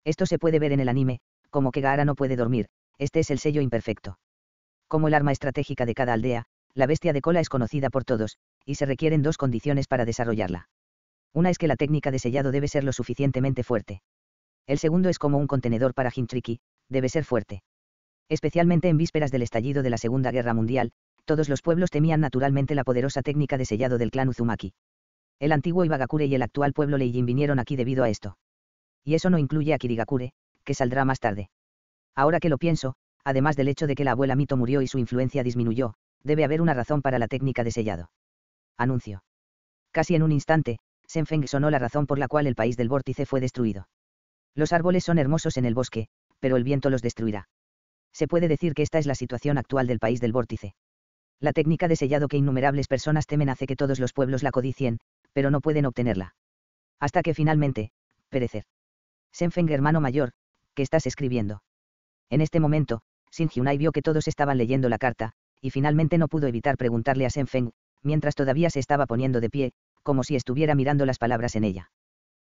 Esto se puede ver en el anime, como que Gaara no puede dormir, este es el sello imperfecto. Como el arma estratégica de cada aldea, la bestia de cola es conocida por todos, y se requieren dos condiciones para desarrollarla. Una es que la técnica de sellado debe ser lo suficientemente fuerte. El segundo es como un contenedor para Hintriki, debe ser fuerte. Especialmente en vísperas del estallido de la Segunda Guerra Mundial, todos los pueblos temían naturalmente la poderosa técnica de sellado del clan Uzumaki. El antiguo Ibagakure y el actual pueblo Leijin vinieron aquí debido a esto y eso no incluye a Kirigakure, que saldrá más tarde. Ahora que lo pienso, además del hecho de que la abuela Mito murió y su influencia disminuyó, debe haber una razón para la técnica de sellado. Anuncio. Casi en un instante, Senfeng sonó la razón por la cual el país del vórtice fue destruido. Los árboles son hermosos en el bosque, pero el viento los destruirá. Se puede decir que esta es la situación actual del país del vórtice. La técnica de sellado que innumerables personas temen hace que todos los pueblos la codicien, pero no pueden obtenerla. Hasta que finalmente, perecer. Senfeng hermano mayor, ¿qué estás escribiendo? En este momento, Sin vio que todos estaban leyendo la carta, y finalmente no pudo evitar preguntarle a Senfeng, mientras todavía se estaba poniendo de pie, como si estuviera mirando las palabras en ella.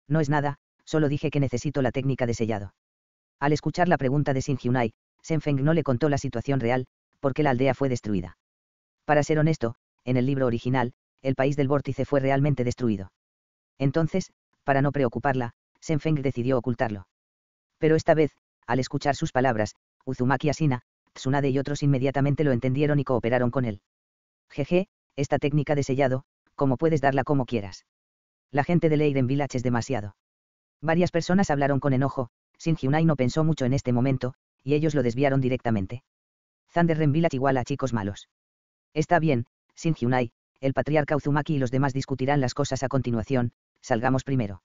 No es nada, solo dije que necesito la técnica de sellado. Al escuchar la pregunta de Sin Hyunai, Senfeng no le contó la situación real, porque la aldea fue destruida. Para ser honesto, en el libro original, el país del vórtice fue realmente destruido. Entonces, para no preocuparla, Senfeng decidió ocultarlo. Pero esta vez, al escuchar sus palabras, Uzumaki Asina, Tsunade y otros inmediatamente lo entendieron y cooperaron con él. Jeje, esta técnica de sellado, como puedes darla como quieras. La gente de Leiden Village es demasiado. Varias personas hablaron con enojo, Sin Hyunai no pensó mucho en este momento, y ellos lo desviaron directamente. Zanderren Village igual a chicos malos. Está bien, Sin Hyunai, el patriarca Uzumaki y los demás discutirán las cosas a continuación, salgamos primero.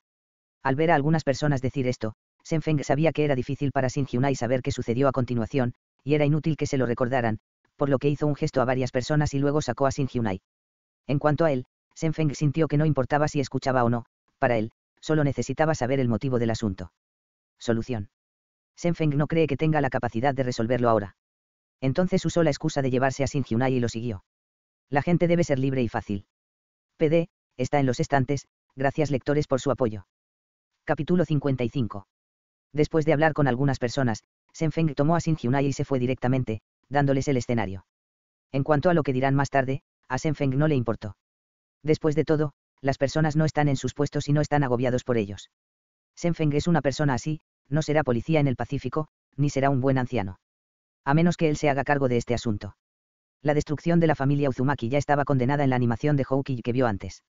Al ver a algunas personas decir esto, Feng sabía que era difícil para Sin Hyunai saber qué sucedió a continuación, y era inútil que se lo recordaran, por lo que hizo un gesto a varias personas y luego sacó a Sin Hyunai. En cuanto a él, Feng sintió que no importaba si escuchaba o no, para él, solo necesitaba saber el motivo del asunto. Solución. Feng no cree que tenga la capacidad de resolverlo ahora. Entonces usó la excusa de llevarse a Sin Hyunai y lo siguió. La gente debe ser libre y fácil. PD, está en los estantes, gracias lectores por su apoyo. Capítulo 55. Después de hablar con algunas personas, Senfeng tomó a Sin y se fue directamente, dándoles el escenario. En cuanto a lo que dirán más tarde, a Senfeng no le importó. Después de todo, las personas no están en sus puestos y no están agobiados por ellos. Senfeng es una persona así, no será policía en el Pacífico, ni será un buen anciano. A menos que él se haga cargo de este asunto. La destrucción de la familia Uzumaki ya estaba condenada en la animación de Houki que vio antes.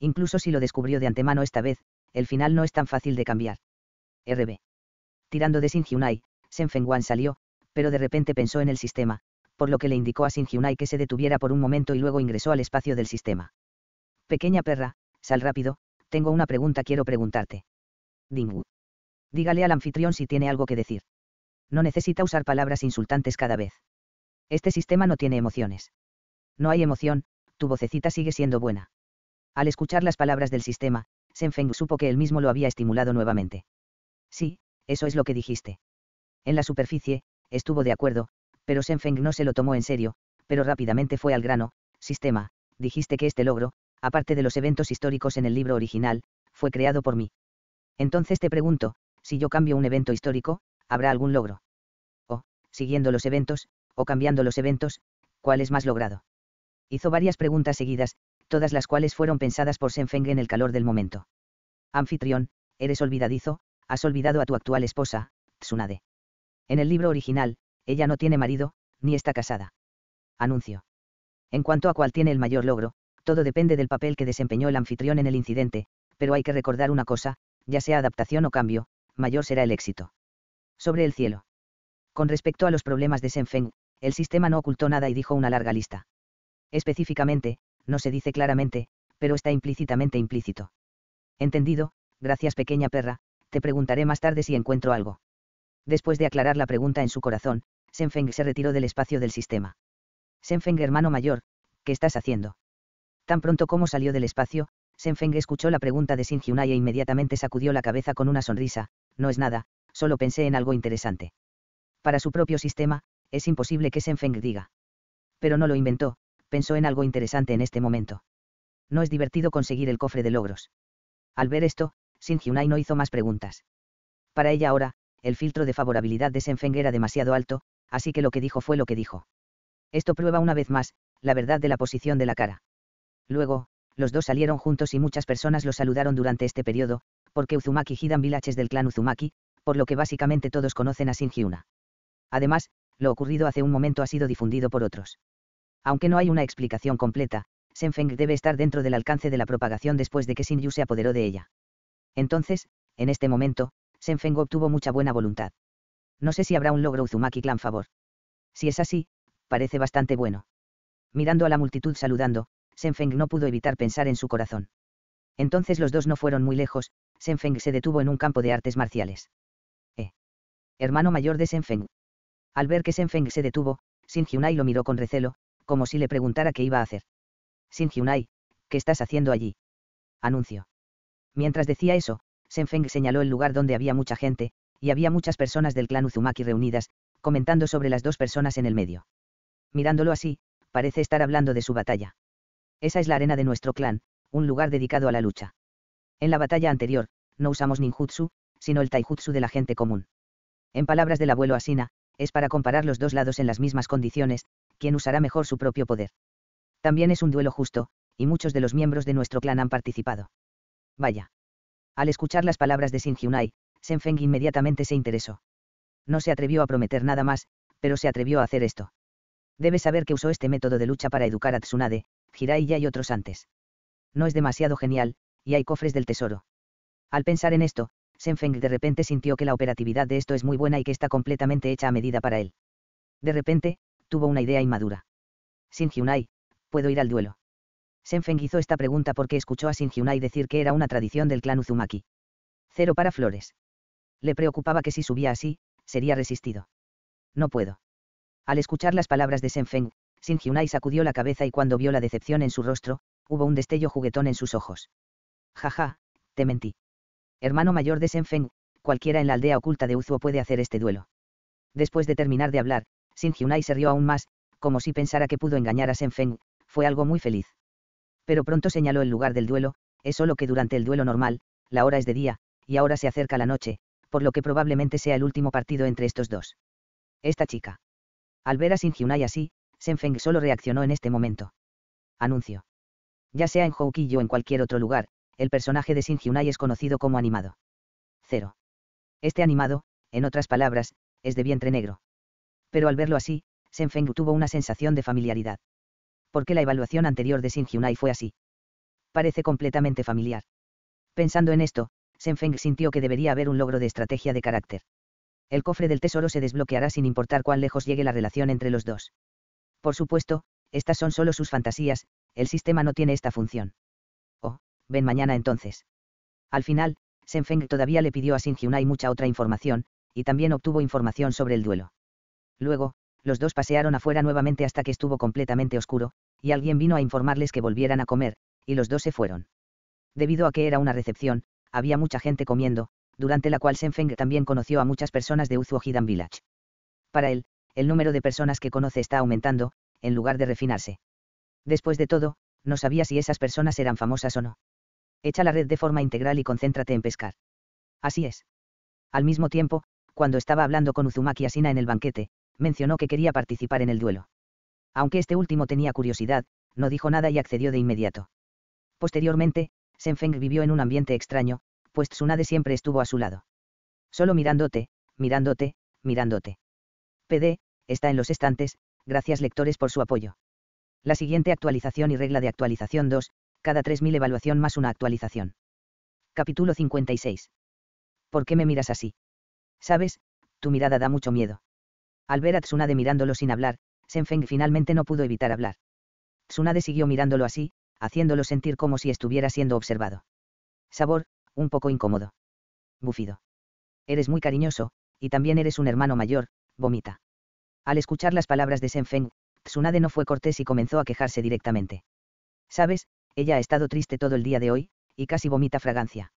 Incluso si lo descubrió de antemano esta vez, el final no es tan fácil de cambiar. RB. Tirando de Sin Hyunai, Shen salió, pero de repente pensó en el sistema, por lo que le indicó a Sin que se detuviera por un momento y luego ingresó al espacio del sistema. Pequeña perra, sal rápido, tengo una pregunta quiero preguntarte. Dingwu. Dígale al anfitrión si tiene algo que decir. No necesita usar palabras insultantes cada vez. Este sistema no tiene emociones. No hay emoción, tu vocecita sigue siendo buena. Al escuchar las palabras del sistema, Senfeng supo que él mismo lo había estimulado nuevamente. Sí, eso es lo que dijiste. En la superficie, estuvo de acuerdo, pero Senfeng no se lo tomó en serio, pero rápidamente fue al grano, sistema, dijiste que este logro, aparte de los eventos históricos en el libro original, fue creado por mí. Entonces te pregunto, si yo cambio un evento histórico, ¿habrá algún logro? O, siguiendo los eventos, o cambiando los eventos, ¿cuál es más logrado? Hizo varias preguntas seguidas, todas las cuales fueron pensadas por Senfeng en el calor del momento. Anfitrión, eres olvidadizo, has olvidado a tu actual esposa, Tsunade. En el libro original, ella no tiene marido, ni está casada. Anuncio. En cuanto a cuál tiene el mayor logro, todo depende del papel que desempeñó el anfitrión en el incidente, pero hay que recordar una cosa, ya sea adaptación o cambio, mayor será el éxito. Sobre el cielo. Con respecto a los problemas de Senfeng, el sistema no ocultó nada y dijo una larga lista. Específicamente, no se dice claramente, pero está implícitamente implícito. Entendido, gracias pequeña perra, te preguntaré más tarde si encuentro algo. Después de aclarar la pregunta en su corazón, Senfeng se retiró del espacio del sistema. Senfeng hermano mayor, ¿qué estás haciendo? Tan pronto como salió del espacio, Senfeng escuchó la pregunta de Sin Hyunai e inmediatamente sacudió la cabeza con una sonrisa, no es nada, solo pensé en algo interesante. Para su propio sistema, es imposible que Senfeng diga. Pero no lo inventó, pensó en algo interesante en este momento. No es divertido conseguir el cofre de logros. Al ver esto, Sin no hizo más preguntas. Para ella ahora, el filtro de favorabilidad de Senfeng era demasiado alto, así que lo que dijo fue lo que dijo. Esto prueba una vez más, la verdad de la posición de la cara. Luego, los dos salieron juntos y muchas personas los saludaron durante este periodo, porque Uzumaki Hidan Villaches del clan Uzumaki, por lo que básicamente todos conocen a Sin Además, lo ocurrido hace un momento ha sido difundido por otros. Aunque no hay una explicación completa, Senfeng debe estar dentro del alcance de la propagación después de que Sin Yu se apoderó de ella. Entonces, en este momento, Senfeng obtuvo mucha buena voluntad. No sé si habrá un logro Uzumaki Clan favor. Si es así, parece bastante bueno. Mirando a la multitud saludando, Senfeng no pudo evitar pensar en su corazón. Entonces los dos no fueron muy lejos, Senfeng se detuvo en un campo de artes marciales. Eh. Hermano mayor de Senfeng. Al ver que Senfeng se detuvo, Sin Hyunai lo miró con recelo, como si le preguntara qué iba a hacer. Sin Hyunai, ¿qué estás haciendo allí? Anuncio. Mientras decía eso, Senfeng señaló el lugar donde había mucha gente, y había muchas personas del clan Uzumaki reunidas, comentando sobre las dos personas en el medio. Mirándolo así, parece estar hablando de su batalla. Esa es la arena de nuestro clan, un lugar dedicado a la lucha. En la batalla anterior, no usamos ninjutsu, sino el taijutsu de la gente común. En palabras del abuelo Asina, es para comparar los dos lados en las mismas condiciones, quien usará mejor su propio poder. También es un duelo justo, y muchos de los miembros de nuestro clan han participado. Vaya. Al escuchar las palabras de Sin Hyunai, Shen Feng inmediatamente se interesó. No se atrevió a prometer nada más, pero se atrevió a hacer esto. Debe saber que usó este método de lucha para educar a Tsunade, Jiraiya y otros antes. No es demasiado genial, y hay cofres del tesoro. Al pensar en esto, Senfeng de repente sintió que la operatividad de esto es muy buena y que está completamente hecha a medida para él. De repente, tuvo una idea inmadura. Sin Hyunai, puedo ir al duelo. Feng hizo esta pregunta porque escuchó a Sin Hyunai decir que era una tradición del clan Uzumaki. Cero para flores. Le preocupaba que si subía así, sería resistido. No puedo. Al escuchar las palabras de Senfeng, Sin Hyunai sacudió la cabeza y cuando vio la decepción en su rostro, hubo un destello juguetón en sus ojos. Jaja, te mentí. Hermano mayor de Feng, cualquiera en la aldea oculta de Uzuo puede hacer este duelo. Después de terminar de hablar, sin Hyunai se rió aún más, como si pensara que pudo engañar a Feng, fue algo muy feliz. Pero pronto señaló el lugar del duelo, es solo que durante el duelo normal, la hora es de día, y ahora se acerca la noche, por lo que probablemente sea el último partido entre estos dos. Esta chica. Al ver a Sin Hyunai así, Feng solo reaccionó en este momento. Anuncio. Ya sea en Houki o en cualquier otro lugar, el personaje de Sin Hyunai es conocido como animado. Cero. Este animado, en otras palabras, es de vientre negro pero al verlo así, Feng tuvo una sensación de familiaridad. Porque la evaluación anterior de Sin Hyunai fue así? Parece completamente familiar. Pensando en esto, Feng sintió que debería haber un logro de estrategia de carácter. El cofre del tesoro se desbloqueará sin importar cuán lejos llegue la relación entre los dos. Por supuesto, estas son solo sus fantasías, el sistema no tiene esta función. Oh, ven mañana entonces. Al final, Feng todavía le pidió a Sin Hyunai mucha otra información, y también obtuvo información sobre el duelo. Luego, los dos pasearon afuera nuevamente hasta que estuvo completamente oscuro, y alguien vino a informarles que volvieran a comer, y los dos se fueron. Debido a que era una recepción, había mucha gente comiendo, durante la cual Senfeng también conoció a muchas personas de Uzu Village. Para él, el número de personas que conoce está aumentando, en lugar de refinarse. Después de todo, no sabía si esas personas eran famosas o no. Echa la red de forma integral y concéntrate en pescar. Así es. Al mismo tiempo, cuando estaba hablando con Uzumaki Asina en el banquete, mencionó que quería participar en el duelo. Aunque este último tenía curiosidad, no dijo nada y accedió de inmediato. Posteriormente, Senfeng vivió en un ambiente extraño, pues Tsunade siempre estuvo a su lado. Solo mirándote, mirándote, mirándote. PD, está en los estantes, gracias lectores por su apoyo. La siguiente actualización y regla de actualización 2, cada 3.000 evaluación más una actualización. Capítulo 56. ¿Por qué me miras así? Sabes, tu mirada da mucho miedo. Al ver a Tsunade mirándolo sin hablar, Senfeng finalmente no pudo evitar hablar. Tsunade siguió mirándolo así, haciéndolo sentir como si estuviera siendo observado. Sabor, un poco incómodo. Bufido. Eres muy cariñoso, y también eres un hermano mayor, vomita. Al escuchar las palabras de Senfeng, Tsunade no fue cortés y comenzó a quejarse directamente. Sabes, ella ha estado triste todo el día de hoy, y casi vomita fragancia.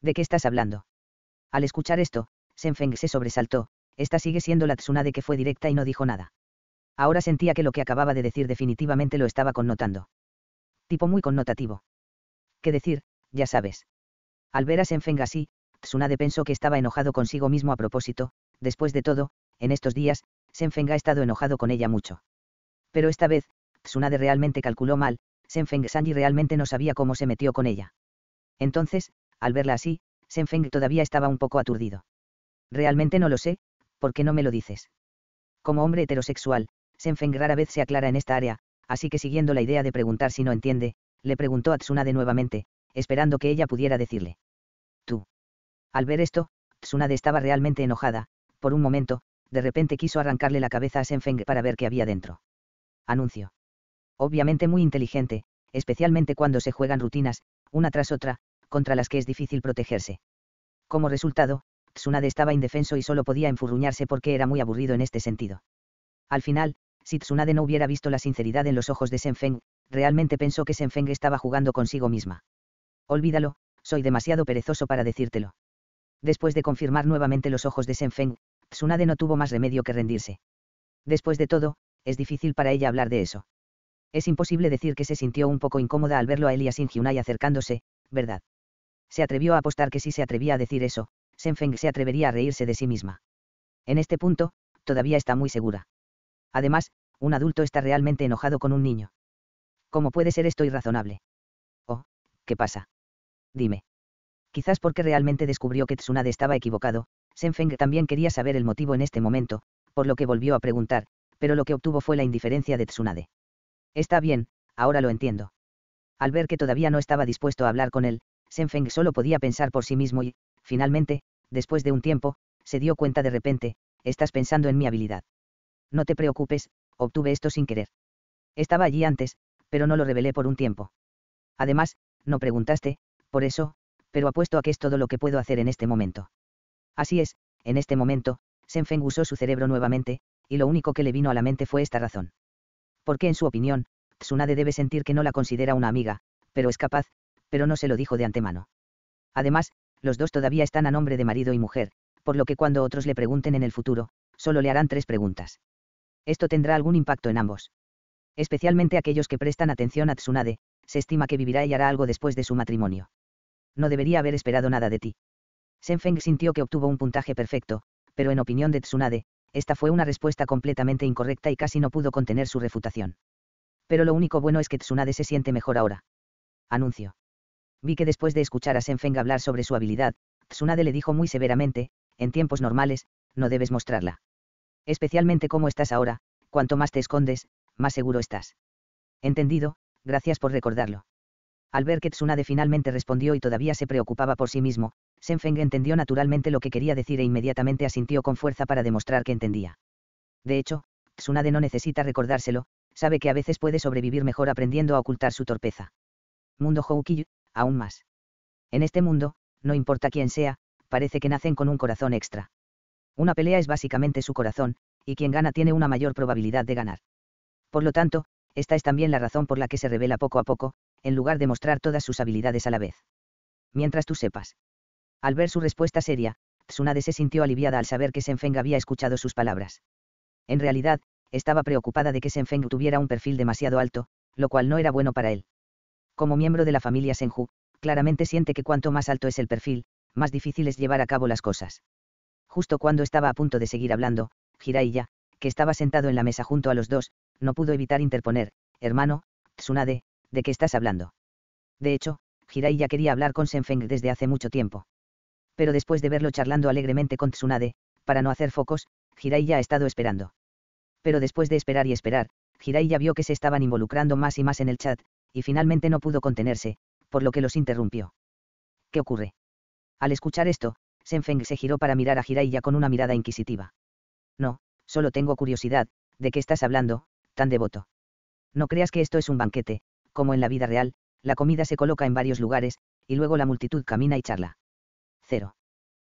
¿De qué estás hablando? Al escuchar esto, Senfeng se sobresaltó, esta sigue siendo la Tsunade que fue directa y no dijo nada. Ahora sentía que lo que acababa de decir definitivamente lo estaba connotando. Tipo muy connotativo. ¿Qué decir? Ya sabes. Al ver a Senfeng así, Tsunade pensó que estaba enojado consigo mismo a propósito, después de todo, en estos días, Senfeng ha estado enojado con ella mucho. Pero esta vez, Tsunade realmente calculó mal, Senfeng Sanji realmente no sabía cómo se metió con ella. Entonces, al verla así, Senfeng todavía estaba un poco aturdido. Realmente no lo sé, ¿por qué no me lo dices? Como hombre heterosexual, Senfeng rara vez se aclara en esta área, así que siguiendo la idea de preguntar si no entiende, le preguntó a Tsunade nuevamente, esperando que ella pudiera decirle. Tú. Al ver esto, Tsunade estaba realmente enojada, por un momento, de repente quiso arrancarle la cabeza a Senfeng para ver qué había dentro. Anuncio. Obviamente muy inteligente, especialmente cuando se juegan rutinas, una tras otra, contra las que es difícil protegerse. Como resultado, Tsunade estaba indefenso y solo podía enfurruñarse porque era muy aburrido en este sentido. Al final, si Tsunade no hubiera visto la sinceridad en los ojos de Senfeng, realmente pensó que Senfeng estaba jugando consigo misma. Olvídalo, soy demasiado perezoso para decírtelo. Después de confirmar nuevamente los ojos de Senfeng, Tsunade no tuvo más remedio que rendirse. Después de todo, es difícil para ella hablar de eso. Es imposible decir que se sintió un poco incómoda al verlo a él y acercándose, ¿verdad? Se atrevió a apostar que sí se atrevía a decir eso, Senfeng se atrevería a reírse de sí misma. En este punto, todavía está muy segura. Además, un adulto está realmente enojado con un niño. ¿Cómo puede ser esto irrazonable? Oh, ¿qué pasa? Dime. Quizás porque realmente descubrió que Tsunade estaba equivocado, Senfeng también quería saber el motivo en este momento, por lo que volvió a preguntar, pero lo que obtuvo fue la indiferencia de Tsunade. Está bien, ahora lo entiendo. Al ver que todavía no estaba dispuesto a hablar con él, Senfeng solo podía pensar por sí mismo y, finalmente, después de un tiempo, se dio cuenta de repente, estás pensando en mi habilidad. No te preocupes, obtuve esto sin querer. Estaba allí antes, pero no lo revelé por un tiempo. Además, no preguntaste, por eso, pero apuesto a que es todo lo que puedo hacer en este momento. Así es, en este momento, Senfeng usó su cerebro nuevamente, y lo único que le vino a la mente fue esta razón. Porque en su opinión, Tsunade debe sentir que no la considera una amiga, pero es capaz, pero no se lo dijo de antemano. Además, los dos todavía están a nombre de marido y mujer, por lo que cuando otros le pregunten en el futuro, solo le harán tres preguntas. Esto tendrá algún impacto en ambos. Especialmente aquellos que prestan atención a Tsunade, se estima que vivirá y hará algo después de su matrimonio. No debería haber esperado nada de ti. Senfeng sintió que obtuvo un puntaje perfecto, pero en opinión de Tsunade, esta fue una respuesta completamente incorrecta y casi no pudo contener su refutación. Pero lo único bueno es que Tsunade se siente mejor ahora. Anuncio. Vi que después de escuchar a Senfeng hablar sobre su habilidad, Tsunade le dijo muy severamente, en tiempos normales, no debes mostrarla. Especialmente como estás ahora, cuanto más te escondes, más seguro estás. Entendido, gracias por recordarlo. Al ver que Tsunade finalmente respondió y todavía se preocupaba por sí mismo, Senfeng entendió naturalmente lo que quería decir e inmediatamente asintió con fuerza para demostrar que entendía. De hecho, Tsunade no necesita recordárselo, sabe que a veces puede sobrevivir mejor aprendiendo a ocultar su torpeza. Mundo Houkiyu, aún más. En este mundo, no importa quién sea, parece que nacen con un corazón extra. Una pelea es básicamente su corazón, y quien gana tiene una mayor probabilidad de ganar. Por lo tanto, esta es también la razón por la que se revela poco a poco, en lugar de mostrar todas sus habilidades a la vez. Mientras tú sepas. Al ver su respuesta seria, Tsunade se sintió aliviada al saber que Senfeng había escuchado sus palabras. En realidad, estaba preocupada de que Senfeng tuviera un perfil demasiado alto, lo cual no era bueno para él. Como miembro de la familia Senju, claramente siente que cuanto más alto es el perfil, más difícil es llevar a cabo las cosas. Justo cuando estaba a punto de seguir hablando, Jiraiya, que estaba sentado en la mesa junto a los dos, no pudo evitar interponer, hermano, Tsunade, ¿de qué estás hablando? De hecho, Jiraiya quería hablar con Senfeng desde hace mucho tiempo. Pero después de verlo charlando alegremente con Tsunade, para no hacer focos, Jiraiya ha estado esperando. Pero después de esperar y esperar, Jiraiya vio que se estaban involucrando más y más en el chat, y finalmente no pudo contenerse, por lo que los interrumpió. ¿Qué ocurre? Al escuchar esto, Senfeng se giró para mirar a Jiraiya con una mirada inquisitiva. No, solo tengo curiosidad, ¿de qué estás hablando, tan devoto? No creas que esto es un banquete, como en la vida real, la comida se coloca en varios lugares, y luego la multitud camina y charla. Cero.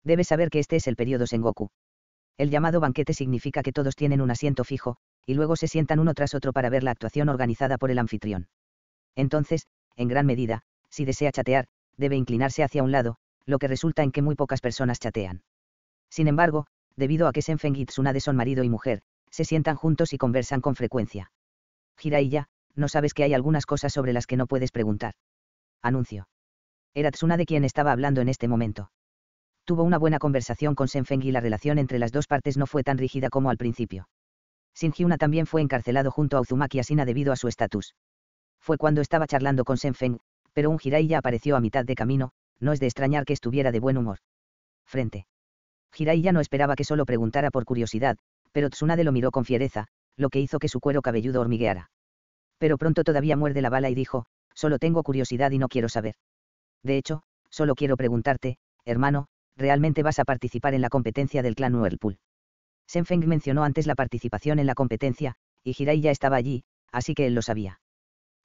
Debes saber que este es el periodo Sengoku. El llamado banquete significa que todos tienen un asiento fijo, y luego se sientan uno tras otro para ver la actuación organizada por el anfitrión. Entonces, en gran medida, si desea chatear, debe inclinarse hacia un lado, lo que resulta en que muy pocas personas chatean. Sin embargo, debido a que Senfeng y Tsunade son marido y mujer, se sientan juntos y conversan con frecuencia. Jiraiya, no sabes que hay algunas cosas sobre las que no puedes preguntar. Anuncio. Era de quien estaba hablando en este momento. Tuvo una buena conversación con Senfeng y la relación entre las dos partes no fue tan rígida como al principio. Sin también fue encarcelado junto a Uzumaki Asina debido a su estatus fue cuando estaba charlando con Senfeng, pero un Jiraiya ya apareció a mitad de camino, no es de extrañar que estuviera de buen humor. Frente. Jiraiya ya no esperaba que solo preguntara por curiosidad, pero Tsunade lo miró con fiereza, lo que hizo que su cuero cabelludo hormigueara. Pero pronto todavía muerde la bala y dijo, solo tengo curiosidad y no quiero saber. De hecho, solo quiero preguntarte, hermano, ¿realmente vas a participar en la competencia del clan Whirlpool? Senfeng mencionó antes la participación en la competencia, y Jiraiya ya estaba allí, así que él lo sabía.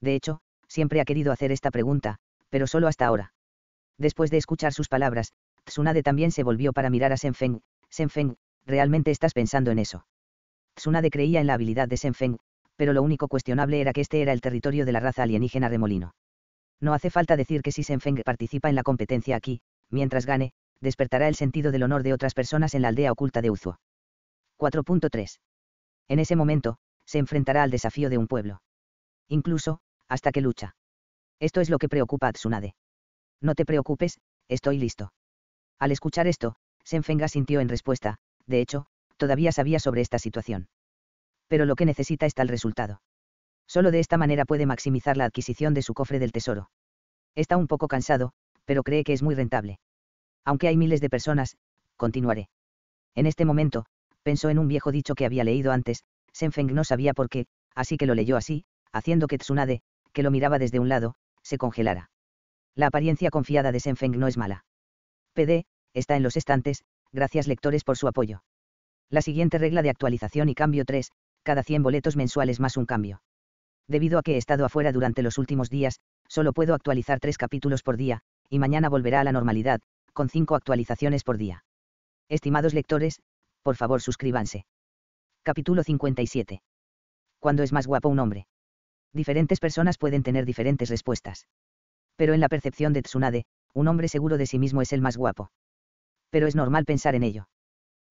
De hecho, siempre ha querido hacer esta pregunta, pero solo hasta ahora. Después de escuchar sus palabras, Tsunade también se volvió para mirar a Senfeng. Senfeng, ¿realmente estás pensando en eso? Tsunade creía en la habilidad de Senfeng, pero lo único cuestionable era que este era el territorio de la raza alienígena remolino. No hace falta decir que si Senfeng participa en la competencia aquí, mientras gane, despertará el sentido del honor de otras personas en la aldea oculta de Uzuo. 4.3. En ese momento, se enfrentará al desafío de un pueblo. Incluso, hasta que lucha. Esto es lo que preocupa a Tsunade. No te preocupes, estoy listo. Al escuchar esto, Senfenga sintió en respuesta, de hecho, todavía sabía sobre esta situación. Pero lo que necesita es tal resultado. Solo de esta manera puede maximizar la adquisición de su cofre del tesoro. Está un poco cansado, pero cree que es muy rentable. Aunque hay miles de personas, continuaré. En este momento, pensó en un viejo dicho que había leído antes, Senfeng no sabía por qué, así que lo leyó así, haciendo que Tsunade, que lo miraba desde un lado, se congelara. La apariencia confiada de Senfeng no es mala. PD, está en los estantes, gracias lectores por su apoyo. La siguiente regla de actualización y cambio 3, cada 100 boletos mensuales más un cambio. Debido a que he estado afuera durante los últimos días, solo puedo actualizar 3 capítulos por día, y mañana volverá a la normalidad, con 5 actualizaciones por día. Estimados lectores, por favor suscríbanse. Capítulo 57. ¿Cuándo es más guapo un hombre? Diferentes personas pueden tener diferentes respuestas. Pero en la percepción de Tsunade, un hombre seguro de sí mismo es el más guapo. Pero es normal pensar en ello.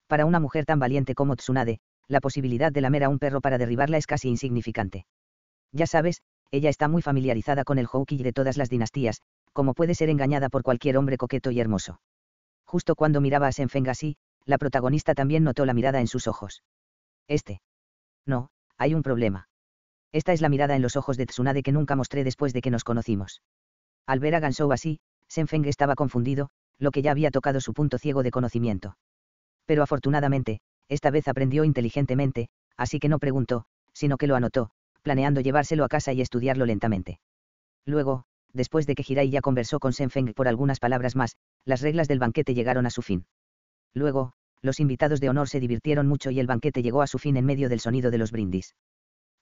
Para una mujer tan valiente como Tsunade, la posibilidad de lamer a un perro para derribarla es casi insignificante. Ya sabes, ella está muy familiarizada con el y de todas las dinastías, como puede ser engañada por cualquier hombre coqueto y hermoso. Justo cuando miraba a Senfeng así, la protagonista también notó la mirada en sus ojos. Este. No, hay un problema. Esta es la mirada en los ojos de Tsunade que nunca mostré después de que nos conocimos. Al ver a Ganshou así, Senfeng estaba confundido, lo que ya había tocado su punto ciego de conocimiento. Pero afortunadamente, esta vez aprendió inteligentemente, así que no preguntó, sino que lo anotó, planeando llevárselo a casa y estudiarlo lentamente. Luego, después de que Hirai ya conversó con Senfeng por algunas palabras más, las reglas del banquete llegaron a su fin. Luego, los invitados de honor se divirtieron mucho y el banquete llegó a su fin en medio del sonido de los brindis.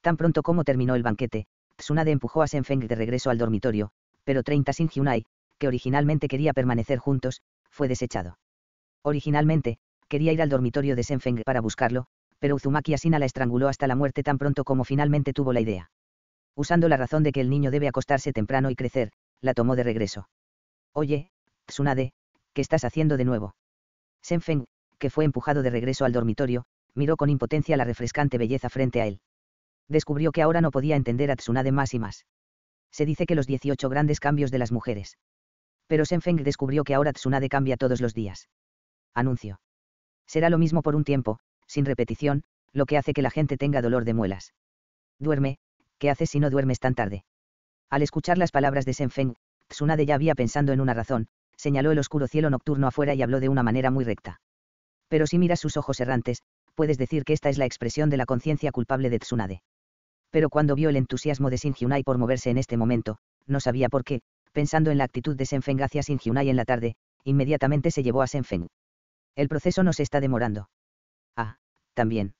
Tan pronto como terminó el banquete, Tsunade empujó a Senfeng de regreso al dormitorio, pero 30 Sin Hyunai, que originalmente quería permanecer juntos, fue desechado. Originalmente, quería ir al dormitorio de Senfeng para buscarlo, pero Uzumaki Asina la estranguló hasta la muerte tan pronto como finalmente tuvo la idea. Usando la razón de que el niño debe acostarse temprano y crecer, la tomó de regreso. Oye, Tsunade, ¿qué estás haciendo de nuevo? Senfeng, que fue empujado de regreso al dormitorio, miró con impotencia la refrescante belleza frente a él descubrió que ahora no podía entender a Tsunade más y más. Se dice que los 18 grandes cambios de las mujeres. Pero Senfeng descubrió que ahora Tsunade cambia todos los días. Anuncio. Será lo mismo por un tiempo, sin repetición, lo que hace que la gente tenga dolor de muelas. Duerme, ¿qué haces si no duermes tan tarde? Al escuchar las palabras de Senfeng, Tsunade ya había pensando en una razón, señaló el oscuro cielo nocturno afuera y habló de una manera muy recta. Pero si miras sus ojos errantes, puedes decir que esta es la expresión de la conciencia culpable de Tsunade pero cuando vio el entusiasmo de Sin por moverse en este momento, no sabía por qué, pensando en la actitud de Senfeng hacia Sin en la tarde, inmediatamente se llevó a Senfeng. El proceso no se está demorando. Ah, también.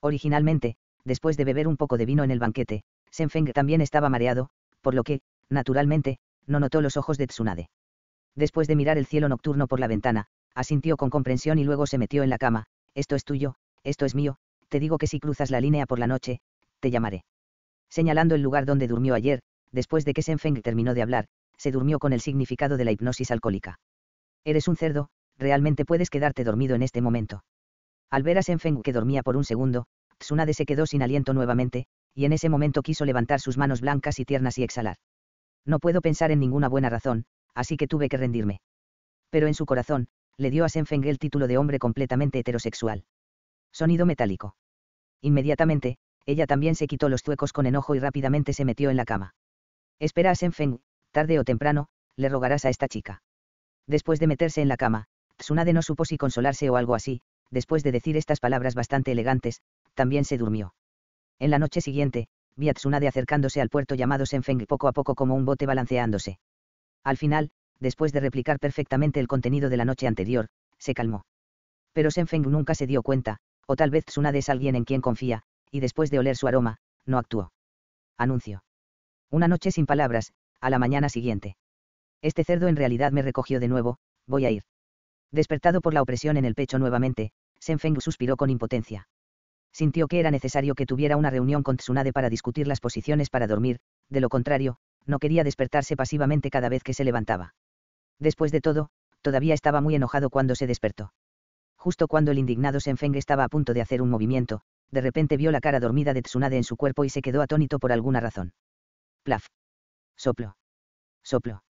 Originalmente, después de beber un poco de vino en el banquete, Senfeng también estaba mareado, por lo que, naturalmente, no notó los ojos de Tsunade. Después de mirar el cielo nocturno por la ventana, asintió con comprensión y luego se metió en la cama, esto es tuyo, esto es mío, te digo que si cruzas la línea por la noche, te llamaré. Señalando el lugar donde durmió ayer, después de que Feng terminó de hablar, se durmió con el significado de la hipnosis alcohólica. Eres un cerdo, realmente puedes quedarte dormido en este momento. Al ver a Senfeng que dormía por un segundo, Tsunade se quedó sin aliento nuevamente, y en ese momento quiso levantar sus manos blancas y tiernas y exhalar. No puedo pensar en ninguna buena razón, así que tuve que rendirme. Pero en su corazón, le dio a Senfeng el título de hombre completamente heterosexual. Sonido metálico. Inmediatamente, ella también se quitó los tuecos con enojo y rápidamente se metió en la cama. Espera a Senfeng, tarde o temprano, le rogarás a esta chica. Después de meterse en la cama, Tsunade no supo si consolarse o algo así, después de decir estas palabras bastante elegantes, también se durmió. En la noche siguiente, vi a Tsunade acercándose al puerto llamado Senfeng poco a poco como un bote balanceándose. Al final, después de replicar perfectamente el contenido de la noche anterior, se calmó. Pero Senfeng nunca se dio cuenta, o tal vez Tsunade es alguien en quien confía, y después de oler su aroma, no actuó. Anuncio. Una noche sin palabras, a la mañana siguiente. Este cerdo en realidad me recogió de nuevo, voy a ir. Despertado por la opresión en el pecho nuevamente, Feng suspiró con impotencia. Sintió que era necesario que tuviera una reunión con Tsunade para discutir las posiciones para dormir, de lo contrario, no quería despertarse pasivamente cada vez que se levantaba. Después de todo, todavía estaba muy enojado cuando se despertó. Justo cuando el indignado Feng estaba a punto de hacer un movimiento, de repente vio la cara dormida de Tsunade en su cuerpo y se quedó atónito por alguna razón. Plaf. Soplo. Soplo.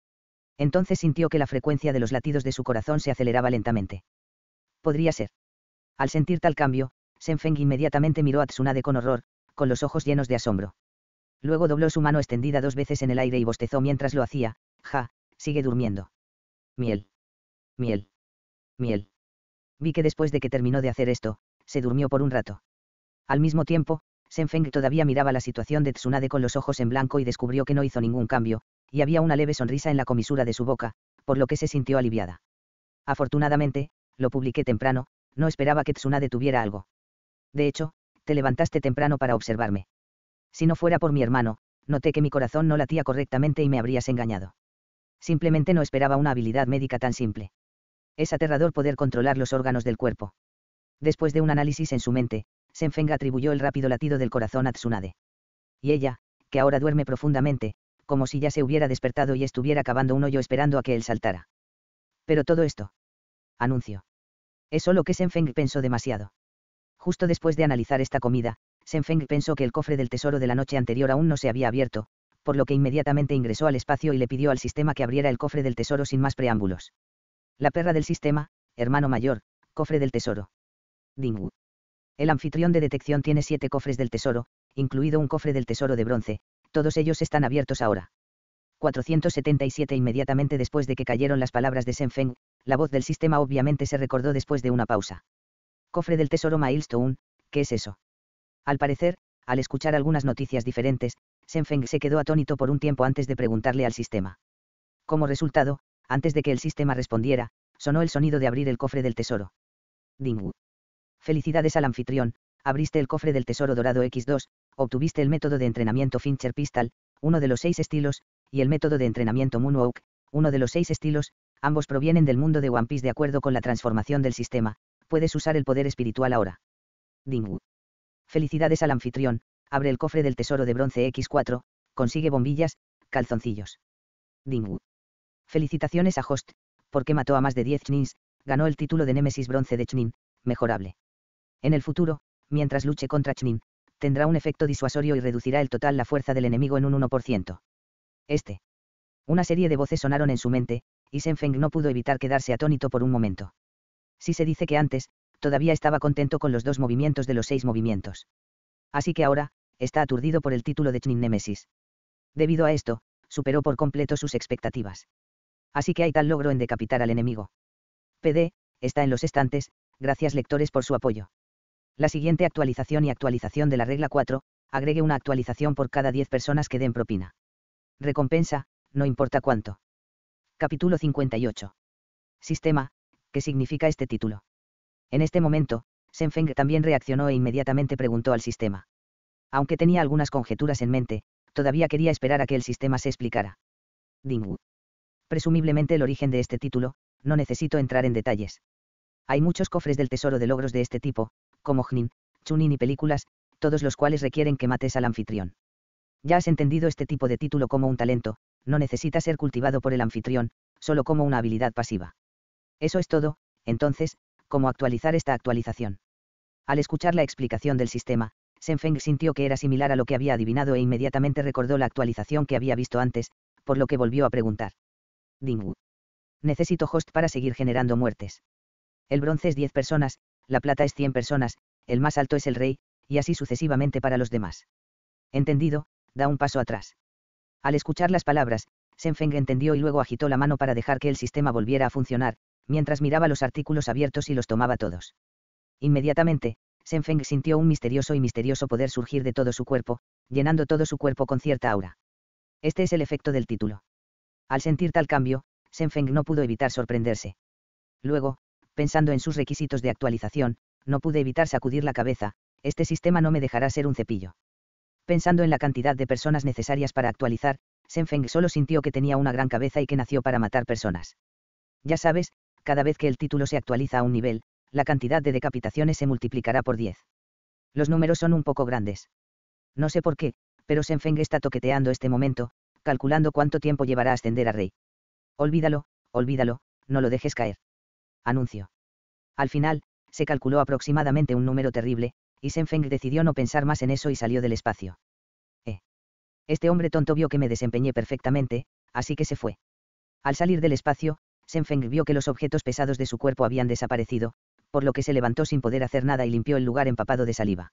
Entonces sintió que la frecuencia de los latidos de su corazón se aceleraba lentamente. Podría ser. Al sentir tal cambio, Senfeng inmediatamente miró a Tsunade con horror, con los ojos llenos de asombro. Luego dobló su mano extendida dos veces en el aire y bostezó mientras lo hacía, ja, sigue durmiendo. Miel. Miel. Miel. Vi que después de que terminó de hacer esto, se durmió por un rato. Al mismo tiempo, Senfeng todavía miraba la situación de Tsunade con los ojos en blanco y descubrió que no hizo ningún cambio, y había una leve sonrisa en la comisura de su boca, por lo que se sintió aliviada. Afortunadamente, lo publiqué temprano, no esperaba que Tsunade tuviera algo. De hecho, te levantaste temprano para observarme. Si no fuera por mi hermano, noté que mi corazón no latía correctamente y me habrías engañado. Simplemente no esperaba una habilidad médica tan simple. Es aterrador poder controlar los órganos del cuerpo. Después de un análisis en su mente, Senfeng atribuyó el rápido latido del corazón a Tsunade. Y ella, que ahora duerme profundamente, como si ya se hubiera despertado y estuviera cavando un hoyo esperando a que él saltara. Pero todo esto. Anuncio. Es solo que Senfeng pensó demasiado. Justo después de analizar esta comida, Senfeng pensó que el cofre del tesoro de la noche anterior aún no se había abierto, por lo que inmediatamente ingresó al espacio y le pidió al sistema que abriera el cofre del tesoro sin más preámbulos. La perra del sistema, hermano mayor, cofre del tesoro. Dingu. El anfitrión de detección tiene siete cofres del tesoro, incluido un cofre del tesoro de bronce, todos ellos están abiertos ahora. 477 Inmediatamente después de que cayeron las palabras de Feng, la voz del sistema obviamente se recordó después de una pausa. Cofre del tesoro Milestone, ¿qué es eso? Al parecer, al escuchar algunas noticias diferentes, Feng se quedó atónito por un tiempo antes de preguntarle al sistema. Como resultado, antes de que el sistema respondiera, sonó el sonido de abrir el cofre del tesoro. Wu. Felicidades al anfitrión, abriste el cofre del tesoro dorado X2, obtuviste el método de entrenamiento Fincher Pistol, uno de los seis estilos, y el método de entrenamiento Moonwalk, uno de los seis estilos, ambos provienen del mundo de One Piece de acuerdo con la transformación del sistema, puedes usar el poder espiritual ahora. Dingwu. Felicidades al anfitrión, abre el cofre del tesoro de bronce X4, consigue bombillas, calzoncillos. Dingwu. Felicitaciones a Host, porque mató a más de 10 chnins, ganó el título de Nemesis Bronce de Chnin, mejorable. En el futuro, mientras luche contra Chmin, tendrá un efecto disuasorio y reducirá el total la fuerza del enemigo en un 1%. Este. Una serie de voces sonaron en su mente, y Senfeng no pudo evitar quedarse atónito por un momento. Si se dice que antes, todavía estaba contento con los dos movimientos de los seis movimientos. Así que ahora, está aturdido por el título de Chnin Nemesis. Debido a esto, superó por completo sus expectativas. Así que hay tal logro en decapitar al enemigo. PD, está en los estantes, gracias lectores por su apoyo. La siguiente actualización y actualización de la regla 4, agregue una actualización por cada 10 personas que den propina. Recompensa, no importa cuánto. Capítulo 58. Sistema, ¿qué significa este título? En este momento, Senfeng también reaccionó e inmediatamente preguntó al sistema. Aunque tenía algunas conjeturas en mente, todavía quería esperar a que el sistema se explicara. Dingwu. Presumiblemente el origen de este título, no necesito entrar en detalles. Hay muchos cofres del tesoro de logros de este tipo, como Jnin, Chunin y películas, todos los cuales requieren que mates al anfitrión. Ya has entendido este tipo de título como un talento, no necesita ser cultivado por el anfitrión, solo como una habilidad pasiva. Eso es todo, entonces, cómo actualizar esta actualización. Al escuchar la explicación del sistema, Senfeng sintió que era similar a lo que había adivinado e inmediatamente recordó la actualización que había visto antes, por lo que volvió a preguntar. Dingwu. Necesito host para seguir generando muertes. El bronce es 10 personas, la plata es 100 personas, el más alto es el rey, y así sucesivamente para los demás. Entendido, da un paso atrás. Al escuchar las palabras, Senfeng entendió y luego agitó la mano para dejar que el sistema volviera a funcionar, mientras miraba los artículos abiertos y los tomaba todos. Inmediatamente, Senfeng sintió un misterioso y misterioso poder surgir de todo su cuerpo, llenando todo su cuerpo con cierta aura. Este es el efecto del título. Al sentir tal cambio, Senfeng no pudo evitar sorprenderse. Luego, pensando en sus requisitos de actualización, no pude evitar sacudir la cabeza, este sistema no me dejará ser un cepillo. Pensando en la cantidad de personas necesarias para actualizar, Senfeng solo sintió que tenía una gran cabeza y que nació para matar personas. Ya sabes, cada vez que el título se actualiza a un nivel, la cantidad de decapitaciones se multiplicará por 10. Los números son un poco grandes. No sé por qué, pero Senfeng está toqueteando este momento, calculando cuánto tiempo llevará a ascender a rey. Olvídalo, olvídalo, no lo dejes caer anuncio. Al final, se calculó aproximadamente un número terrible, y Senfeng decidió no pensar más en eso y salió del espacio. Eh. Este hombre tonto vio que me desempeñé perfectamente, así que se fue. Al salir del espacio, Senfeng vio que los objetos pesados de su cuerpo habían desaparecido, por lo que se levantó sin poder hacer nada y limpió el lugar empapado de saliva.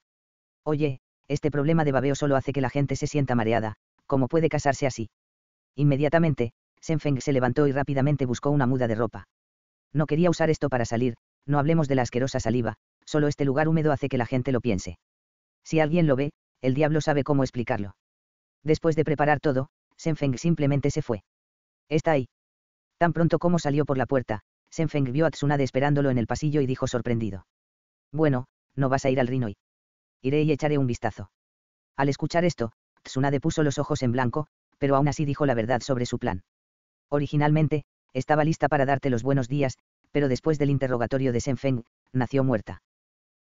Oye, este problema de babeo solo hace que la gente se sienta mareada, ¿cómo puede casarse así? Inmediatamente, Senfeng se levantó y rápidamente buscó una muda de ropa. No quería usar esto para salir, no hablemos de la asquerosa saliva, solo este lugar húmedo hace que la gente lo piense. Si alguien lo ve, el diablo sabe cómo explicarlo. Después de preparar todo, Senfeng simplemente se fue. Está ahí. Tan pronto como salió por la puerta, Senfeng vio a Tsunade esperándolo en el pasillo y dijo sorprendido. Bueno, no vas a ir al Rinoi. Iré y echaré un vistazo. Al escuchar esto, Tsunade puso los ojos en blanco, pero aún así dijo la verdad sobre su plan. Originalmente, estaba lista para darte los buenos días, pero después del interrogatorio de Senfeng, nació muerta.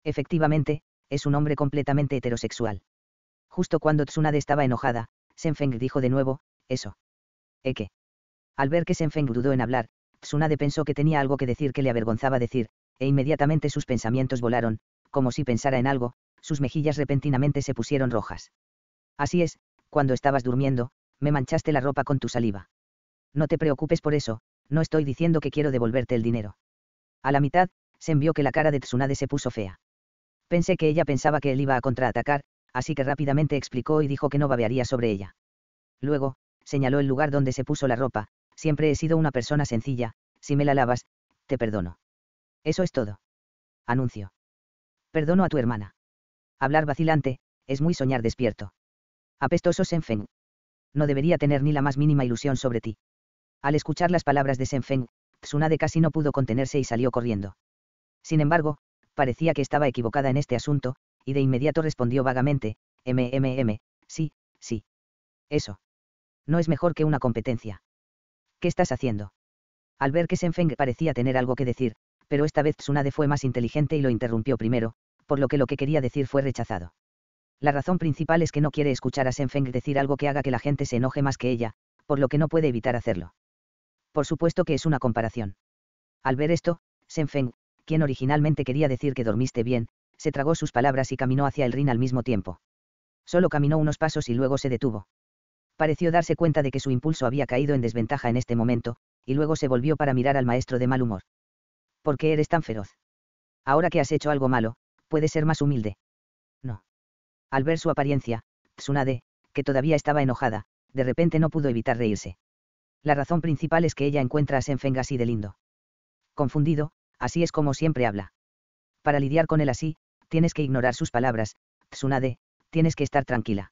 Efectivamente, es un hombre completamente heterosexual. Justo cuando Tsunade estaba enojada, Senfeng dijo de nuevo, eso. qué? Al ver que Senfeng dudó en hablar, Tsunade pensó que tenía algo que decir que le avergonzaba decir, e inmediatamente sus pensamientos volaron, como si pensara en algo, sus mejillas repentinamente se pusieron rojas. Así es, cuando estabas durmiendo, me manchaste la ropa con tu saliva. No te preocupes por eso, no estoy diciendo que quiero devolverte el dinero. A la mitad, se envió que la cara de Tsunade se puso fea. Pensé que ella pensaba que él iba a contraatacar, así que rápidamente explicó y dijo que no babearía sobre ella. Luego, señaló el lugar donde se puso la ropa, siempre he sido una persona sencilla, si me la lavas, te perdono. Eso es todo. Anuncio. Perdono a tu hermana. Hablar vacilante, es muy soñar despierto. Apestoso Senfen. No debería tener ni la más mínima ilusión sobre ti. Al escuchar las palabras de Senfeng, Tsunade casi no pudo contenerse y salió corriendo. Sin embargo, parecía que estaba equivocada en este asunto, y de inmediato respondió vagamente, MMM, sí, sí. Eso. No es mejor que una competencia. ¿Qué estás haciendo? Al ver que Senfeng parecía tener algo que decir, pero esta vez Tsunade fue más inteligente y lo interrumpió primero, por lo que lo que quería decir fue rechazado. La razón principal es que no quiere escuchar a Senfeng decir algo que haga que la gente se enoje más que ella, por lo que no puede evitar hacerlo. Por supuesto que es una comparación. Al ver esto, Feng, quien originalmente quería decir que dormiste bien, se tragó sus palabras y caminó hacia el Rin al mismo tiempo. Solo caminó unos pasos y luego se detuvo. Pareció darse cuenta de que su impulso había caído en desventaja en este momento, y luego se volvió para mirar al maestro de mal humor. ¿Por qué eres tan feroz? Ahora que has hecho algo malo, puedes ser más humilde. No. Al ver su apariencia, Tsunade, que todavía estaba enojada, de repente no pudo evitar reírse la razón principal es que ella encuentra a Senfeng así de lindo. Confundido, así es como siempre habla. Para lidiar con él así, tienes que ignorar sus palabras, Tsunade, tienes que estar tranquila.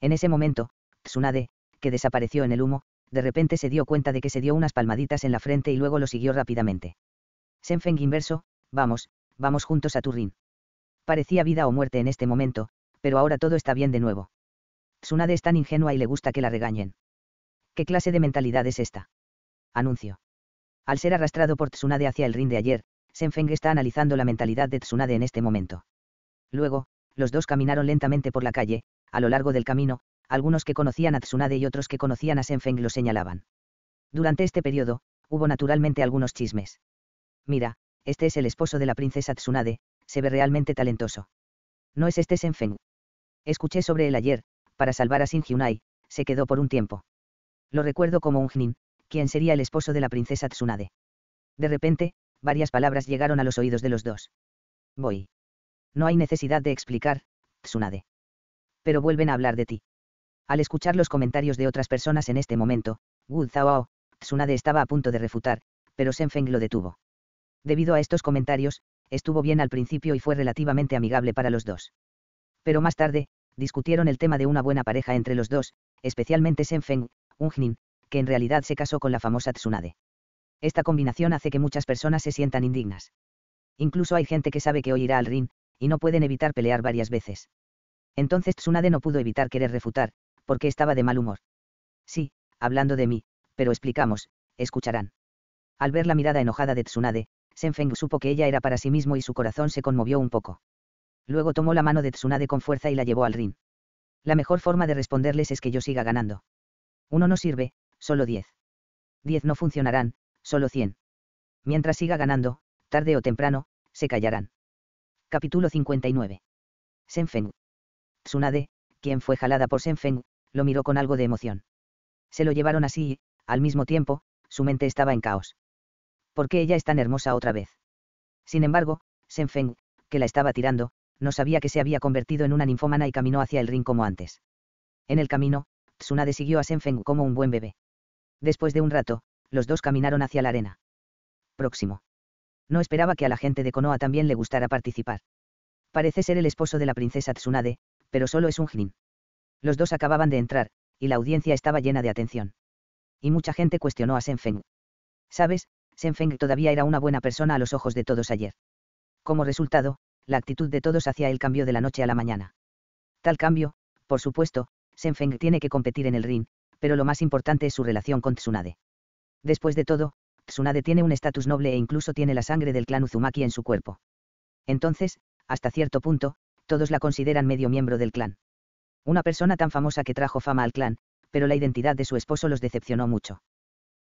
En ese momento, Tsunade, que desapareció en el humo, de repente se dio cuenta de que se dio unas palmaditas en la frente y luego lo siguió rápidamente. Senfeng inverso, vamos, vamos juntos a Turrin. Parecía vida o muerte en este momento, pero ahora todo está bien de nuevo. Tsunade es tan ingenua y le gusta que la regañen. ¿Qué clase de mentalidad es esta? Anuncio. Al ser arrastrado por Tsunade hacia el ring de ayer, Senfeng está analizando la mentalidad de Tsunade en este momento. Luego, los dos caminaron lentamente por la calle, a lo largo del camino, algunos que conocían a Tsunade y otros que conocían a Senfeng lo señalaban. Durante este periodo, hubo naturalmente algunos chismes. Mira, este es el esposo de la princesa Tsunade, se ve realmente talentoso. No es este Senfeng. Escuché sobre él ayer, para salvar a Sin Hyunai, se quedó por un tiempo. Lo recuerdo como un jnin, quien sería el esposo de la princesa Tsunade. De repente, varias palabras llegaron a los oídos de los dos. Voy. No hay necesidad de explicar, Tsunade. Pero vuelven a hablar de ti. Al escuchar los comentarios de otras personas en este momento, Wu Tsunade estaba a punto de refutar, pero Senfeng lo detuvo. Debido a estos comentarios, estuvo bien al principio y fue relativamente amigable para los dos. Pero más tarde, discutieron el tema de una buena pareja entre los dos, especialmente Senfeng, jnin, que en realidad se casó con la famosa Tsunade. Esta combinación hace que muchas personas se sientan indignas. Incluso hay gente que sabe que hoy irá al Rin y no pueden evitar pelear varias veces. Entonces Tsunade no pudo evitar querer refutar, porque estaba de mal humor. Sí, hablando de mí, pero explicamos, escucharán. Al ver la mirada enojada de Tsunade, Senfeng supo que ella era para sí mismo y su corazón se conmovió un poco. Luego tomó la mano de Tsunade con fuerza y la llevó al Rin. La mejor forma de responderles es que yo siga ganando. Uno no sirve, solo diez. Diez no funcionarán, solo cien. Mientras siga ganando, tarde o temprano, se callarán. Capítulo 59. Senfeng. Tsunade, quien fue jalada por Senfeng, lo miró con algo de emoción. Se lo llevaron así y, al mismo tiempo, su mente estaba en caos. ¿Por qué ella es tan hermosa otra vez? Sin embargo, Senfeng, que la estaba tirando, no sabía que se había convertido en una ninfómana y caminó hacia el ring como antes. En el camino, Tsunade siguió a Senfeng como un buen bebé. Después de un rato, los dos caminaron hacia la arena. Próximo. No esperaba que a la gente de Konoha también le gustara participar. Parece ser el esposo de la princesa Tsunade, pero solo es un jinin. Los dos acababan de entrar, y la audiencia estaba llena de atención. Y mucha gente cuestionó a Senfeng. Sabes, Senfeng todavía era una buena persona a los ojos de todos ayer. Como resultado, la actitud de todos hacia el cambio de la noche a la mañana. Tal cambio, por supuesto, Senfeng tiene que competir en el ring, pero lo más importante es su relación con Tsunade. Después de todo, Tsunade tiene un estatus noble e incluso tiene la sangre del clan Uzumaki en su cuerpo. Entonces, hasta cierto punto, todos la consideran medio miembro del clan. Una persona tan famosa que trajo fama al clan, pero la identidad de su esposo los decepcionó mucho.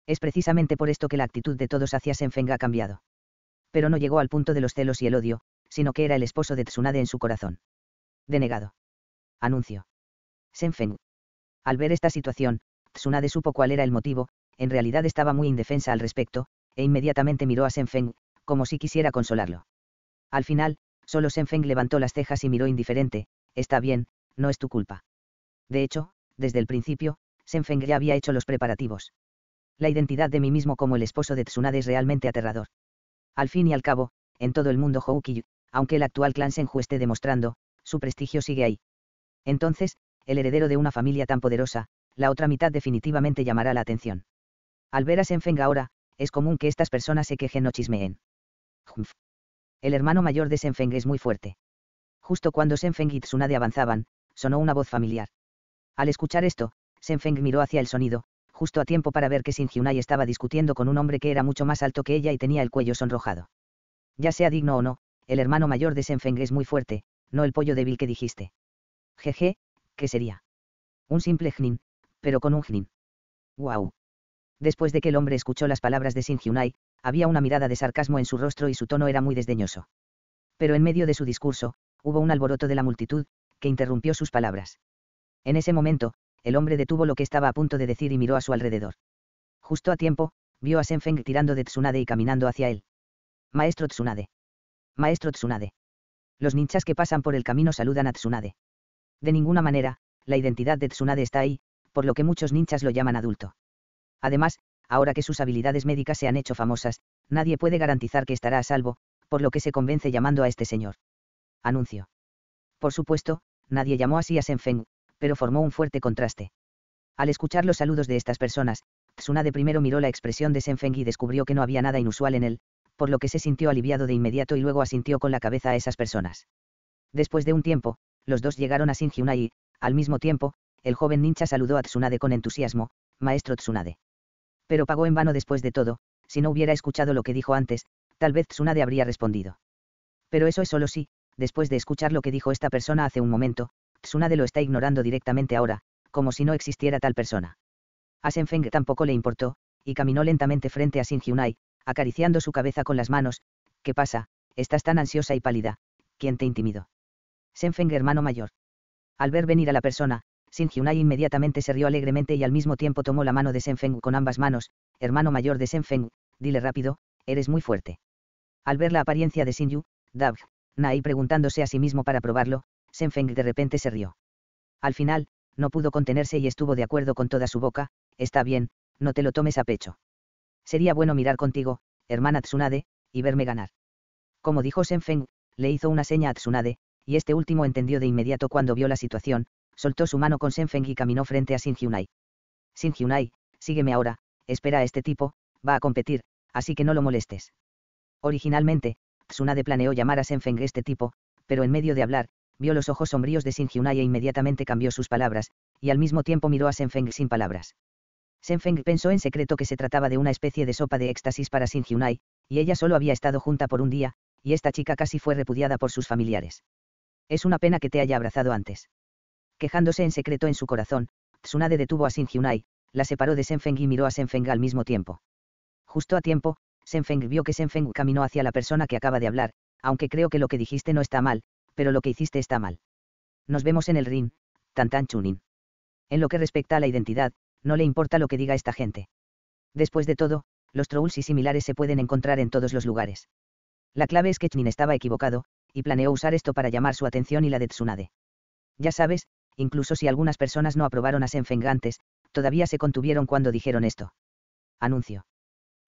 Es precisamente por esto que la actitud de todos hacia Senfeng ha cambiado. Pero no llegó al punto de los celos y el odio, sino que era el esposo de Tsunade en su corazón. Denegado. Anuncio. Senfeng. Al ver esta situación, Tsunade supo cuál era el motivo, en realidad estaba muy indefensa al respecto, e inmediatamente miró a Senfeng, como si quisiera consolarlo. Al final, solo Senfeng levantó las cejas y miró indiferente, está bien, no es tu culpa. De hecho, desde el principio, Senfeng ya había hecho los preparativos. La identidad de mí mismo como el esposo de Tsunade es realmente aterrador. Al fin y al cabo, en todo el mundo Houkiyu, aunque el actual clan Senju esté demostrando, su prestigio sigue ahí. Entonces, el heredero de una familia tan poderosa, la otra mitad definitivamente llamará la atención. Al ver a Senfeng ahora, es común que estas personas se quejen o chismeen. El hermano mayor de Senfeng es muy fuerte. Justo cuando Senfeng y Tsunade avanzaban, sonó una voz familiar. Al escuchar esto, Senfeng miró hacia el sonido, justo a tiempo para ver que Sin Hyunai estaba discutiendo con un hombre que era mucho más alto que ella y tenía el cuello sonrojado. Ya sea digno o no, el hermano mayor de Senfeng es muy fuerte, no el pollo débil que dijiste. Jeje, que sería un simple jnin, pero con un jnin. ¡Wow! Después de que el hombre escuchó las palabras de Sin Hyunai, había una mirada de sarcasmo en su rostro y su tono era muy desdeñoso. Pero en medio de su discurso, hubo un alboroto de la multitud, que interrumpió sus palabras. En ese momento, el hombre detuvo lo que estaba a punto de decir y miró a su alrededor. Justo a tiempo, vio a Senfeng tirando de Tsunade y caminando hacia él. Maestro Tsunade. Maestro Tsunade. Los ninchas que pasan por el camino saludan a Tsunade. De ninguna manera, la identidad de Tsunade está ahí, por lo que muchos ninjas lo llaman adulto. Además, ahora que sus habilidades médicas se han hecho famosas, nadie puede garantizar que estará a salvo, por lo que se convence llamando a este señor. Anuncio. Por supuesto, nadie llamó así a Senfeng, pero formó un fuerte contraste. Al escuchar los saludos de estas personas, Tsunade primero miró la expresión de Senfeng y descubrió que no había nada inusual en él, por lo que se sintió aliviado de inmediato y luego asintió con la cabeza a esas personas. Después de un tiempo, los dos llegaron a Sin y, al mismo tiempo, el joven ninja saludó a Tsunade con entusiasmo, maestro Tsunade. Pero pagó en vano después de todo, si no hubiera escuchado lo que dijo antes, tal vez Tsunade habría respondido. Pero eso es solo si, después de escuchar lo que dijo esta persona hace un momento, Tsunade lo está ignorando directamente ahora, como si no existiera tal persona. A Feng tampoco le importó, y caminó lentamente frente a Hyunai, acariciando su cabeza con las manos, ¿qué pasa? Estás tan ansiosa y pálida, ¿quién te intimidó? Senfeng hermano mayor. Al ver venir a la persona, Sin inmediatamente se rió alegremente y al mismo tiempo tomó la mano de Senfeng con ambas manos, hermano mayor de Senfeng, dile rápido, eres muy fuerte. Al ver la apariencia de Yu, Dab, Nai preguntándose a sí mismo para probarlo, Senfeng de repente se rió. Al final, no pudo contenerse y estuvo de acuerdo con toda su boca, está bien, no te lo tomes a pecho. Sería bueno mirar contigo, hermana Tsunade, y verme ganar. Como dijo Senfeng, le hizo una seña a Tsunade, y este último entendió de inmediato cuando vio la situación, soltó su mano con Feng y caminó frente a Sin Hyunai. Sin Hyunai, sígueme ahora, espera a este tipo, va a competir, así que no lo molestes. Originalmente, Tsunade planeó llamar a Senfeng este tipo, pero en medio de hablar, vio los ojos sombríos de Junai e inmediatamente cambió sus palabras, y al mismo tiempo miró a Senfeng sin palabras. Feng pensó en secreto que se trataba de una especie de sopa de éxtasis para Junai, y ella solo había estado junta por un día, y esta chica casi fue repudiada por sus familiares. Es una pena que te haya abrazado antes. Quejándose en secreto en su corazón, Tsunade detuvo a Hyunai, la separó de Senfeng y miró a Senfeng al mismo tiempo. Justo a tiempo, Senfeng vio que Senfeng caminó hacia la persona que acaba de hablar, aunque creo que lo que dijiste no está mal, pero lo que hiciste está mal. Nos vemos en el ring, Tantan Chunin. En lo que respecta a la identidad, no le importa lo que diga esta gente. Después de todo, los trolls y similares se pueden encontrar en todos los lugares. La clave es que Chunin estaba equivocado, y planeó usar esto para llamar su atención y la de Tsunade. Ya sabes, incluso si algunas personas no aprobaron a Senfeng antes, todavía se contuvieron cuando dijeron esto. Anuncio.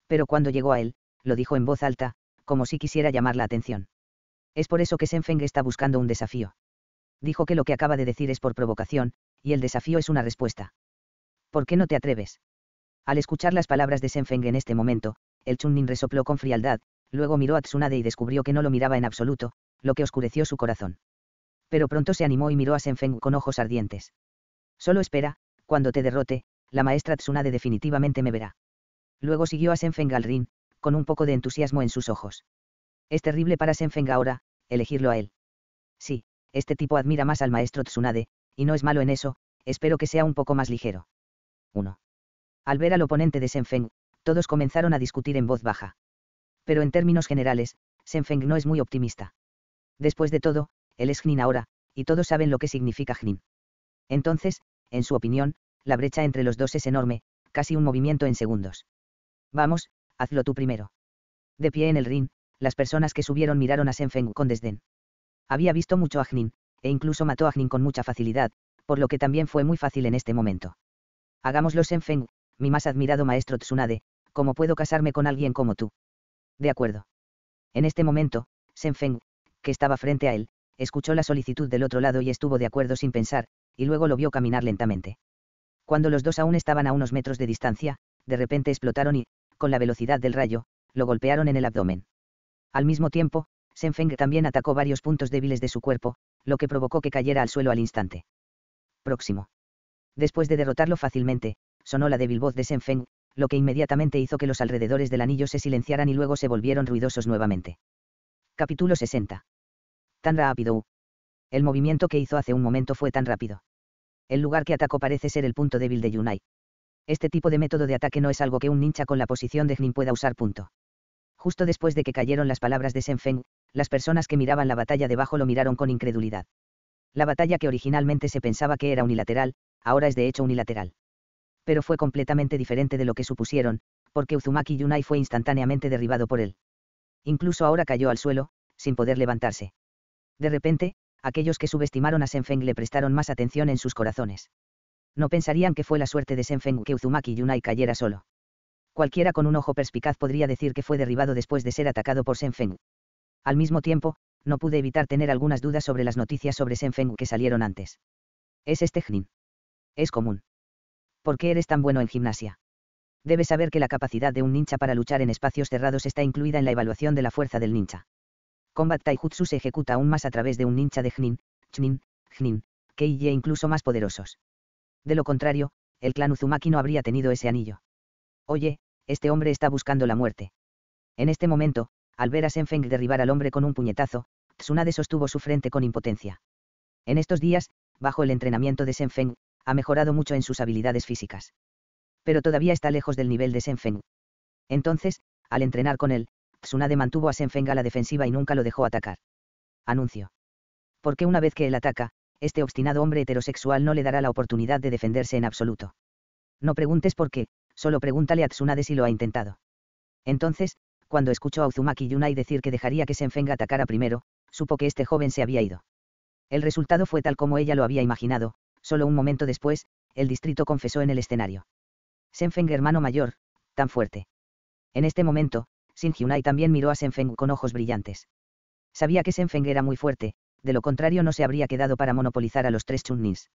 Pero cuando llegó a él, lo dijo en voz alta, como si quisiera llamar la atención. Es por eso que Senfeng está buscando un desafío. Dijo que lo que acaba de decir es por provocación, y el desafío es una respuesta. ¿Por qué no te atreves? Al escuchar las palabras de Senfeng en este momento, el Chunin resopló con frialdad, luego miró a Tsunade y descubrió que no lo miraba en absoluto, lo que oscureció su corazón. Pero pronto se animó y miró a Senfeng con ojos ardientes. Solo espera, cuando te derrote, la maestra Tsunade definitivamente me verá. Luego siguió a Senfeng al ring, con un poco de entusiasmo en sus ojos. Es terrible para Senfeng ahora, elegirlo a él. Sí, este tipo admira más al maestro Tsunade, y no es malo en eso, espero que sea un poco más ligero. 1. Al ver al oponente de Senfeng, todos comenzaron a discutir en voz baja. Pero en términos generales, Senfeng no es muy optimista. Después de todo, él es Jnin ahora, y todos saben lo que significa Jnin. Entonces, en su opinión, la brecha entre los dos es enorme, casi un movimiento en segundos. Vamos, hazlo tú primero. De pie en el ring, las personas que subieron miraron a Senfeng con desdén. Había visto mucho a Jnin, e incluso mató a Jnin con mucha facilidad, por lo que también fue muy fácil en este momento. Hagámoslo Senfeng, mi más admirado maestro Tsunade, ¿cómo puedo casarme con alguien como tú? De acuerdo. En este momento, Senfeng, que estaba frente a él, escuchó la solicitud del otro lado y estuvo de acuerdo sin pensar, y luego lo vio caminar lentamente. Cuando los dos aún estaban a unos metros de distancia, de repente explotaron y, con la velocidad del rayo, lo golpearon en el abdomen. Al mismo tiempo, Senfeng también atacó varios puntos débiles de su cuerpo, lo que provocó que cayera al suelo al instante. Próximo. Después de derrotarlo fácilmente, sonó la débil voz de Senfeng, lo que inmediatamente hizo que los alrededores del anillo se silenciaran y luego se volvieron ruidosos nuevamente. Capítulo 60. Tan rápido. El movimiento que hizo hace un momento fue tan rápido. El lugar que atacó parece ser el punto débil de Yunai. Este tipo de método de ataque no es algo que un ninja con la posición de Jnin pueda usar. Punto. Justo después de que cayeron las palabras de Senfeng, las personas que miraban la batalla debajo lo miraron con incredulidad. La batalla que originalmente se pensaba que era unilateral, ahora es de hecho unilateral. Pero fue completamente diferente de lo que supusieron, porque Uzumaki Yunai fue instantáneamente derribado por él. Incluso ahora cayó al suelo, sin poder levantarse. De repente, aquellos que subestimaron a Senfeng le prestaron más atención en sus corazones. No pensarían que fue la suerte de Senfeng que Uzumaki Yunai cayera solo. Cualquiera con un ojo perspicaz podría decir que fue derribado después de ser atacado por Senfeng. Al mismo tiempo, no pude evitar tener algunas dudas sobre las noticias sobre Senfeng que salieron antes. ¿Es este Jnin? Es común. ¿Por qué eres tan bueno en gimnasia? debe saber que la capacidad de un ninja para luchar en espacios cerrados está incluida en la evaluación de la fuerza del ninja. Combat Taijutsu se ejecuta aún más a través de un ninja de Jnin, Chnin, Jnin, Kei e incluso más poderosos. De lo contrario, el clan Uzumaki no habría tenido ese anillo. Oye, este hombre está buscando la muerte. En este momento, al ver a Senfeng derribar al hombre con un puñetazo, Tsunade sostuvo su frente con impotencia. En estos días, bajo el entrenamiento de Senfeng, ha mejorado mucho en sus habilidades físicas pero todavía está lejos del nivel de Senfeng. Entonces, al entrenar con él, Tsunade mantuvo a Senfeng a la defensiva y nunca lo dejó atacar. Anuncio. Porque una vez que él ataca, este obstinado hombre heterosexual no le dará la oportunidad de defenderse en absoluto. No preguntes por qué, solo pregúntale a Tsunade si lo ha intentado. Entonces, cuando escuchó a Uzumaki Yunai decir que dejaría que Senfeng atacara primero, supo que este joven se había ido. El resultado fue tal como ella lo había imaginado, solo un momento después, el distrito confesó en el escenario. Senfeng hermano mayor, tan fuerte. En este momento, Sin Hyunai también miró a Senfeng con ojos brillantes. Sabía que Senfeng era muy fuerte, de lo contrario no se habría quedado para monopolizar a los tres chunnis.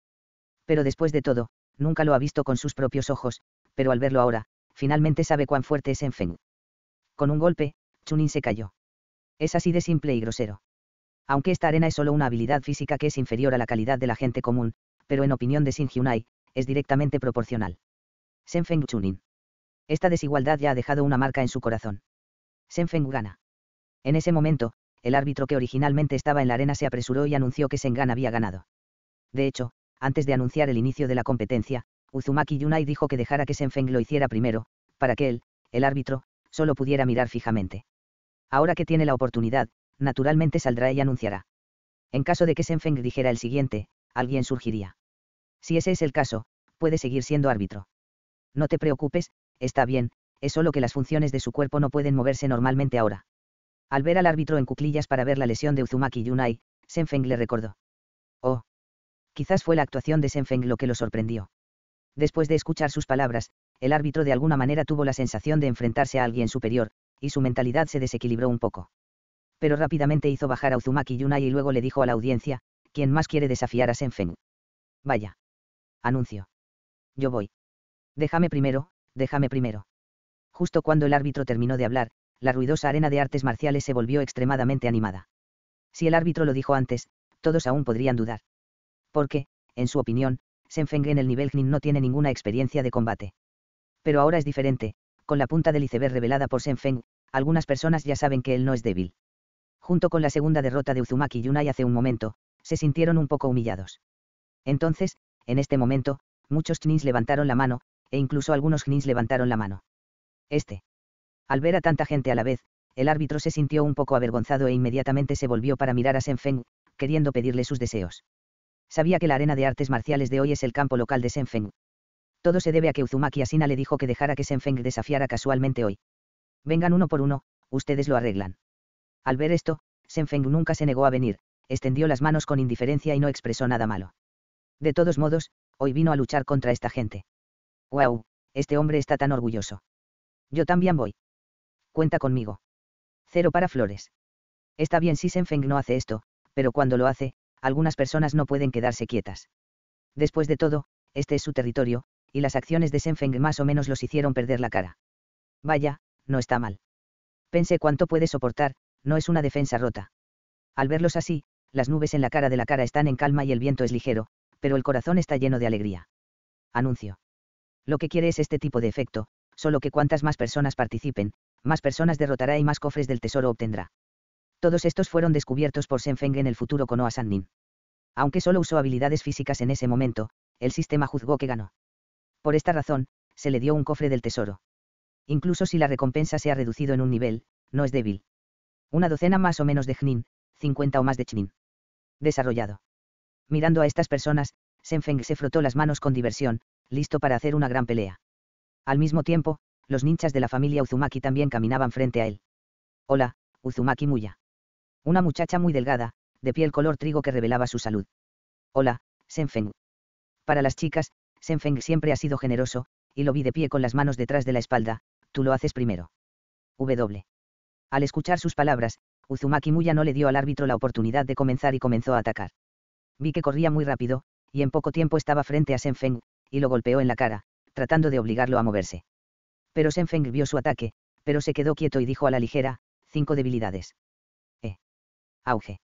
Pero después de todo, nunca lo ha visto con sus propios ojos, pero al verlo ahora, finalmente sabe cuán fuerte es Senfeng. Con un golpe, Chunin se cayó. Es así de simple y grosero. Aunque esta arena es solo una habilidad física que es inferior a la calidad de la gente común, pero en opinión de Sin Hyunai, es directamente proporcional. Senfeng Chunin. Esta desigualdad ya ha dejado una marca en su corazón. Senfeng gana. En ese momento, el árbitro que originalmente estaba en la arena se apresuró y anunció que Sengan había ganado. De hecho, antes de anunciar el inicio de la competencia, Uzumaki Yunai dijo que dejara que Senfeng lo hiciera primero, para que él, el árbitro, solo pudiera mirar fijamente. Ahora que tiene la oportunidad, naturalmente saldrá y anunciará. En caso de que Senfeng dijera el siguiente, alguien surgiría. Si ese es el caso, puede seguir siendo árbitro. No te preocupes, está bien, es solo que las funciones de su cuerpo no pueden moverse normalmente ahora. Al ver al árbitro en cuclillas para ver la lesión de Uzumaki Yunai, Senfeng le recordó. Oh. Quizás fue la actuación de Senfeng lo que lo sorprendió. Después de escuchar sus palabras, el árbitro de alguna manera tuvo la sensación de enfrentarse a alguien superior, y su mentalidad se desequilibró un poco. Pero rápidamente hizo bajar a Uzumaki Yunai y luego le dijo a la audiencia, ¿quién más quiere desafiar a Senfeng? Vaya. Anuncio. Yo voy. Déjame primero, déjame primero. Justo cuando el árbitro terminó de hablar, la ruidosa arena de artes marciales se volvió extremadamente animada. Si el árbitro lo dijo antes, todos aún podrían dudar. Porque, en su opinión, Senfeng en el nivel GNIN no tiene ninguna experiencia de combate. Pero ahora es diferente, con la punta del iceberg revelada por Senfeng, algunas personas ya saben que él no es débil. Junto con la segunda derrota de Uzumaki Yunai hace un momento, se sintieron un poco humillados. Entonces, en este momento, muchos chinins levantaron la mano, e incluso algunos GNIs levantaron la mano. Este. Al ver a tanta gente a la vez, el árbitro se sintió un poco avergonzado e inmediatamente se volvió para mirar a Senfeng, queriendo pedirle sus deseos. Sabía que la arena de artes marciales de hoy es el campo local de Senfeng. Todo se debe a que Uzumaki Asina le dijo que dejara que Senfeng desafiara casualmente hoy. Vengan uno por uno, ustedes lo arreglan. Al ver esto, Senfeng nunca se negó a venir, extendió las manos con indiferencia y no expresó nada malo. De todos modos, hoy vino a luchar contra esta gente. Wow, este hombre está tan orgulloso. Yo también voy. Cuenta conmigo. Cero para flores. Está bien si Senfeng no hace esto, pero cuando lo hace, algunas personas no pueden quedarse quietas. Después de todo, este es su territorio, y las acciones de Senfeng más o menos los hicieron perder la cara. Vaya, no está mal. Pensé cuánto puede soportar, no es una defensa rota. Al verlos así, las nubes en la cara de la cara están en calma y el viento es ligero, pero el corazón está lleno de alegría. Anuncio. Lo que quiere es este tipo de efecto, solo que cuantas más personas participen, más personas derrotará y más cofres del tesoro obtendrá. Todos estos fueron descubiertos por Senfeng en el futuro con Oa Nin. Aunque solo usó habilidades físicas en ese momento, el sistema juzgó que ganó. Por esta razón, se le dio un cofre del tesoro. Incluso si la recompensa se ha reducido en un nivel, no es débil. Una docena más o menos de Jnin, 50 o más de Chnin. Desarrollado. Mirando a estas personas, Senfeng se frotó las manos con diversión, listo para hacer una gran pelea. Al mismo tiempo, los ninjas de la familia Uzumaki también caminaban frente a él. Hola, Uzumaki Muya. Una muchacha muy delgada, de piel color trigo que revelaba su salud. Hola, Senfeng. Para las chicas, Senfeng siempre ha sido generoso, y lo vi de pie con las manos detrás de la espalda, tú lo haces primero. W. Al escuchar sus palabras, Uzumaki Muya no le dio al árbitro la oportunidad de comenzar y comenzó a atacar. Vi que corría muy rápido, y en poco tiempo estaba frente a Senfeng, y lo golpeó en la cara, tratando de obligarlo a moverse. Pero Senfeng vio su ataque, pero se quedó quieto y dijo a la ligera, cinco debilidades. Eh. Auge.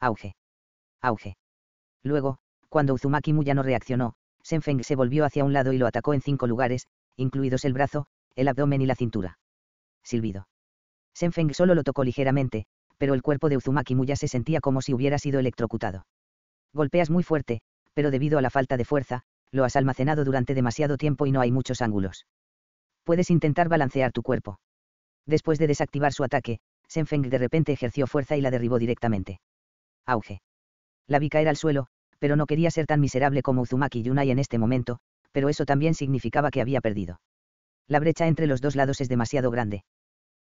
Auge. Auge. Luego, cuando Uzumaki Muya no reaccionó, Senfeng se volvió hacia un lado y lo atacó en cinco lugares, incluidos el brazo, el abdomen y la cintura. Silbido. Senfeng solo lo tocó ligeramente, pero el cuerpo de Uzumaki Muya se sentía como si hubiera sido electrocutado. Golpeas muy fuerte, pero debido a la falta de fuerza, lo has almacenado durante demasiado tiempo y no hay muchos ángulos. Puedes intentar balancear tu cuerpo. Después de desactivar su ataque, Senfeng de repente ejerció fuerza y la derribó directamente. Auge. La vi caer al suelo, pero no quería ser tan miserable como Uzumaki Yunai en este momento, pero eso también significaba que había perdido. La brecha entre los dos lados es demasiado grande.